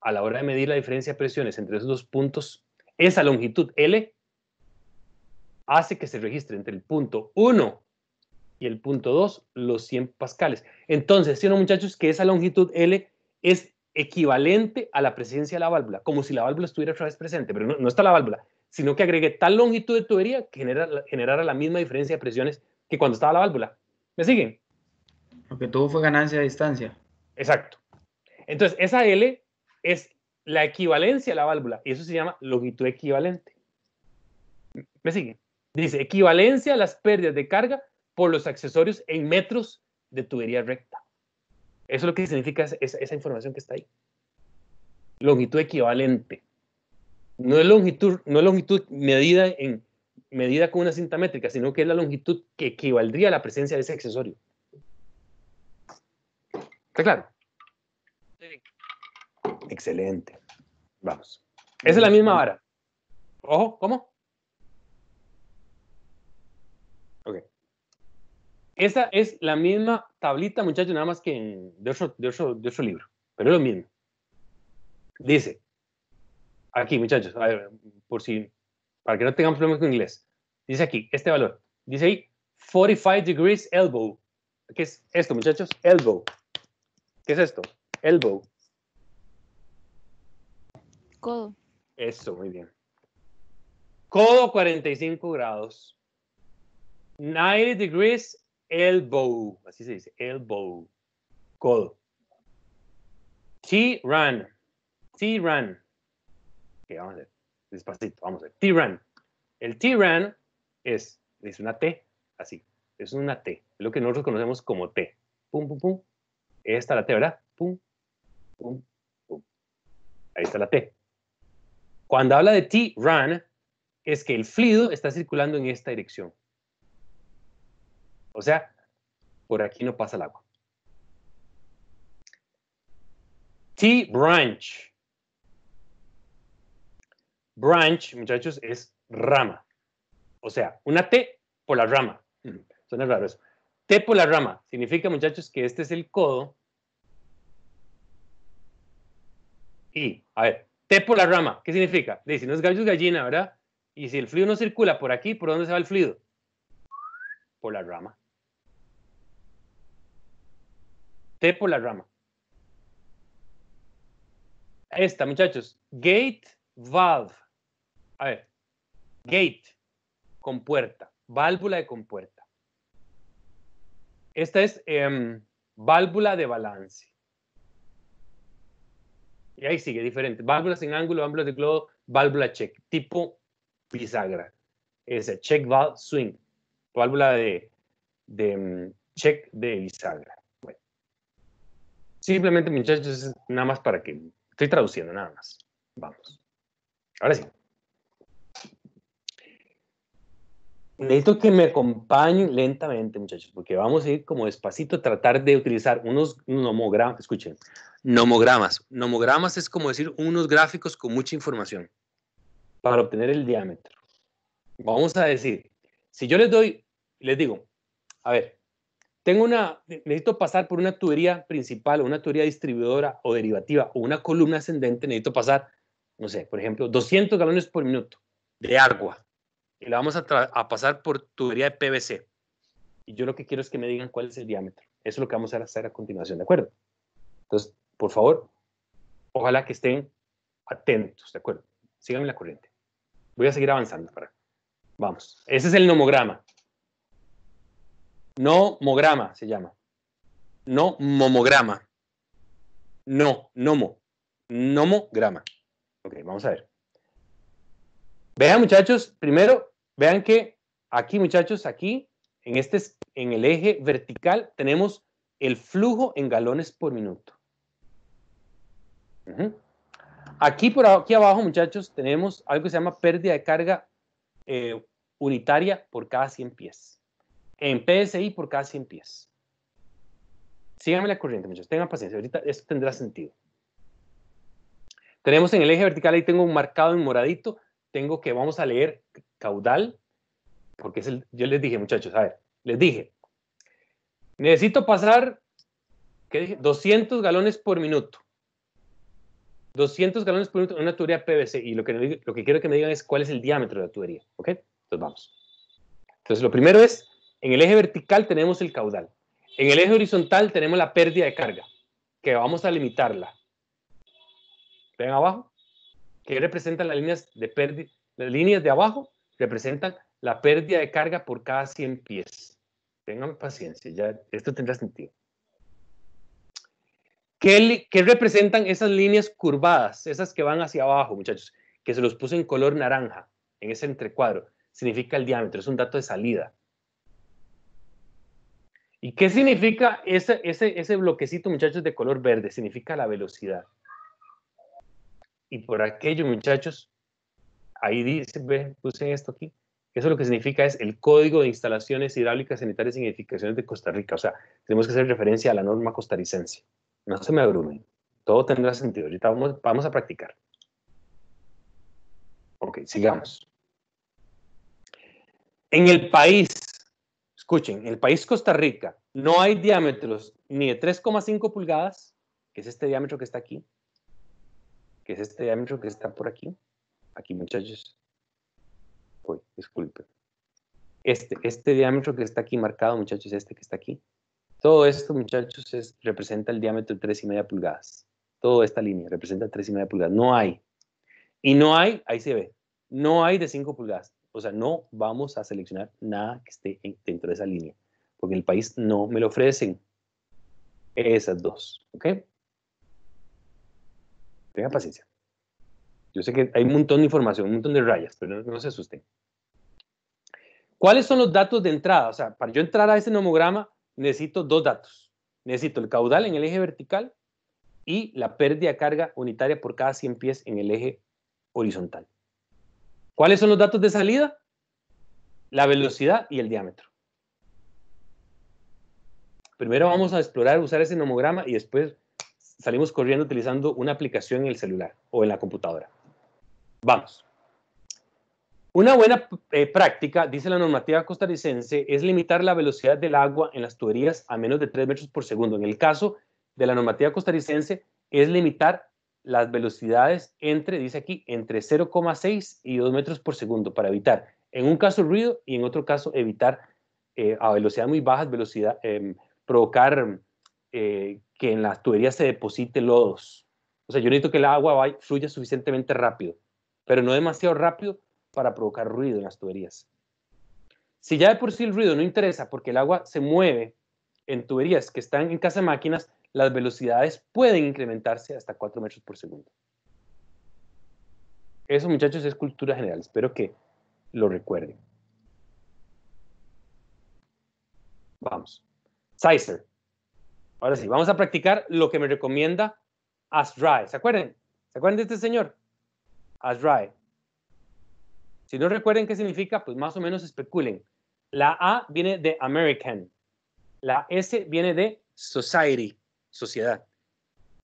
a la hora de medir la diferencia de presiones entre esos dos puntos, esa longitud L hace que se registre entre el punto 1 y el punto 2 los 100 pascales. Entonces, si no, muchachos, que esa longitud L es equivalente a la presencia de la válvula, como si la válvula estuviera otra vez presente, pero no, está la válvula, sino que agregue tal longitud de tubería que generara la misma diferencia de presiones que cuando estaba la válvula. ¿Me siguen? Lo que tuvo fue ganancia de distancia. Exacto. Entonces, esa L es la equivalencia a la válvula, y eso se llama longitud equivalente. ¿Me siguen? Dice, equivalencia a las pérdidas de carga por los accesorios en metros de tubería recta. Eso es lo que significa esa información que está ahí. Longitud equivalente. No es longitud, no es longitud medida, en, medida con una cinta métrica, sino que es la longitud que equivaldría a la presencia de ese accesorio. ¿Está claro? Excelente. Vamos. Esa es la misma vara. Ojo, ¿cómo? Esa es la misma tablita, muchachos, nada más que de, otro, libro, pero es lo mismo. Dice, aquí, muchachos, a ver, por si, para que no tengamos problemas con inglés. Dice aquí, este valor. Dice ahí, 45 degrees elbow. ¿Qué es esto, muchachos? Elbow. ¿Qué es esto? Elbow. Codo. Eso, muy bien. Codo 45 grados. 90 degrees elbow, así se dice, elbow, codo. T-Run, T-Run. Ok, vamos a ver, despacito, vamos a ver. T-Run. El T-Run es, dice una T, así, es una T, lo que nosotros conocemos como T. Pum, pum, pum. Esta la T, ¿verdad? Pum, pum, pum. Ahí está la T. Cuando habla de T-Run, es que el fluido está circulando en esta dirección. O sea, por aquí no pasa el agua. T branch. Branch, muchachos, es rama. O sea, una T por la rama. Suena raro eso. T por la rama significa, muchachos, que este es el codo. Y, a ver, T por la rama, ¿qué significa? Dice, si no es gallos gallina, ¿verdad? Y si el fluido no circula por aquí, ¿por dónde se va el fluido? Por la rama. T por la rama. Esta, muchachos. Gate, valve. A ver. Gate, compuerta. Válvula de compuerta. Esta es em, válvula de balance. Y ahí sigue, diferente. Válvulas en ángulo, válvulas de globo, válvula check. Tipo bisagra. Ese check valve swing. Válvula de em, check de bisagra. Simplemente, muchachos, nada más para que... Estoy traduciendo, nada más. Vamos. Ahora sí. Necesito que me acompañen lentamente, muchachos, porque vamos a ir como despacito, tratar de utilizar unos nomogramas, escuchen, nomogramas. Nomogramas es como decir unos gráficos con mucha información para obtener el diámetro. Vamos a decir, si yo les doy, les digo, a ver, tengo una, necesito pasar por una tubería principal o una tubería distribuidora o derivativa o una columna ascendente, necesito pasar, no sé, por ejemplo, 200 galones por minuto de agua y la vamos a, pasar por tubería de PVC. Y yo lo que quiero es que me digan cuál es el diámetro. Eso es lo que vamos a hacer a continuación, ¿de acuerdo? Entonces, por favor, ojalá que estén atentos, ¿de acuerdo? Síganme la corriente. Voy a seguir avanzando para. Vamos. Ese es el nomograma. No se llama. No momograma. No, nomo. Nomograma. Ok, vamos a ver. Vean, muchachos, primero, vean que aquí, muchachos, aquí, en, este, en el eje vertical, tenemos el flujo en galones por minuto. Aquí, por aquí abajo, muchachos, tenemos algo que se llama pérdida de carga eh, unitaria por cada 100 pies en PSI por cada 100 pies. Síganme la corriente, muchachos. Tengan paciencia. Ahorita esto tendrá sentido. Tenemos en el eje vertical, ahí tengo un marcado en moradito. Tengo que vamos a leer caudal, porque es el, yo les dije, muchachos, a ver, les dije, necesito pasar, ¿qué dije? 200 galones por minuto. 200 galones por minuto en una tubería PVC. Y lo que, lo que quiero que me digan es cuál es el diámetro de la tubería. ¿Ok? Entonces vamos. Entonces lo primero es en el eje vertical tenemos el caudal. En el eje horizontal tenemos la pérdida de carga, que vamos a limitarla. ¿Ven abajo? ¿Qué representan las líneas de pérdida. Las líneas de abajo representan la pérdida de carga por cada 100 pies. Tengan paciencia, ya esto tendrá sentido. ¿Qué, representan esas líneas curvadas, esas que van hacia abajo, muchachos? Que se los puse en color naranja, en ese entrecuadro. Significa el diámetro, es un dato de salida. ¿Y qué significa ese, ese, ese bloquecito, muchachos, de color verde? Significa la velocidad. Y por aquello, muchachos, ahí dice, ve, puse esto aquí. Eso lo que significa es el Código de Instalaciones Hidráulicas Sanitarias y Edificaciones de Costa Rica. O sea, tenemos que hacer referencia a la norma costarricense. No se me abrumen. Todo tendrá sentido. Ahorita vamos, vamos a practicar. Ok, sigamos. En el país escuchen, en el país Costa Rica no hay diámetros ni de 3,5 pulgadas, que es este diámetro que está aquí, que es este diámetro que está por aquí, aquí muchachos, uy, disculpen, este, este diámetro que está aquí marcado, muchachos, este que está aquí, todo esto, muchachos, representa el diámetro de 3,5 pulgadas, toda esta línea representa 3,5 pulgadas, no hay, y no hay, ahí se ve, no hay de 5 pulgadas, o sea, no vamos a seleccionar nada que esté dentro de esa línea, porque el país no me lo ofrecen. Esas dos, ¿ok? Tenga paciencia. Yo sé que hay un montón de información, un montón de rayas, pero no, se asusten. ¿Cuáles son los datos de entrada? O sea, para yo entrar a ese nomograma necesito dos datos. Necesito el caudal en el eje vertical y la pérdida de carga unitaria por cada 100 pies en el eje horizontal. ¿Cuáles son los datos de salida? La velocidad y el diámetro. Primero vamos a explorar, usar ese nomograma y después salimos corriendo utilizando una aplicación en el celular o en la computadora. Vamos. Una buena eh, práctica, dice la normativa costarricense, es limitar la velocidad del agua en las tuberías a menos de 3 metros por segundo. En el caso de la normativa costarricense, es limitar las velocidades entre, dice aquí, entre 0,6 y 2 metros por segundo para evitar, en un caso ruido y en otro caso evitar eh, a velocidades muy bajas, velocidad, em, provocar eh, que en las tuberías se deposite lodos. O sea, yo necesito que el agua vaya, fluya suficientemente rápido, pero no demasiado rápido para provocar ruido en las tuberías. Si ya de por sí el ruido no interesa porque el agua se mueve en tuberías que están en casa de máquinas, las velocidades pueden incrementarse hasta 4 metros por segundo. Eso, muchachos, es cultura general. Espero que lo recuerden. Vamos. Sizer. Ahora sí, vamos a practicar lo que me recomienda Asrae. ¿Se acuerdan? ¿Se acuerdan de este señor? Asrae. Si no recuerden qué significa, pues más o menos especulen. La A viene de American. La S viene de Society sociedad.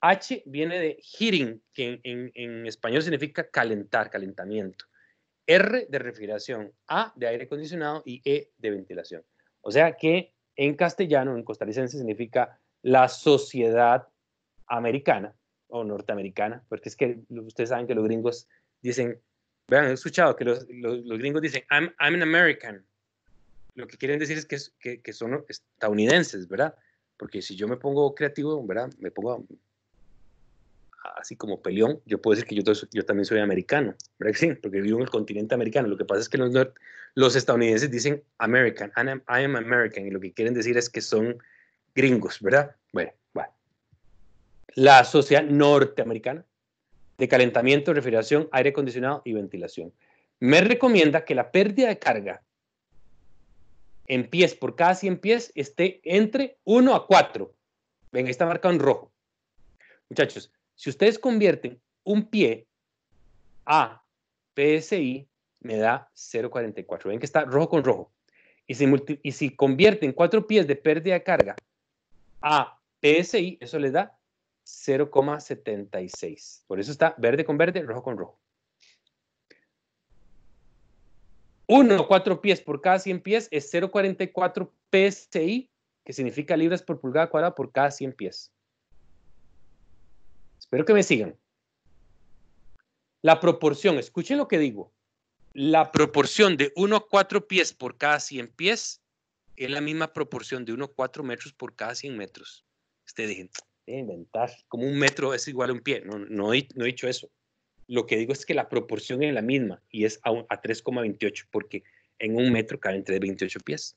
H viene de heating, que en, español significa calentar, calentamiento. R de refrigeración, A de aire acondicionado y E de ventilación. O sea que en castellano, en costarricense, significa la sociedad americana o norteamericana, porque es que ustedes saben que los gringos dicen, vean, he escuchado que los, gringos dicen, I'm, an American. Lo que quieren decir es que son estadounidenses, ¿verdad? porque si yo me pongo creativo, ¿verdad? Me pongo así como peleón, yo puedo decir que yo, yo también soy americano, ¿verdad? Sí, porque vivo en el continente americano. Lo que pasa es que los, los estadounidenses dicen American, I am American, y lo que quieren decir es que son gringos, ¿verdad? Bueno, bueno. La sociedad norteamericana de calentamiento, refrigeración, aire acondicionado y ventilación. Me recomienda que la pérdida de carga en pies, por cada 100 pies, esté entre 1 a 4. Ven, ahí está marcado en rojo. Muchachos, si ustedes convierten un pie a PSI, me da 0.44. Ven que está rojo con rojo. Y si, y si convierten 4 pies de pérdida de carga a PSI, eso les da 0,76. Por eso está verde con verde, rojo con rojo. 1, 4 pies por cada 100 pies es 0,44 PSI, que significa libras por pulgada cuadrada por cada 100 pies. Espero que me sigan. La proporción, escuchen lo que digo. La proporción de 1 a 4 pies por cada 100 pies es la misma proporción de 1 a 4 metros por cada 100 metros. Ustedes dicen, inventar, como un metro es igual a un pie. No, he, no he dicho eso. Lo que digo es que la proporción es la misma y es a, 3,28 porque en un metro caben 3,28 pies.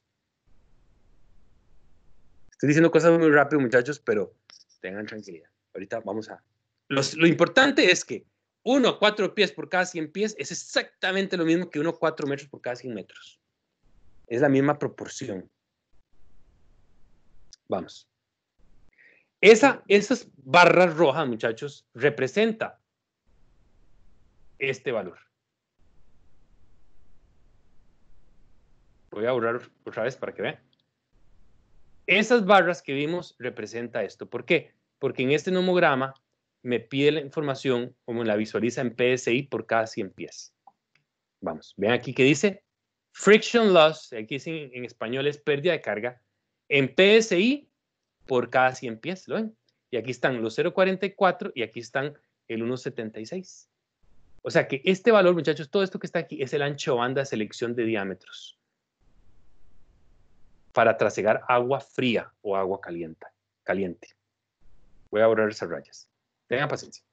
Estoy diciendo cosas muy rápido, muchachos, pero tengan tranquilidad. Ahorita vamos a... lo importante es que 1 a 4 pies por cada 100 pies es exactamente lo mismo que 1 a 4 metros por cada 100 metros. Es la misma proporción. Vamos. Esa, esas barras rojas, muchachos, representa este valor. Voy a borrar otra vez para que vean. Esas barras que vimos representa esto. ¿Por qué? Porque en este nomograma me pide la información como la visualiza en PSI por cada 100 pies. Vamos, vean aquí que dice friction loss, aquí en, en español es pérdida de carga, en PSI por cada 100 pies, ¿lo ven? Y aquí están los 0.44 y aquí están el 1.76. O sea que este valor, muchachos, todo esto que está aquí es el ancho banda selección de diámetros para trasegar agua fría o agua caliente. caliente. Voy a borrar esas rayas. Tengan paciencia.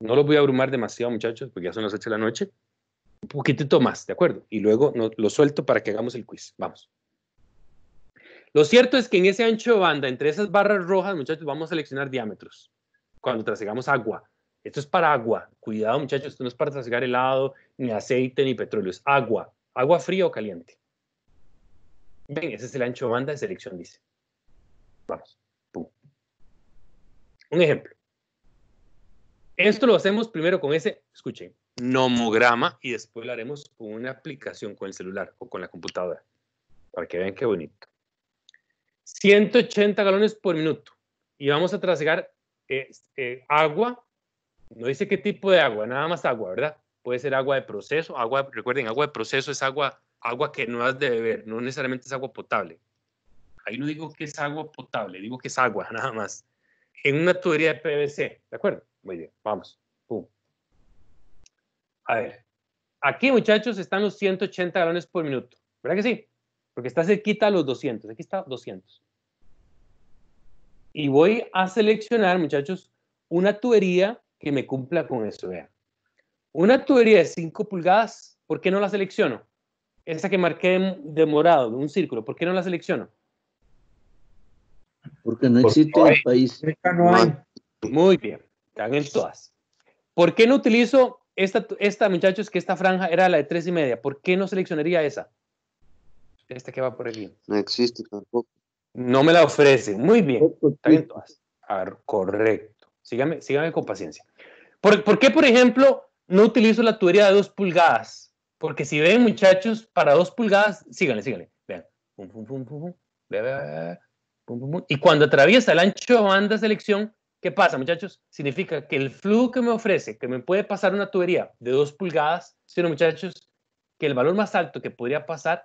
No los voy a abrumar demasiado, muchachos, porque ya son las 8 de la noche. Un poquitito más, ¿de acuerdo? Y luego lo suelto para que hagamos el quiz. Vamos. Lo cierto es que en ese ancho banda, entre esas barras rojas, muchachos, vamos a seleccionar diámetros cuando trasegamos agua esto es para agua. Cuidado, muchachos, esto no es para trasegar helado, ni aceite, ni petróleo. Es agua. Agua fría o caliente. Bien, ese es el ancho banda de selección, dice. Vamos. Pum. Un ejemplo. Esto lo hacemos primero con ese, escuchen, nomograma y después lo haremos con una aplicación con el celular o con la computadora. Para que vean qué bonito. 180 galones por minuto. Y vamos a trasegar eh, eh, agua no dice qué tipo de agua, nada más agua, ¿verdad? Puede ser agua de proceso, agua, recuerden, agua de proceso es agua, agua que no has de beber, no necesariamente es agua potable. Ahí no digo que es agua potable, digo que es agua, nada más. En una tubería de PVC, ¿de acuerdo? Muy bien, vamos. Pum. A ver, aquí muchachos están los 180 galones por minuto, ¿verdad que sí? Porque está cerquita a los 200, aquí está 200. Y voy a seleccionar, muchachos, una tubería que me cumpla con eso. vea. Una tubería de 5 pulgadas, ¿por qué no la selecciono? Esa que marqué de morado, de un círculo, ¿por qué no la selecciono? Porque no existe en el país. Muy bien, están en todas. ¿Por qué no utilizo esta, esta, muchachos, que esta franja era la de tres y media? ¿Por qué no seleccionaría esa? Esta que va por aquí. No existe tampoco. No me la ofrece. Muy bien. Están en todas. A correcto. Síganme con paciencia. ¿Por, ¿Por, qué, por ejemplo, no utilizo la tubería de dos pulgadas? Porque si ven, muchachos, para dos pulgadas, síganle, síganle. Vean. Y cuando atraviesa el ancho de banda selección, ¿qué pasa, muchachos? Significa que el flujo que me ofrece, que me puede pasar una tubería de dos pulgadas, sino, muchachos, que el valor más alto que podría pasar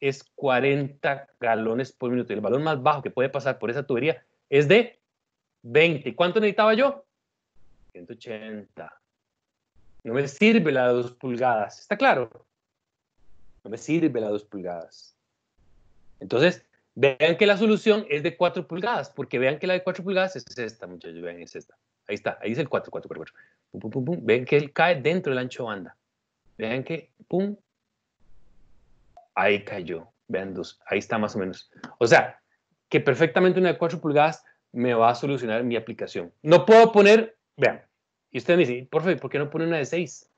es 40 galones por minuto. Y el valor más bajo que puede pasar por esa tubería es de 20. ¿Cuánto necesitaba yo? 180. No me sirve la de 2 pulgadas, ¿está claro? No me sirve la de 2 pulgadas. Entonces, vean que la solución es de 4 pulgadas, porque vean que la de 4 pulgadas es esta, muchachos, vean, es esta. Ahí está, ahí es el 4, 4, 4, 4. Pum, pum, pum, pum. Vean que él cae dentro del ancho banda. Vean que, pum, ahí cayó. Vean dos, ahí está más o menos. O sea, que perfectamente una de 4 pulgadas me va a solucionar mi aplicación. No puedo poner, vean, y usted me dice, favor, ¿por qué no pone una de 6?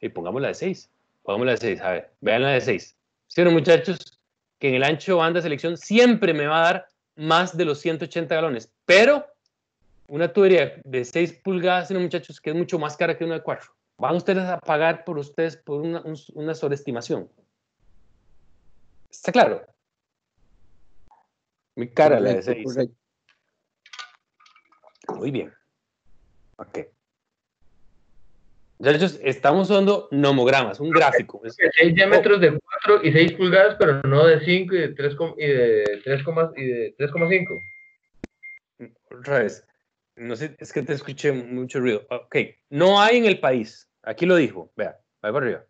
Y pongamos la de 6, pongamos la de 6, a ver, vean la de 6. ¿Sí, no, muchachos? Que en el ancho banda selección siempre me va a dar más de los 180 galones, pero una tubería de 6 pulgadas, ¿no, muchachos, que es mucho más cara que una de 4. Van ustedes a pagar por ustedes por una, sobreestimación. ¿Está claro? Muy cara la de 6 muy bien. Ok. hecho estamos usando nomogramas, un gráfico. 6 diámetros de 4 y 6 pulgadas, pero no de 5 y de 3,5. Otra vez. No sé, es que te escuché mucho ruido. Ok, no hay en el país, aquí lo dijo, vea, va para arriba.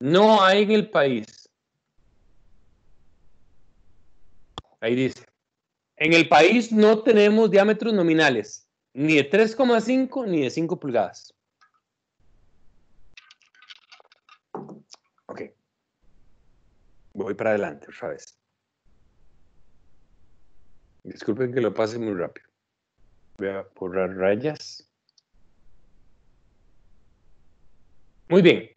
No hay en el país. Ahí dice. En el país no tenemos diámetros nominales ni de 3,5 ni de 5 pulgadas. Ok. Voy para adelante otra vez. Disculpen que lo pase muy rápido. Voy a borrar rayas. Muy bien.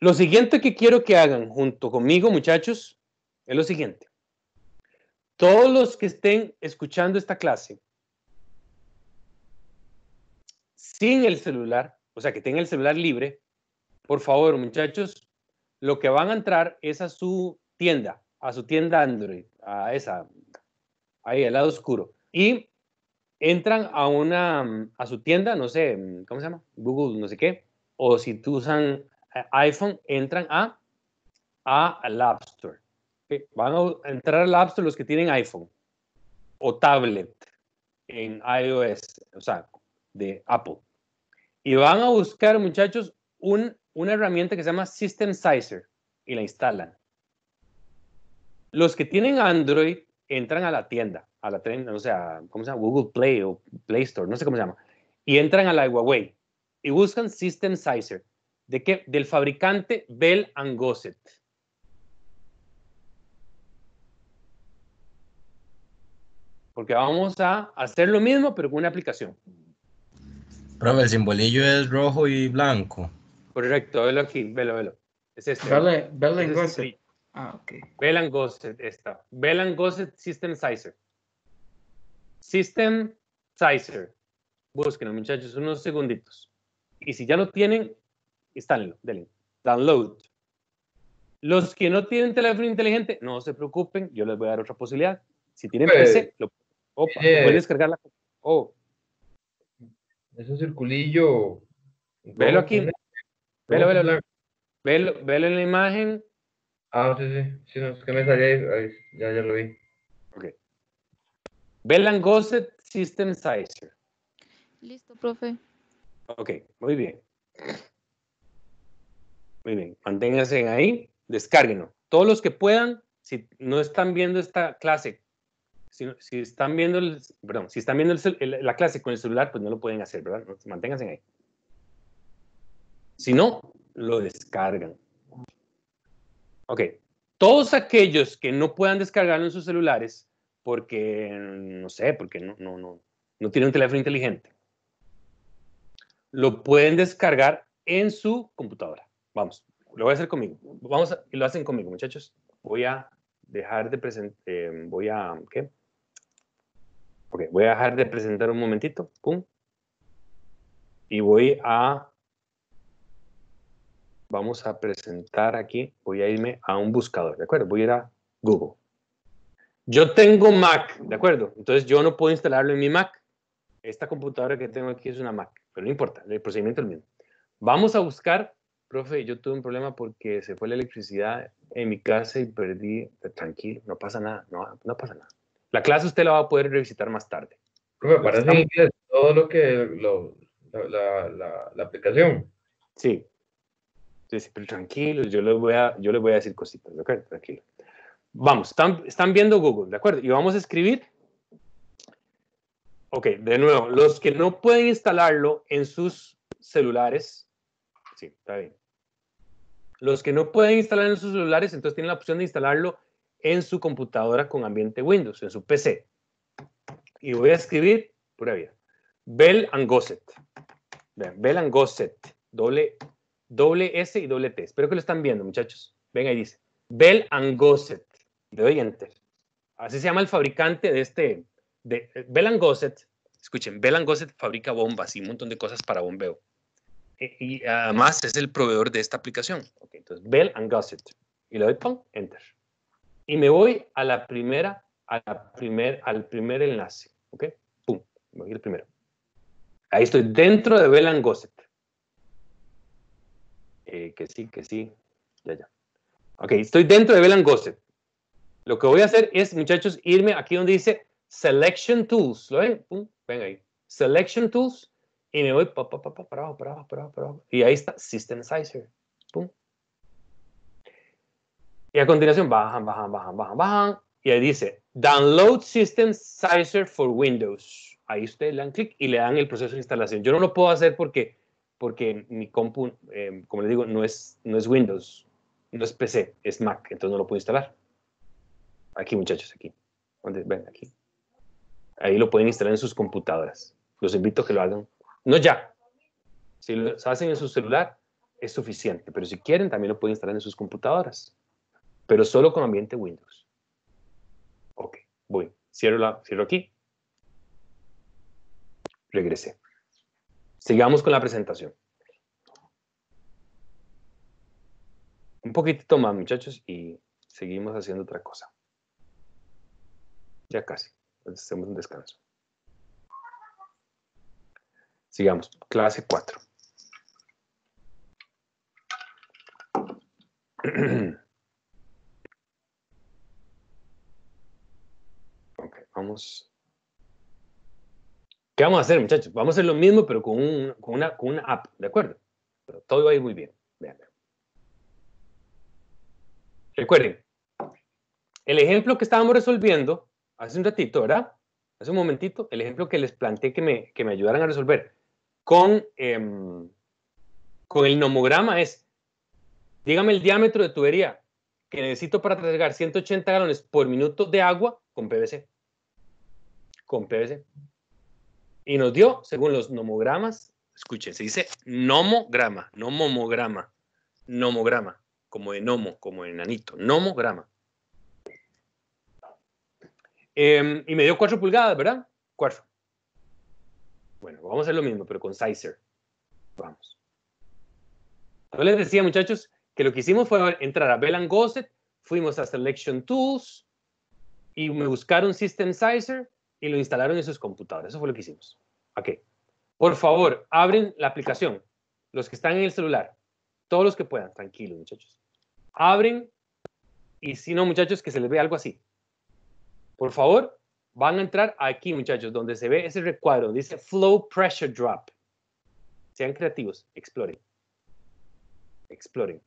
Lo siguiente que quiero que hagan junto conmigo, muchachos, es lo siguiente. Todos los que estén escuchando esta clase, sin el celular, o sea, que tenga el celular libre, por favor, muchachos, lo que van a entrar es a su tienda, a su tienda Android, a esa, ahí al lado oscuro. Y entran a una, a su tienda, no sé, ¿cómo se llama? Google, no sé qué. O si tú usan eh, iPhone, entran a, a la App Store. Van a entrar al App Store los que tienen iPhone o tablet en iOS. O sea, de Apple. Y van a buscar, muchachos, un, una herramienta que se llama System Sizer y la instalan. Los que tienen Android entran a la tienda, a la tienda, no sea, ¿cómo se llama? Google Play o Play Store, no sé cómo se llama, y entran a la Huawei y buscan System Sizer. ¿De qué? Del fabricante Bell Gossett. Porque vamos a hacer lo mismo, pero con una aplicación el simbolillo es rojo y blanco. Correcto, velo aquí, velo, velo. Es este. Bell, este Gosset. Ah, ok. Bell and Gosset, esta. Bell and Gosset System Sizer. System Sizer. Búsquenlo, muchachos, unos segunditos. Y si ya lo tienen, instálenlo, denle. Download. Los que no tienen teléfono inteligente, no se preocupen, yo les voy a dar otra posibilidad. Si tienen PC, pues, lo pueden eh, descargar Oh, es un circulillo. Velo aquí. Velo, velo, velo, velo, en la imagen. Ah, sí, sí. Si no, es que me salía ahí. Ya, ya lo vi. Ok. Bell and System Sizer. Listo, profe. Ok, muy bien. Muy bien, manténganse ahí, descárguenlo. Todos los que puedan, si no están viendo esta clase si, están viendo, perdón, si están viendo la clase con el celular, pues no lo pueden hacer, ¿verdad? Pues manténganse ahí. Si no, lo descargan. Ok, todos aquellos que no puedan descargarlo en sus celulares, porque, no sé, porque no, no, no, no tienen un teléfono inteligente, lo pueden descargar en su computadora. Vamos, lo voy a hacer conmigo. Vamos y lo hacen conmigo, muchachos. Voy a dejar de presentar, eh, voy a, ¿qué? Ok, voy a dejar de presentar un momentito. Y voy a... Vamos a presentar aquí. Voy a irme a un buscador, ¿de acuerdo? Voy a ir a Google. Yo tengo Mac, ¿de acuerdo? Entonces yo no puedo instalarlo en mi Mac. Esta computadora que tengo aquí es una Mac, pero no importa, el procedimiento es el mismo. Vamos a buscar, profe, yo tuve un problema porque se fue la electricidad en mi casa y perdí, tranquilo, no pasa nada, no pasa nada. La clase usted la va a poder revisitar más tarde. Me parece todo lo que lo, la, la, aplicación. Sí. Sí, pero tranquilos, yo les voy a, yo les voy a decir cositas, ¿de Tranquilo. Vamos, están, viendo Google, ¿de acuerdo? Y vamos a escribir. Ok, de nuevo, los que no pueden instalarlo en sus celulares, sí, está bien. Los que no pueden instalar en sus celulares, entonces tienen la opción de instalarlo en su computadora con ambiente Windows, en su PC. Y voy a escribir, pura vida, Bell and Gosset. Bell and Gosset, doble, S y doble T. Espero que lo están viendo, muchachos. venga ahí, dice. Bell and Gosset. Le doy Enter. Así se llama el fabricante de este. De, Bell and Escuchen, Bell and fabrica bombas y un montón de cosas para bombeo. E, y, además es el proveedor de esta aplicación. entonces, Bell and Y le doy Enter. Y me voy a la primera, a primer, al primer enlace. ¿Ok? Pum, me voy ir primero. Ahí estoy dentro de Bell Gosset. Eh, que sí, que sí. Ya, ya. Ok, estoy dentro de Bell Gosset. Lo que voy a hacer es, muchachos, irme aquí donde dice Selection Tools. ¿Lo ven? Pum, ven ahí. Selection Tools. Y me voy pa, pa, pa, pa, Y ahí está System Sizer. Y a continuación bajan, bajan, bajan, bajan, bajan. Y ahí dice Download System Sizer for Windows. Ahí ustedes le dan clic y le dan el proceso de instalación. Yo no lo puedo hacer porque, porque mi compu, em, como les digo, no es, no es Windows, no es PC, es Mac, entonces no lo puedo instalar. Aquí, muchachos, aquí. Ven, aquí. Ahí lo pueden instalar en sus computadoras. Los invito a que lo hagan. No ya. Si lo hacen en su celular, es suficiente. Pero si quieren, también lo pueden instalar en sus computadoras pero solo con ambiente Windows. Ok, voy, cierro, la, cierro aquí. Regresé. Sigamos con la presentación. Un poquitito más, muchachos, y seguimos haciendo otra cosa. Ya casi. hacemos un descanso. Sigamos. Clase 4. Vamos. ¿Qué vamos a hacer, muchachos? Vamos a hacer lo mismo, pero con, una, con app, ¿de acuerdo? Pero todo va a ir muy bien. Recuerden, el ejemplo que estábamos resolviendo hace un ratito, ¿verdad? Hace un momentito, el ejemplo que les planteé que me, que ayudaran a resolver con, em, con el nomograma es, dígame el diámetro de tubería que necesito para trasladar 180 galones por minuto de agua con PVC con PS Y nos dio, según los nomogramas, escuchen, se dice nomograma, no momograma, nomograma, como de nomo, como de nanito, nomograma. Em, y me dio cuatro pulgadas, ¿verdad? 4. Bueno, vamos a hacer lo mismo, pero con Sizer. Vamos. Yo les decía, muchachos, que lo que hicimos fue entrar a Bell Gosset, fuimos a Selection Tools y me buscaron System Sizer y lo instalaron en sus computadores. Eso fue lo que hicimos. qué? Por favor, abren la aplicación. Los que están en el celular, todos los que puedan, tranquilos, muchachos. Abren y si no, muchachos, que se les ve algo así. Por favor, van a entrar aquí, muchachos, donde se ve ese recuadro, donde dice Flow Pressure Drop. Sean creativos, exploren. Exploren.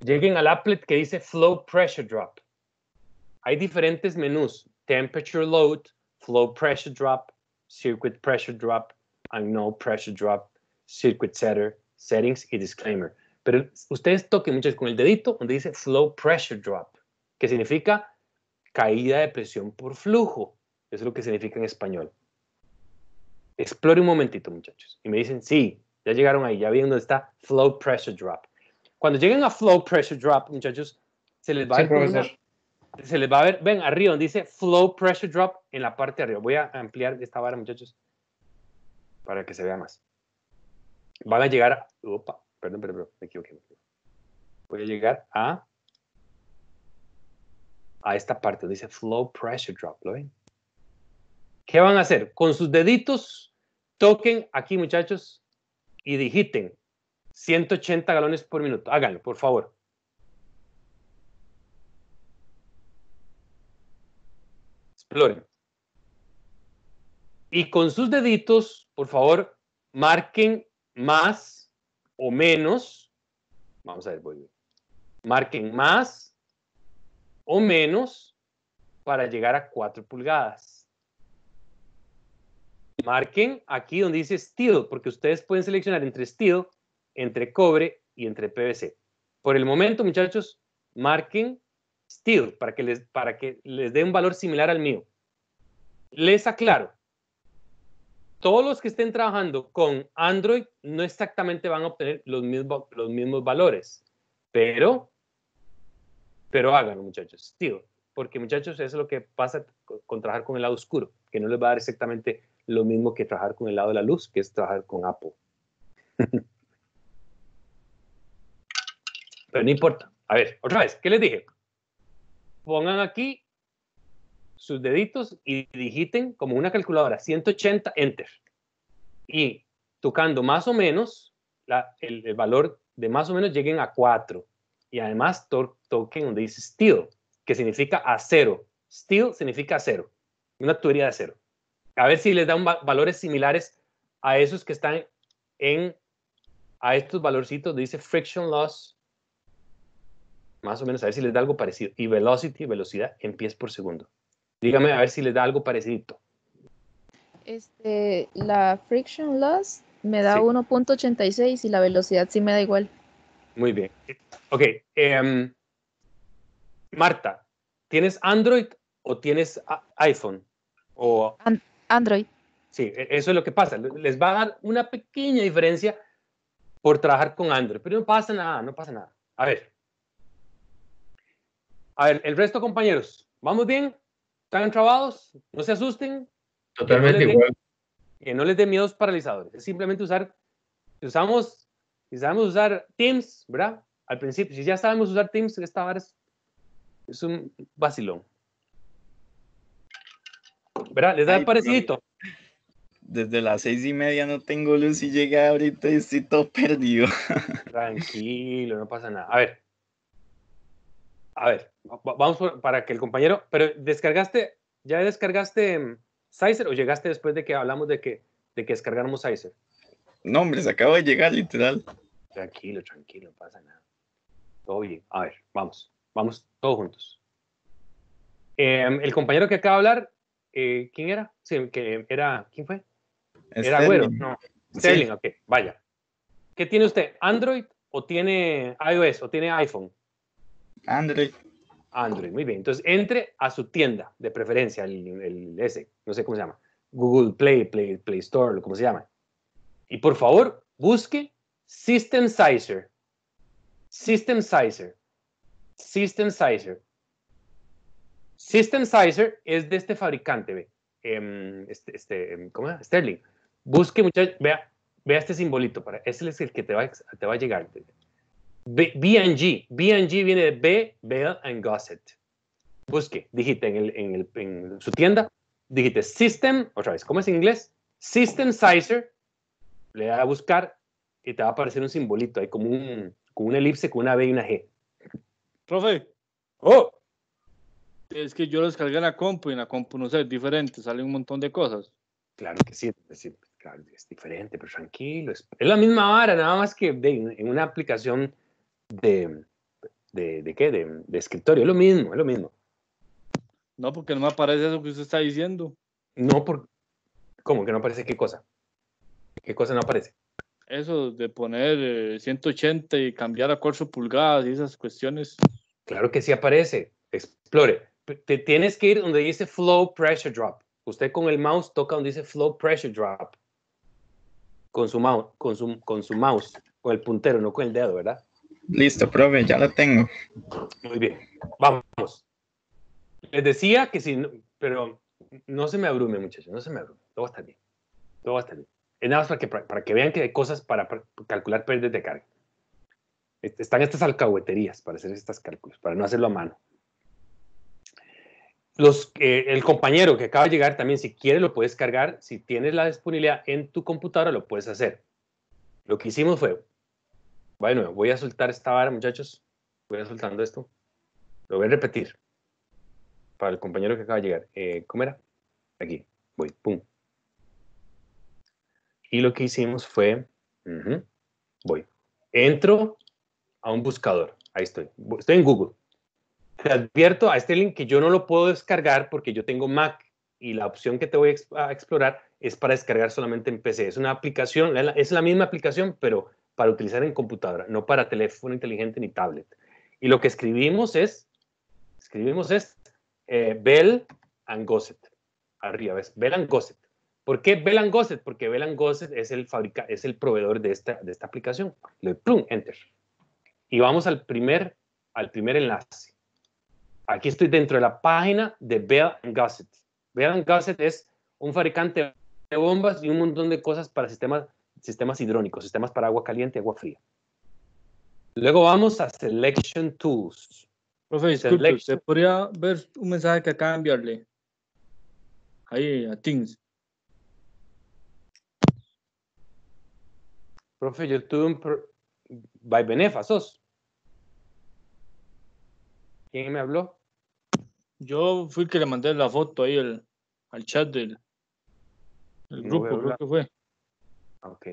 Lleguen al applet que dice Flow Pressure Drop hay diferentes menús, temperature load, flow pressure drop, circuit pressure drop, and pressure drop, circuit setter, settings y disclaimer. Pero ustedes toquen muchas con el dedito donde dice flow pressure drop, que significa caída de presión por flujo. Eso es lo que significa en español. Explore un momentito, muchachos. Y me dicen, sí, ya llegaron ahí, ya vieron dónde está flow pressure drop. Cuando lleguen a flow pressure drop, muchachos, se les va a se les va a ver, ven arriba donde dice flow pressure drop en la parte de arriba. Voy a ampliar esta vara, muchachos, para que se vea más. Van a llegar, opa, perdón, perdón, me, equivoqué, Voy a llegar a a esta parte donde dice flow pressure drop, ¿lo ven? ¿Qué van a hacer? Con sus deditos toquen aquí, muchachos, y digiten 180 galones por minuto. Háganlo, por favor. Y con sus deditos, por favor, marquen más o menos. Vamos a ver, voy. Marquen más o menos para llegar a 4 pulgadas. Marquen aquí donde dice estilo porque ustedes pueden seleccionar entre estilo entre cobre y entre PVC. Por el momento, muchachos, marquen Steel, para que les, para que les dé un valor similar al mío. Les aclaro, todos los que estén trabajando con Android no exactamente van a obtener los mismos, los mismos valores, pero, pero háganlo muchachos, Steel, porque muchachos es lo que pasa con trabajar con el lado oscuro, que no les va a dar exactamente lo mismo que trabajar con el lado de la luz, que es trabajar con Apple. Pero no importa. A ver, otra vez, ¿qué les dije? pongan aquí sus deditos y digiten como una calculadora 180 enter y tocando más o menos el, valor de más o menos lleguen a 4 y además toquen donde dice still, que significa a acero steel significa cero. una tubería de cero. a ver si les dan valores similares a esos que están en a estos valorcitos dice friction loss más o menos, a ver si les da algo parecido. Y velocity, velocidad en pies por segundo. Dígame a ver si les da algo parecido. Este, la friction loss me da 1.86 y la velocidad sí me da igual. Muy bien. Ok. Em, Marta, ¿tienes Android o tienes iPhone? O... Android. Sí, e, eso es lo que pasa. Les va a dar una pequeña diferencia por trabajar con Android, pero no pasa nada, no pasa nada. A ver, a ver, el resto, compañeros, ¿vamos bien? ¿Están trabados? No se asusten. Totalmente no igual. que no les den miedos paralizadores. Es simplemente usar, usamos, si sabemos usar Teams, ¿verdad? Al principio, si ya sabemos usar Teams, esta vara es, un vacilón. ¿Verdad? ¿Les da el parecidito? Desde las seis y media no tengo luz y llegué ahorita y estoy todo perdido. Tranquilo, no pasa nada. A ver, a ver, vamos para que el compañero. Pero descargaste, ¿ya descargaste em, Sizer o llegaste después de que hablamos de que, de que descargáramos Sizer? No, hombre, se acaba de llegar, literal. Tranquilo, tranquilo, no pasa nada. Todo bien. A ver, vamos, vamos todos juntos. Em, el compañero que acaba de hablar, eh, ¿quién era? Sí, que era, ¿quién fue? Era bueno, no. Sterling, ok, vaya. ¿Qué tiene usted? ¿Android o tiene iOS o tiene iPhone? Android. Android, muy bien. Entonces entre a su tienda de preferencia, el, el ese, no sé cómo se llama, Google Play, Play, Play Store, como se llama. Y por favor, busque System Sizer. System Sizer. System Sizer. System Sizer es de este fabricante, ve. Em, este, este, em, ¿Cómo Sterling. Busque, muchachos, vea, vea este simbolito. Para, ese es el que te va, te va a llegar. BNG. BNG viene de B, Bell and Gossett. Busque, digite en, el, en, el, su tienda, digite System, otra vez, ¿cómo es en inglés? System Sizer, le da a buscar y te va a aparecer un simbolito, hay como un, una elipse con una B y una G. Profe. Oh. Es que yo lo descargué en la compu y en la compu, no sé, es diferente, sale un montón de cosas. Claro que sí, es, diferente, pero tranquilo. Es, la misma vara, nada más que en una aplicación de, de, qué, de, escritorio, es lo mismo, es lo mismo. No, porque no me aparece eso que usted está diciendo. No, porque, ¿cómo que no aparece qué cosa? ¿Qué cosa no aparece? Eso de poner 180 eh, y cambiar a cuarzo pulgadas y esas cuestiones. Claro que sí aparece. Explore. Te tienes que ir donde dice flow pressure drop. Usted con el mouse toca donde dice flow pressure drop. Con su mouse, su, con su mouse, con el puntero, no con el dedo, ¿verdad? Listo, profe, ya lo tengo. Muy bien, vamos. Les decía que si, pero no se me abrume, muchachos, no se me abrume. Todo va bien. Todo va bien. Es nada más para que, vean que hay cosas para, calcular pérdidas de carga. Están estas alcahueterías para hacer estas cálculos, para no hacerlo a mano. Los, eh, el compañero que acaba de llegar también, si quieres, lo puedes cargar. Si tienes la disponibilidad en tu computadora, lo puedes hacer. Lo que hicimos fue bueno, voy a soltar esta vara, muchachos. Voy a soltando esto. Lo voy a repetir. Para el compañero que acaba de llegar. Eh, ¿Cómo era? Aquí. Voy. Pum. Y lo que hicimos fue. voy. Entro a un buscador. Ahí estoy. Estoy en Google. Te advierto a este link que yo no lo puedo descargar porque yo tengo Mac y la opción que te voy a explorar es para descargar solamente en PC. Es una aplicación, es la misma aplicación, pero para utilizar en computadora, no para teléfono inteligente ni tablet. Y lo que escribimos es, escribimos es eh, Bell and Gossett. Arriba ves, Bell and Gossett. ¿Por qué Bell and Gossett? Porque Bell and Gossett es el, fabrica, es el proveedor de esta, esta aplicación. Le plum, enter. Y vamos al primer, al primer enlace. Aquí estoy dentro de la página de Bell and Gossett. Bell and Gossett es un fabricante de bombas y un montón de cosas para sistemas sistemas hidrónicos, sistemas para agua caliente y agua fría. Luego vamos a Selection Tools. Profe, ¿se podría ver un mensaje que acá enviarle? Ahí, a Teams. Profe, yo tuve un... By ¿Quién me habló? Yo fui el que le mandé la foto ahí al chat del grupo, creo que fue. Ok,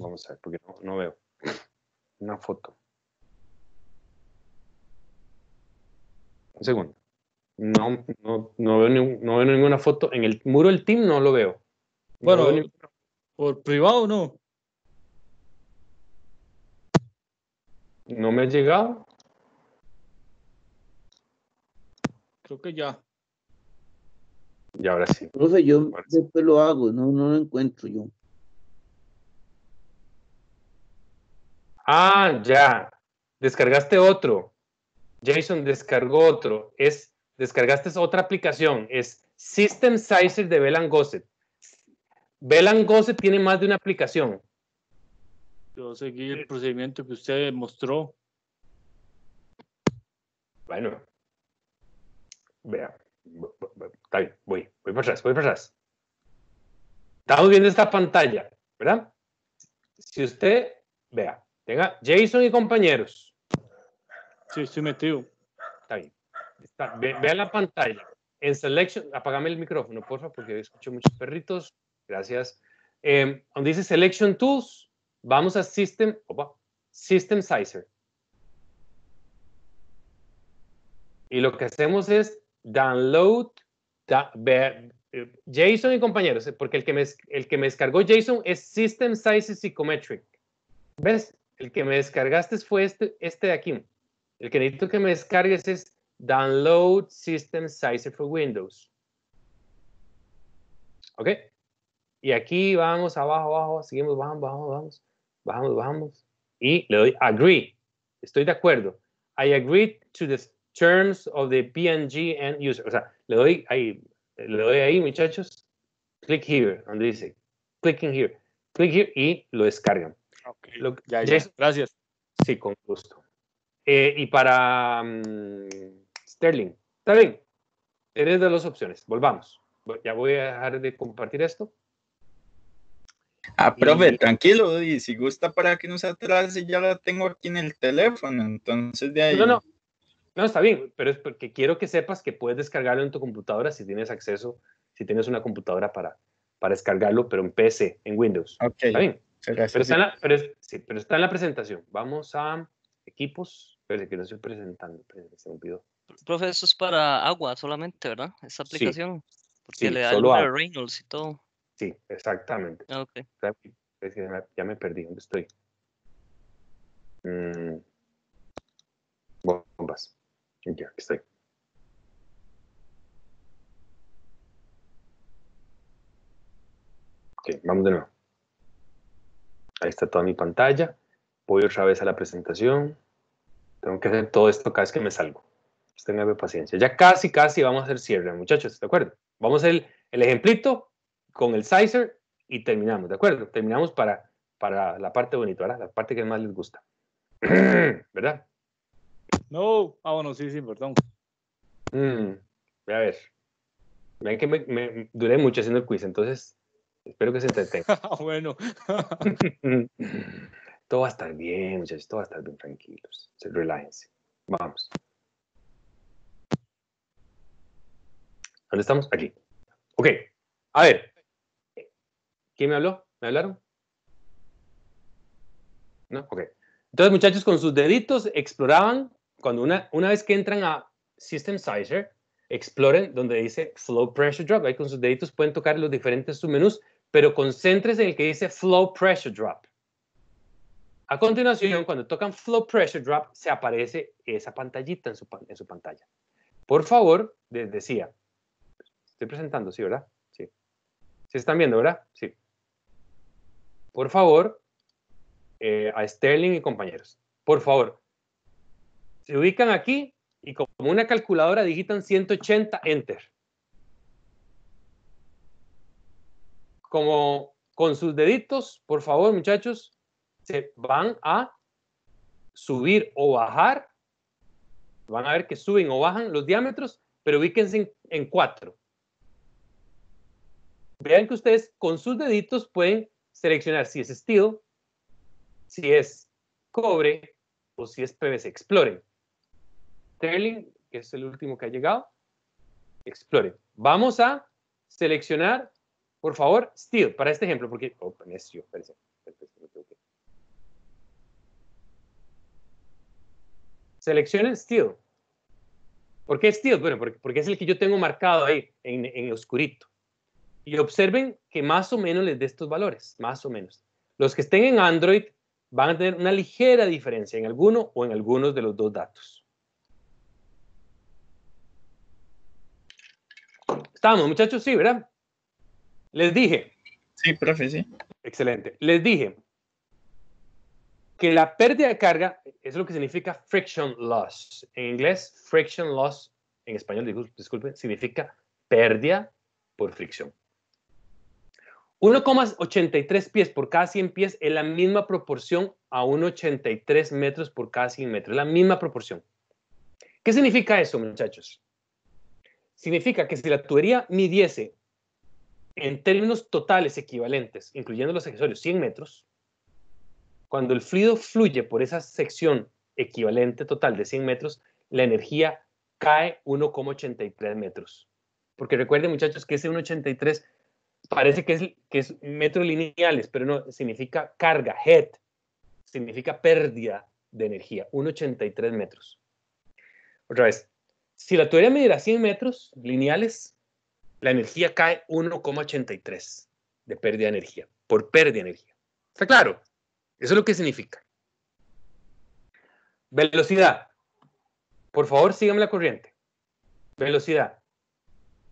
vamos a ver, porque no, veo. Una foto. Un segundo. No, veo ninguna foto. En el muro del team no lo veo. Bueno, por privado no. No me ha llegado. Creo que ya. Y ahora sí. No sé, yo después lo hago, no, no lo encuentro yo. Ah, ya. Descargaste otro. Jason descargó otro. Es, descargaste otra aplicación. Es System Sizer de Belan Gosset. Belan Gosset tiene más de una aplicación. Yo seguí el procedimiento que usted mostró. Bueno. Vea. Está bien, voy, voy para atrás, voy para atrás. Estamos viendo esta pantalla, ¿verdad? Si usted, vea, Jason y compañeros. Sí, estoy metido. Está bien. ve, a la pantalla. En Selection, apagame el micrófono, por favor, porque escucho muchos perritos. Gracias. Em, donde dice Selection Tools, vamos a System, opa, System Sizer. Y lo que hacemos es download eh, jason y compañeros, eh, porque el que, me, el que me descargó jason es System Size Psychometric. ¿Ves? el que me descargaste fue este, este de aquí. El que necesito que me descargues es Download System Sizer for Windows. ¿Ok? Y aquí vamos abajo, abajo, seguimos bajando, bajamos, vamos, bajamos, bajamos. Y le doy Agree. Estoy de acuerdo. I agree to the terms of the PNG end user. O sea, le doy ahí, le doy ahí, muchachos. Click here, donde dice, clicking here, click here y lo descargan. Gracias. Sí, con gusto. Eh, y para mm, Sterling. Está bien. Eres de las opciones. Volvamos. Ya voy a dejar de compartir esto. Ah, tranquilo, y si gusta para que no se atrase, ya la tengo aquí en el teléfono, entonces de ahí. No, no, no, está bien, pero es porque quiero que sepas que puedes descargarlo en tu computadora si tienes acceso, si tienes una computadora para, para descargarlo, pero en PC, en Windows. Okay. Está bien. Pero está, en la, presentación. Vamos a equipos. Pero que lo estoy presentando. se me olvidó. eso es para agua solamente, ¿verdad? Esa aplicación. Porque le da el Reynolds y todo. Sí, exactamente. Ah, ya me perdí. ¿Dónde estoy? Mm. Bombas. Ya, aquí estoy. Ok, vamos de nuevo. Ahí está toda mi pantalla. Voy otra vez a la presentación. Tengo que hacer todo esto cada vez que me salgo. Pues Tengan paciencia. Ya casi, casi vamos a hacer cierre, muchachos, ¿de acuerdo? Vamos a hacer el ejemplito con el sizer y terminamos, ¿de acuerdo? Terminamos para, para la parte bonita, ¿verdad? La parte que más les gusta. ¿Verdad? No. Ah, bueno, sí, sí, perdón. Mm, a ver. Vean que me, me, duré mucho haciendo el quiz, entonces Espero que se entretengan. Ah, bueno. todo va a estar bien, muchachos, todo va a estar bien, tranquilos. Relájense. Vamos. ¿Dónde estamos? Aquí. Ok. A ver. ¿Quién me habló? ¿Me hablaron? ¿No? Ok. Entonces, muchachos, con sus deditos exploraban, cuando una, una vez que entran a System Sizer, exploren donde dice Flow Pressure Drop. Ahí con sus deditos pueden tocar los diferentes submenús pero concéntrese en el que dice flow pressure drop. A continuación, cuando tocan flow pressure drop, se aparece esa pantallita en su, pantalla. Por favor, les decía, estoy presentando, ¿sí, verdad? Sí. ¿Se están viendo, verdad? Sí. Por favor, eh, a Sterling y compañeros, por favor, se ubican aquí y como una calculadora digitan 180 enter. como con sus deditos, por favor muchachos, se van a subir o bajar. Van a ver que suben o bajan los diámetros, pero ubíquense en, cuatro. Vean que ustedes con sus deditos pueden seleccionar si es steel, si es cobre o si es PVC. Exploren. Sterling, que es el último que ha llegado. Explore. Vamos a seleccionar por favor, Steel, para este ejemplo, porque... Oh, yo, este espérense, espérense, Seleccionen still. ¿Por qué Steel? Bueno, porque, porque, es el que yo tengo marcado ahí, en, en oscurito. Y observen que más o menos les dé estos valores, más o menos. Los que estén en Android van a tener una ligera diferencia en alguno o en algunos de los dos datos. Estamos, muchachos, sí, ¿verdad? Les dije. Sí, profe, sí. Excelente. Les dije que la pérdida de carga es lo que significa friction loss. En inglés, friction loss, en español, disculpe, significa pérdida por fricción. 1,83 pies por cada 100 pies es la misma proporción a 1,83 metros por cada 100 metros, es la misma proporción. ¿Qué significa eso, muchachos? Significa que si la tubería midiese en términos totales equivalentes, incluyendo los accesorios, 100 metros, cuando el fluido fluye por esa sección equivalente total de 100 metros, la energía cae 1,83 metros. Porque recuerden muchachos que ese 1,83 parece que es, que es metros lineales, pero no, significa carga, head, significa pérdida de energía, 1,83 metros. Otra vez, si la tubería midiera 100 metros lineales, la energía cae 1,83 de pérdida de energía, por pérdida de energía. ¿Está claro? Eso es lo que significa. Velocidad. Por favor, síganme la corriente. Velocidad.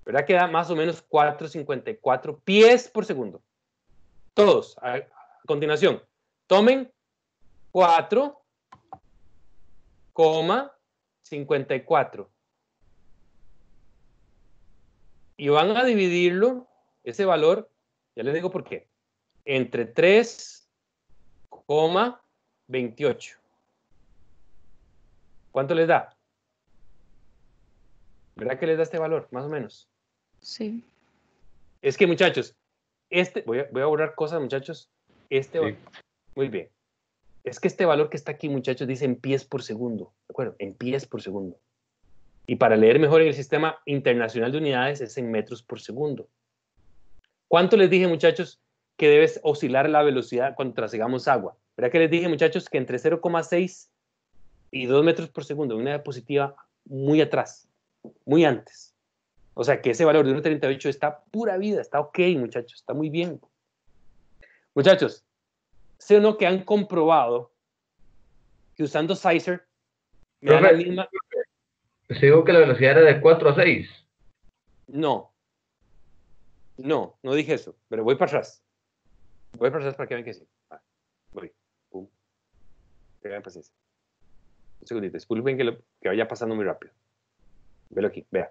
¿Verdad que da más o menos 4,54 pies por segundo? Todos, a, a continuación, tomen 4,54 y van a dividirlo, ese valor, ya les digo por qué, entre 3,28. ¿Cuánto les da? ¿Verdad que les da este valor, más o menos? Sí. Es que, muchachos, este, voy a, borrar cosas, muchachos. Este, muy bien. Es que este valor que está aquí, muchachos, dice en pies por segundo, ¿de acuerdo? En pies por segundo. Y para leer mejor en el sistema internacional de unidades es en metros por segundo. ¿Cuánto les dije, muchachos, que debes oscilar la velocidad cuando trasegamos agua? ¿Verdad que les dije, muchachos, que entre 0,6 y 2 metros por segundo, una diapositiva muy atrás, muy antes. O sea que ese valor de 1,38 está pura vida, está ok, muchachos, está muy bien. Muchachos, sé o no que han comprobado que usando Sizer me da la misma se pues dijo que la velocidad era de 4 a 6. No. No, no dije eso, pero voy para atrás. Voy para atrás para que vean que sí. Ah, voy. Pum. paciencia. Un segundito. Disculpen que, vaya pasando muy rápido. Velo aquí, vea.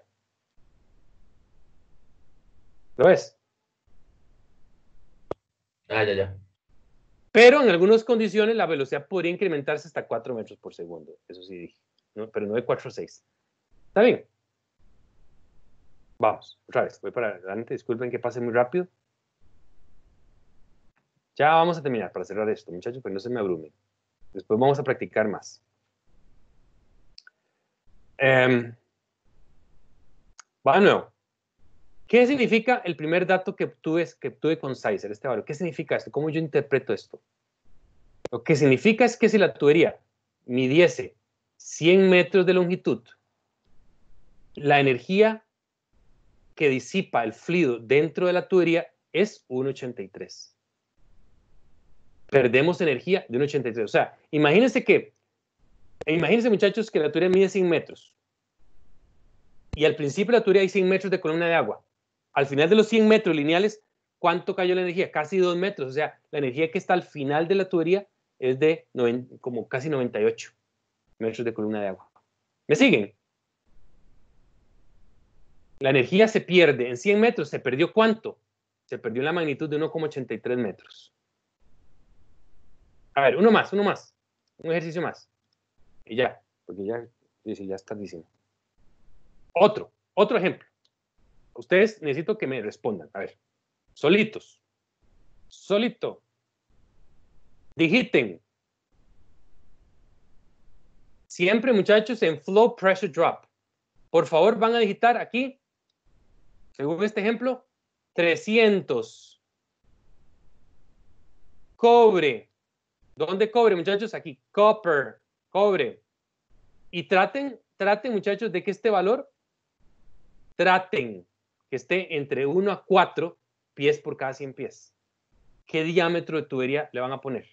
¿Lo ves? Ah, ya, ya. Pero en algunas condiciones la velocidad podría incrementarse hasta 4 metros por segundo. Eso sí dije. No, pero no de 4 a 6. Está bien. Vamos, otra vez, voy para adelante. Disculpen que pase muy rápido. Ya vamos a terminar para cerrar esto, muchachos, pero pues no se me abrumen. Después vamos a practicar más. Bueno, em, ¿Qué significa el primer dato que obtuve, que con Sizer, este valor? ¿Qué significa esto? ¿Cómo yo interpreto esto? Lo que significa es que si la tubería midiese 100 metros de longitud la energía que disipa el fluido dentro de la tubería es 1,83. Perdemos energía de 1,83. O sea, imagínense que, imagínense muchachos que la tubería mide 100 metros. Y al principio de la tubería hay 100 metros de columna de agua. Al final de los 100 metros lineales, ¿cuánto cayó la energía? Casi 2 metros. O sea, la energía que está al final de la tubería es de como casi 98 metros de columna de agua. ¿Me siguen? La energía se pierde. En 100 metros se perdió cuánto? Se perdió la magnitud de 1,83 metros. A ver, uno más, uno más. Un ejercicio más. Y ya, porque ya, ya diciendo. diciendo. Otro, otro ejemplo. Ustedes necesito que me respondan. A ver, solitos. Solito. Digiten. Siempre, muchachos, en flow pressure drop. Por favor, van a digitar aquí según este ejemplo, 300. Cobre. ¿Dónde cobre, muchachos? Aquí, copper, cobre. Y traten, traten, muchachos, de que este valor, traten que esté entre 1 a 4 pies por cada 100 pies. ¿Qué diámetro de tubería le van a poner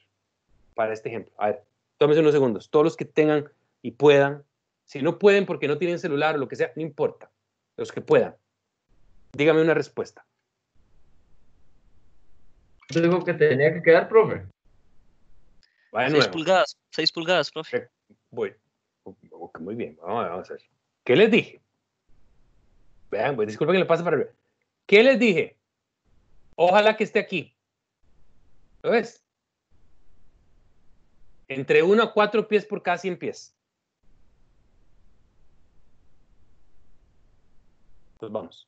para este ejemplo? A ver, tómense unos segundos. Todos los que tengan y puedan, si no pueden porque no tienen celular o lo que sea, no importa. Los que puedan Dígame una respuesta. Yo digo que tenía que quedar, profe. Vaya 6 pulgadas, seis pulgadas, profe. Eh, voy. Muy bien, vamos a ver. ¿Qué les dije? Vean, pues disculpen que le pase para arriba. ¿Qué les dije? Ojalá que esté aquí. ¿Lo ves? Entre uno a cuatro pies por cada 100 pies. Pues vamos.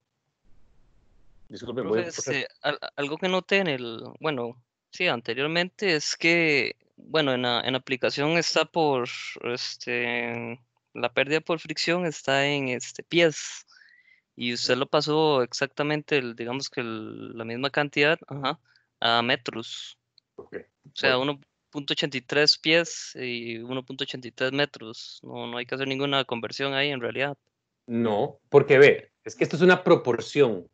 Pues, eh, algo que noté en el, bueno, sí, anteriormente es que, bueno, en la, aplicación está por, este, la pérdida por fricción está en este, pies y usted lo pasó exactamente, digamos que la misma cantidad a metros. O sea, 1.83 pies y 1.83 metros. No, no hay que hacer ninguna conversión ahí en realidad. No, porque ve, es que esto es una proporción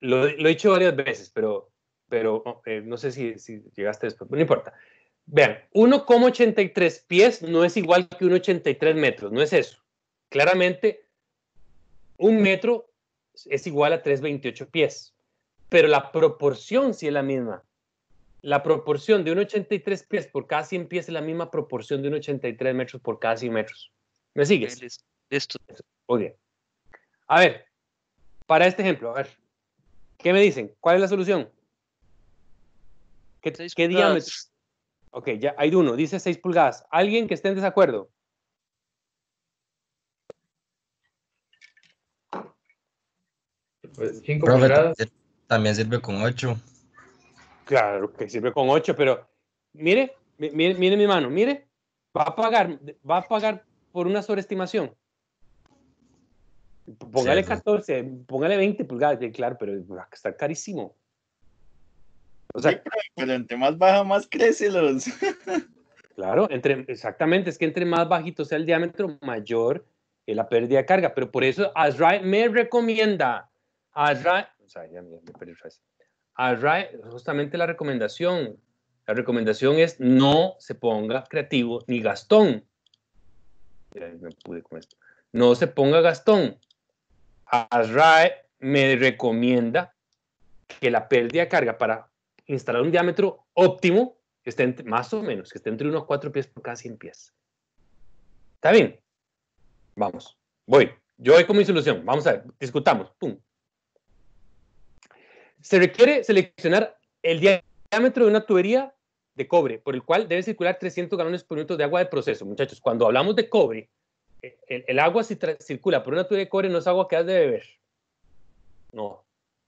lo, he dicho varias veces, pero, pero eh, no sé si, llegaste después, no importa. Vean, 1,83 pies no es igual que 1,83 metros, no es eso. Claramente, un metro es igual a 3,28 pies, pero la proporción sí es la misma. La proporción de 1,83 pies por cada 100 pies es la misma proporción de 1,83 metros por cada 100 metros. ¿Me sigues? esto Oye. A ver, para este ejemplo, a ver, ¿Qué me dicen? ¿Cuál es la solución? ¿Qué, ¿qué Ok, ya hay uno, dice 6 pulgadas. ¿Alguien que esté en desacuerdo? 5 pues, pulgadas. Eh, también sirve con 8. Claro que sirve con 8, pero mire, mire, mire mi mano, mire, va a pagar, va a pagar por una sobreestimación. Póngale 14, póngale 20 pulgadas, claro, pero está carísimo. O sea, pero entre más baja, más crece los. claro, entre, exactamente, es que entre más bajito sea el diámetro, mayor es la pérdida de carga. Pero por eso Azrai me recomienda, Azrai, justamente la recomendación, la recomendación es no se ponga creativo ni gastón. No se ponga gastón. ASRAE me recomienda que la pérdida de carga para instalar un diámetro óptimo esté más o menos, que esté entre unos cuatro 4 pies por cada 100 pies. ¿Está bien? Vamos, voy. Yo voy con mi solución. Vamos a ver, discutamos. Se requiere seleccionar el diámetro de una tubería de cobre, por el cual debe circular 300 galones por minuto de agua de proceso. Muchachos, cuando hablamos de cobre, el, agua si circula por una tubería de cobre no es agua que has de beber. No,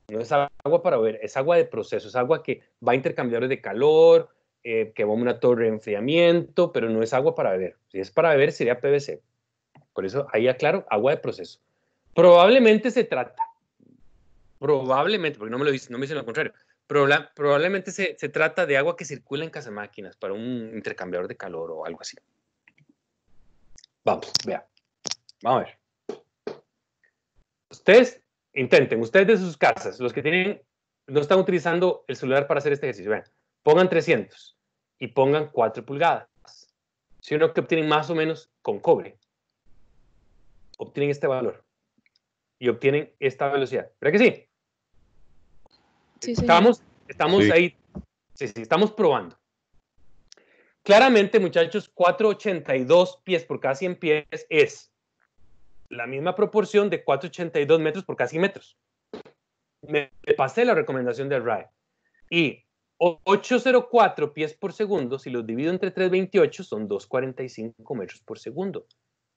no es agua para beber, es agua de proceso, es agua que va a intercambiadores de calor, eh, que va a una torre de enfriamiento, pero no es agua para beber. Si es para beber sería PVC. Por eso ahí aclaro, agua de proceso. Probablemente se trata, probablemente, porque no me lo dicen, no me lo contrario, probablemente se, trata de agua que circula en casa máquinas para un intercambiador de calor o algo así. Vamos, vea. Vamos a ver. Ustedes intenten, ustedes de sus casas, los que tienen, no están utilizando el celular para hacer este ejercicio, vean, pongan 300 y pongan 4 pulgadas. Si uno que obtienen más o menos con cobre, obtienen este valor y obtienen esta velocidad. ¿Verdad que sí? sí estamos estamos ahí, sí, sí, estamos probando. Claramente, muchachos, 482 pies por casi 100 pies es la misma proporción de 482 metros por casi 100 metros. Me pasé la recomendación del RAE. Y 804 pies por segundo, si lo divido entre 328, son 245 metros por segundo.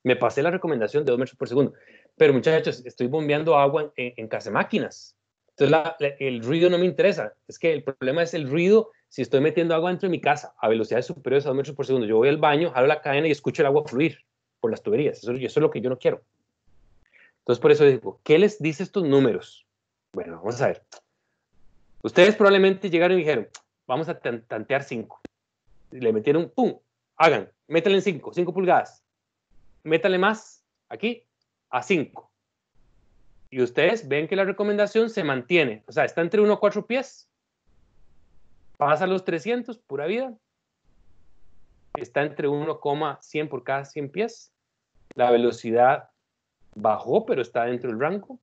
Me pasé la recomendación de 2 metros por segundo. Pero muchachos, estoy bombeando agua en, en, en máquinas. Entonces el ruido no me interesa. Es que el problema es el ruido si estoy metiendo agua dentro de mi casa a velocidades superiores a 2 metros por segundo. Yo voy al baño, jalo la cadena y escucho el agua fluir por las tuberías. Eso, es lo que yo no quiero. Entonces por eso digo, ¿qué les dice estos números? Bueno, vamos a ver. Ustedes probablemente llegaron y dijeron, vamos a tantear 5. Le metieron, ¡pum! Hagan, métanle en 5, 5 pulgadas. Métale más aquí a 5 y ustedes ven que la recomendación se mantiene, o sea, está entre 1 a 4 pies, pasa los 300, pura vida, está entre 1,100 por cada 100 pies, la velocidad bajó, pero está dentro del rango,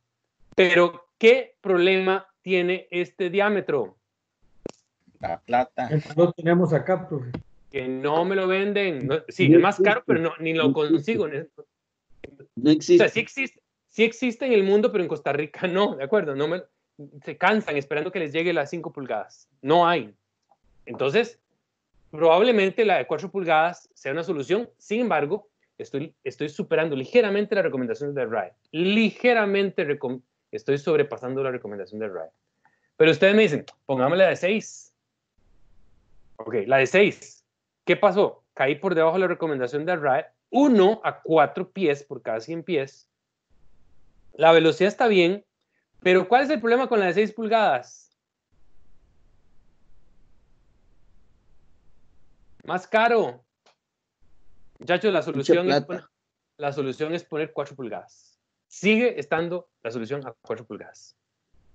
pero ¿qué problema tiene este diámetro? La plata. No tenemos acá, profe. Que no me lo venden. sí, es más caro, pero no, ni lo consigo. No existe. O sea, sí existe sí existe en el mundo, pero en Costa Rica no, ¿de acuerdo? No se cansan esperando que les llegue las 5 pulgadas. No hay. Entonces, probablemente la de 4 pulgadas sea una solución. Sin embargo, estoy, estoy superando ligeramente la recomendación de RAE. Ligeramente estoy sobrepasando la recomendación de RAE. Pero ustedes me dicen, pongámosle la de 6. Ok, la de 6. ¿Qué pasó? Caí por debajo de la recomendación de RAE. 1 a 4 pies por cada 100 pies la velocidad está bien, pero ¿cuál es el problema con la de 6 pulgadas? Más caro. Muchachos, la solución, es poner, la solución es poner 4 pulgadas. Sigue estando la solución a 4 pulgadas.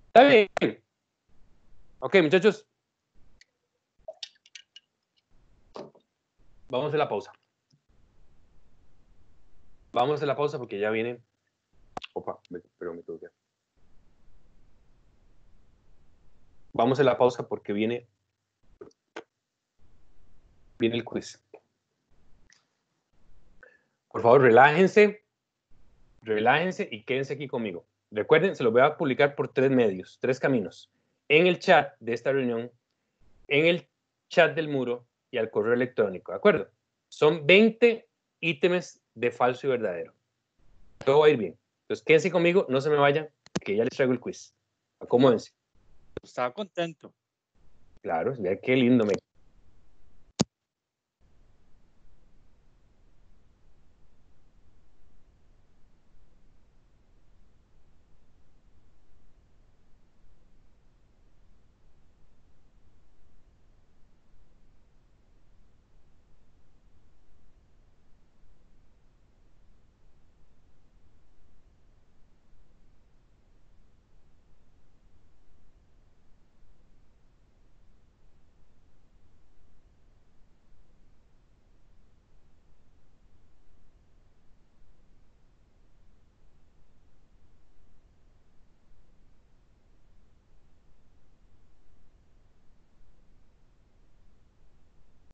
Está bien. Ok, muchachos. Vamos a la pausa. Vamos a la pausa porque ya viene Opa, pero me Vamos a la pausa porque viene, viene el quiz. Por favor, relájense, relájense y quédense aquí conmigo. Recuerden, se los voy a publicar por tres medios, tres caminos. En el chat de esta reunión, en el chat del muro y al correo electrónico, ¿de acuerdo? Son 20 ítems de falso y verdadero. Todo va a ir bien. Entonces, quédense conmigo, no se me vayan, que ya les traigo el quiz. Acomódense. Estaba contento. Claro, mira qué lindo, me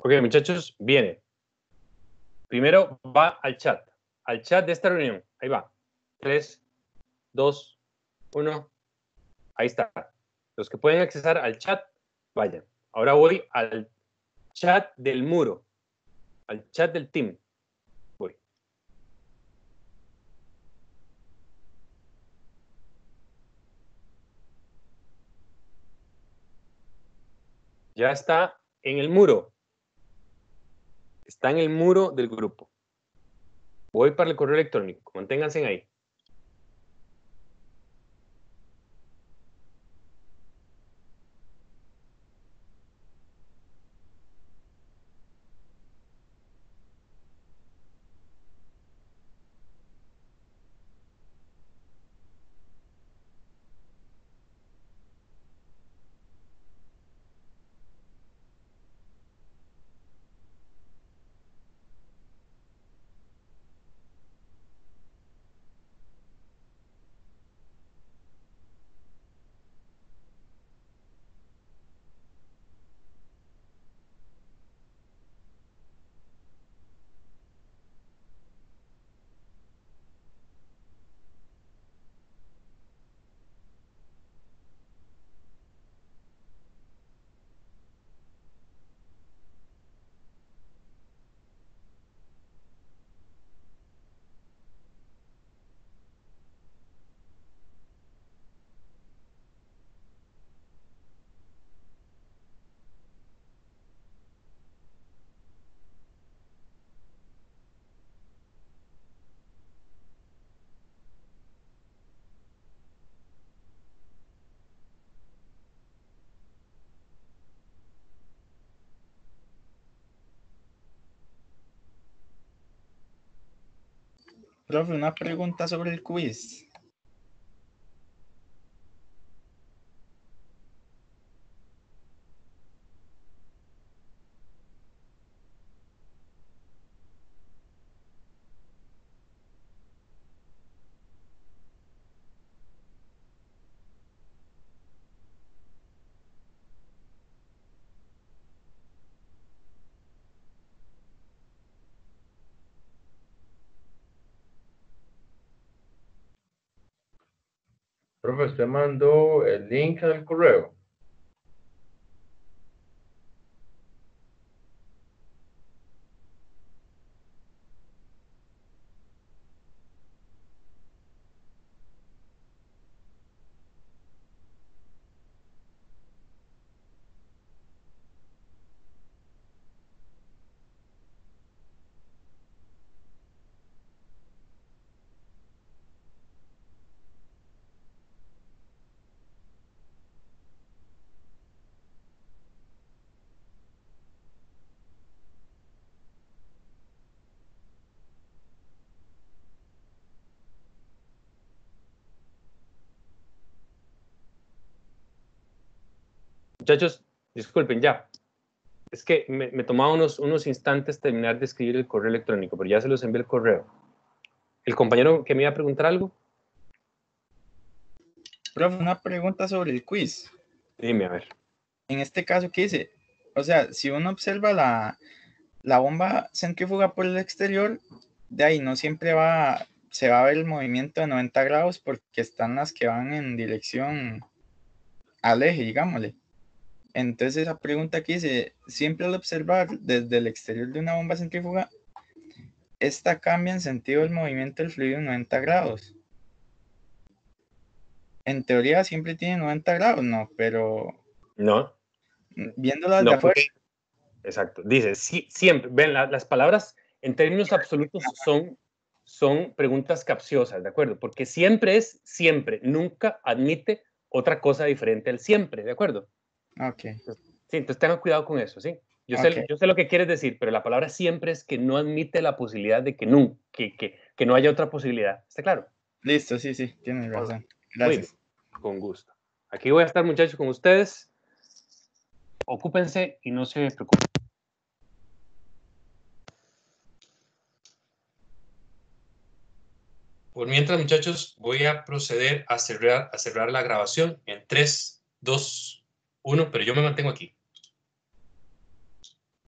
Ok, muchachos, viene. Primero va al chat, al chat de esta reunión. Ahí va. Tres, dos, uno. Ahí está. Los que pueden acceder al chat, vayan. Ahora voy al chat del muro, al chat del team. Voy. Ya está en el muro. Está en el muro del grupo. Voy para el correo electrónico. Manténganse ahí. una pregunta sobre el quiz. te mando el link al correo. Muchachos, disculpen ya. Es que me, tomaba unos, unos instantes terminar de escribir el correo electrónico, pero ya se los envié el correo. ¿El compañero que me iba a preguntar algo? Profe, una pregunta sobre el quiz. Dime, a ver. En este caso, ¿qué dice? O sea, si uno observa la, la bomba centrífuga por el exterior, de ahí no siempre va, se va a ver el movimiento de 90 grados porque están las que van en dirección al eje, digámosle. Entonces esa pregunta aquí dice, siempre al observar desde el exterior de una bomba centrífuga, esta cambia en sentido del movimiento del fluido en 90 grados. En teoría siempre tiene 90 grados, ¿no? Pero... No. Viéndola desde afuera... Exacto. Dice, siempre, ven, las palabras en términos absolutos son, son preguntas capciosas, ¿de acuerdo? Porque siempre es siempre, nunca admite otra cosa diferente al siempre, ¿de acuerdo? Ah, ok. sí, entonces tengan cuidado con eso, ¿sí? Yo, sé, yo sé lo que quieres decir, pero la palabra siempre es que no admite la posibilidad de que, nunca, que, no haya otra posibilidad. ¿Está claro? Listo, sí, sí, tienes razón. Gracias. con gusto. Aquí voy a estar, muchachos, con ustedes. Ocúpense y no se preocupen. Por mientras, muchachos, voy a proceder a cerrar, a cerrar la grabación en tres, dos uno, pero yo me mantengo aquí.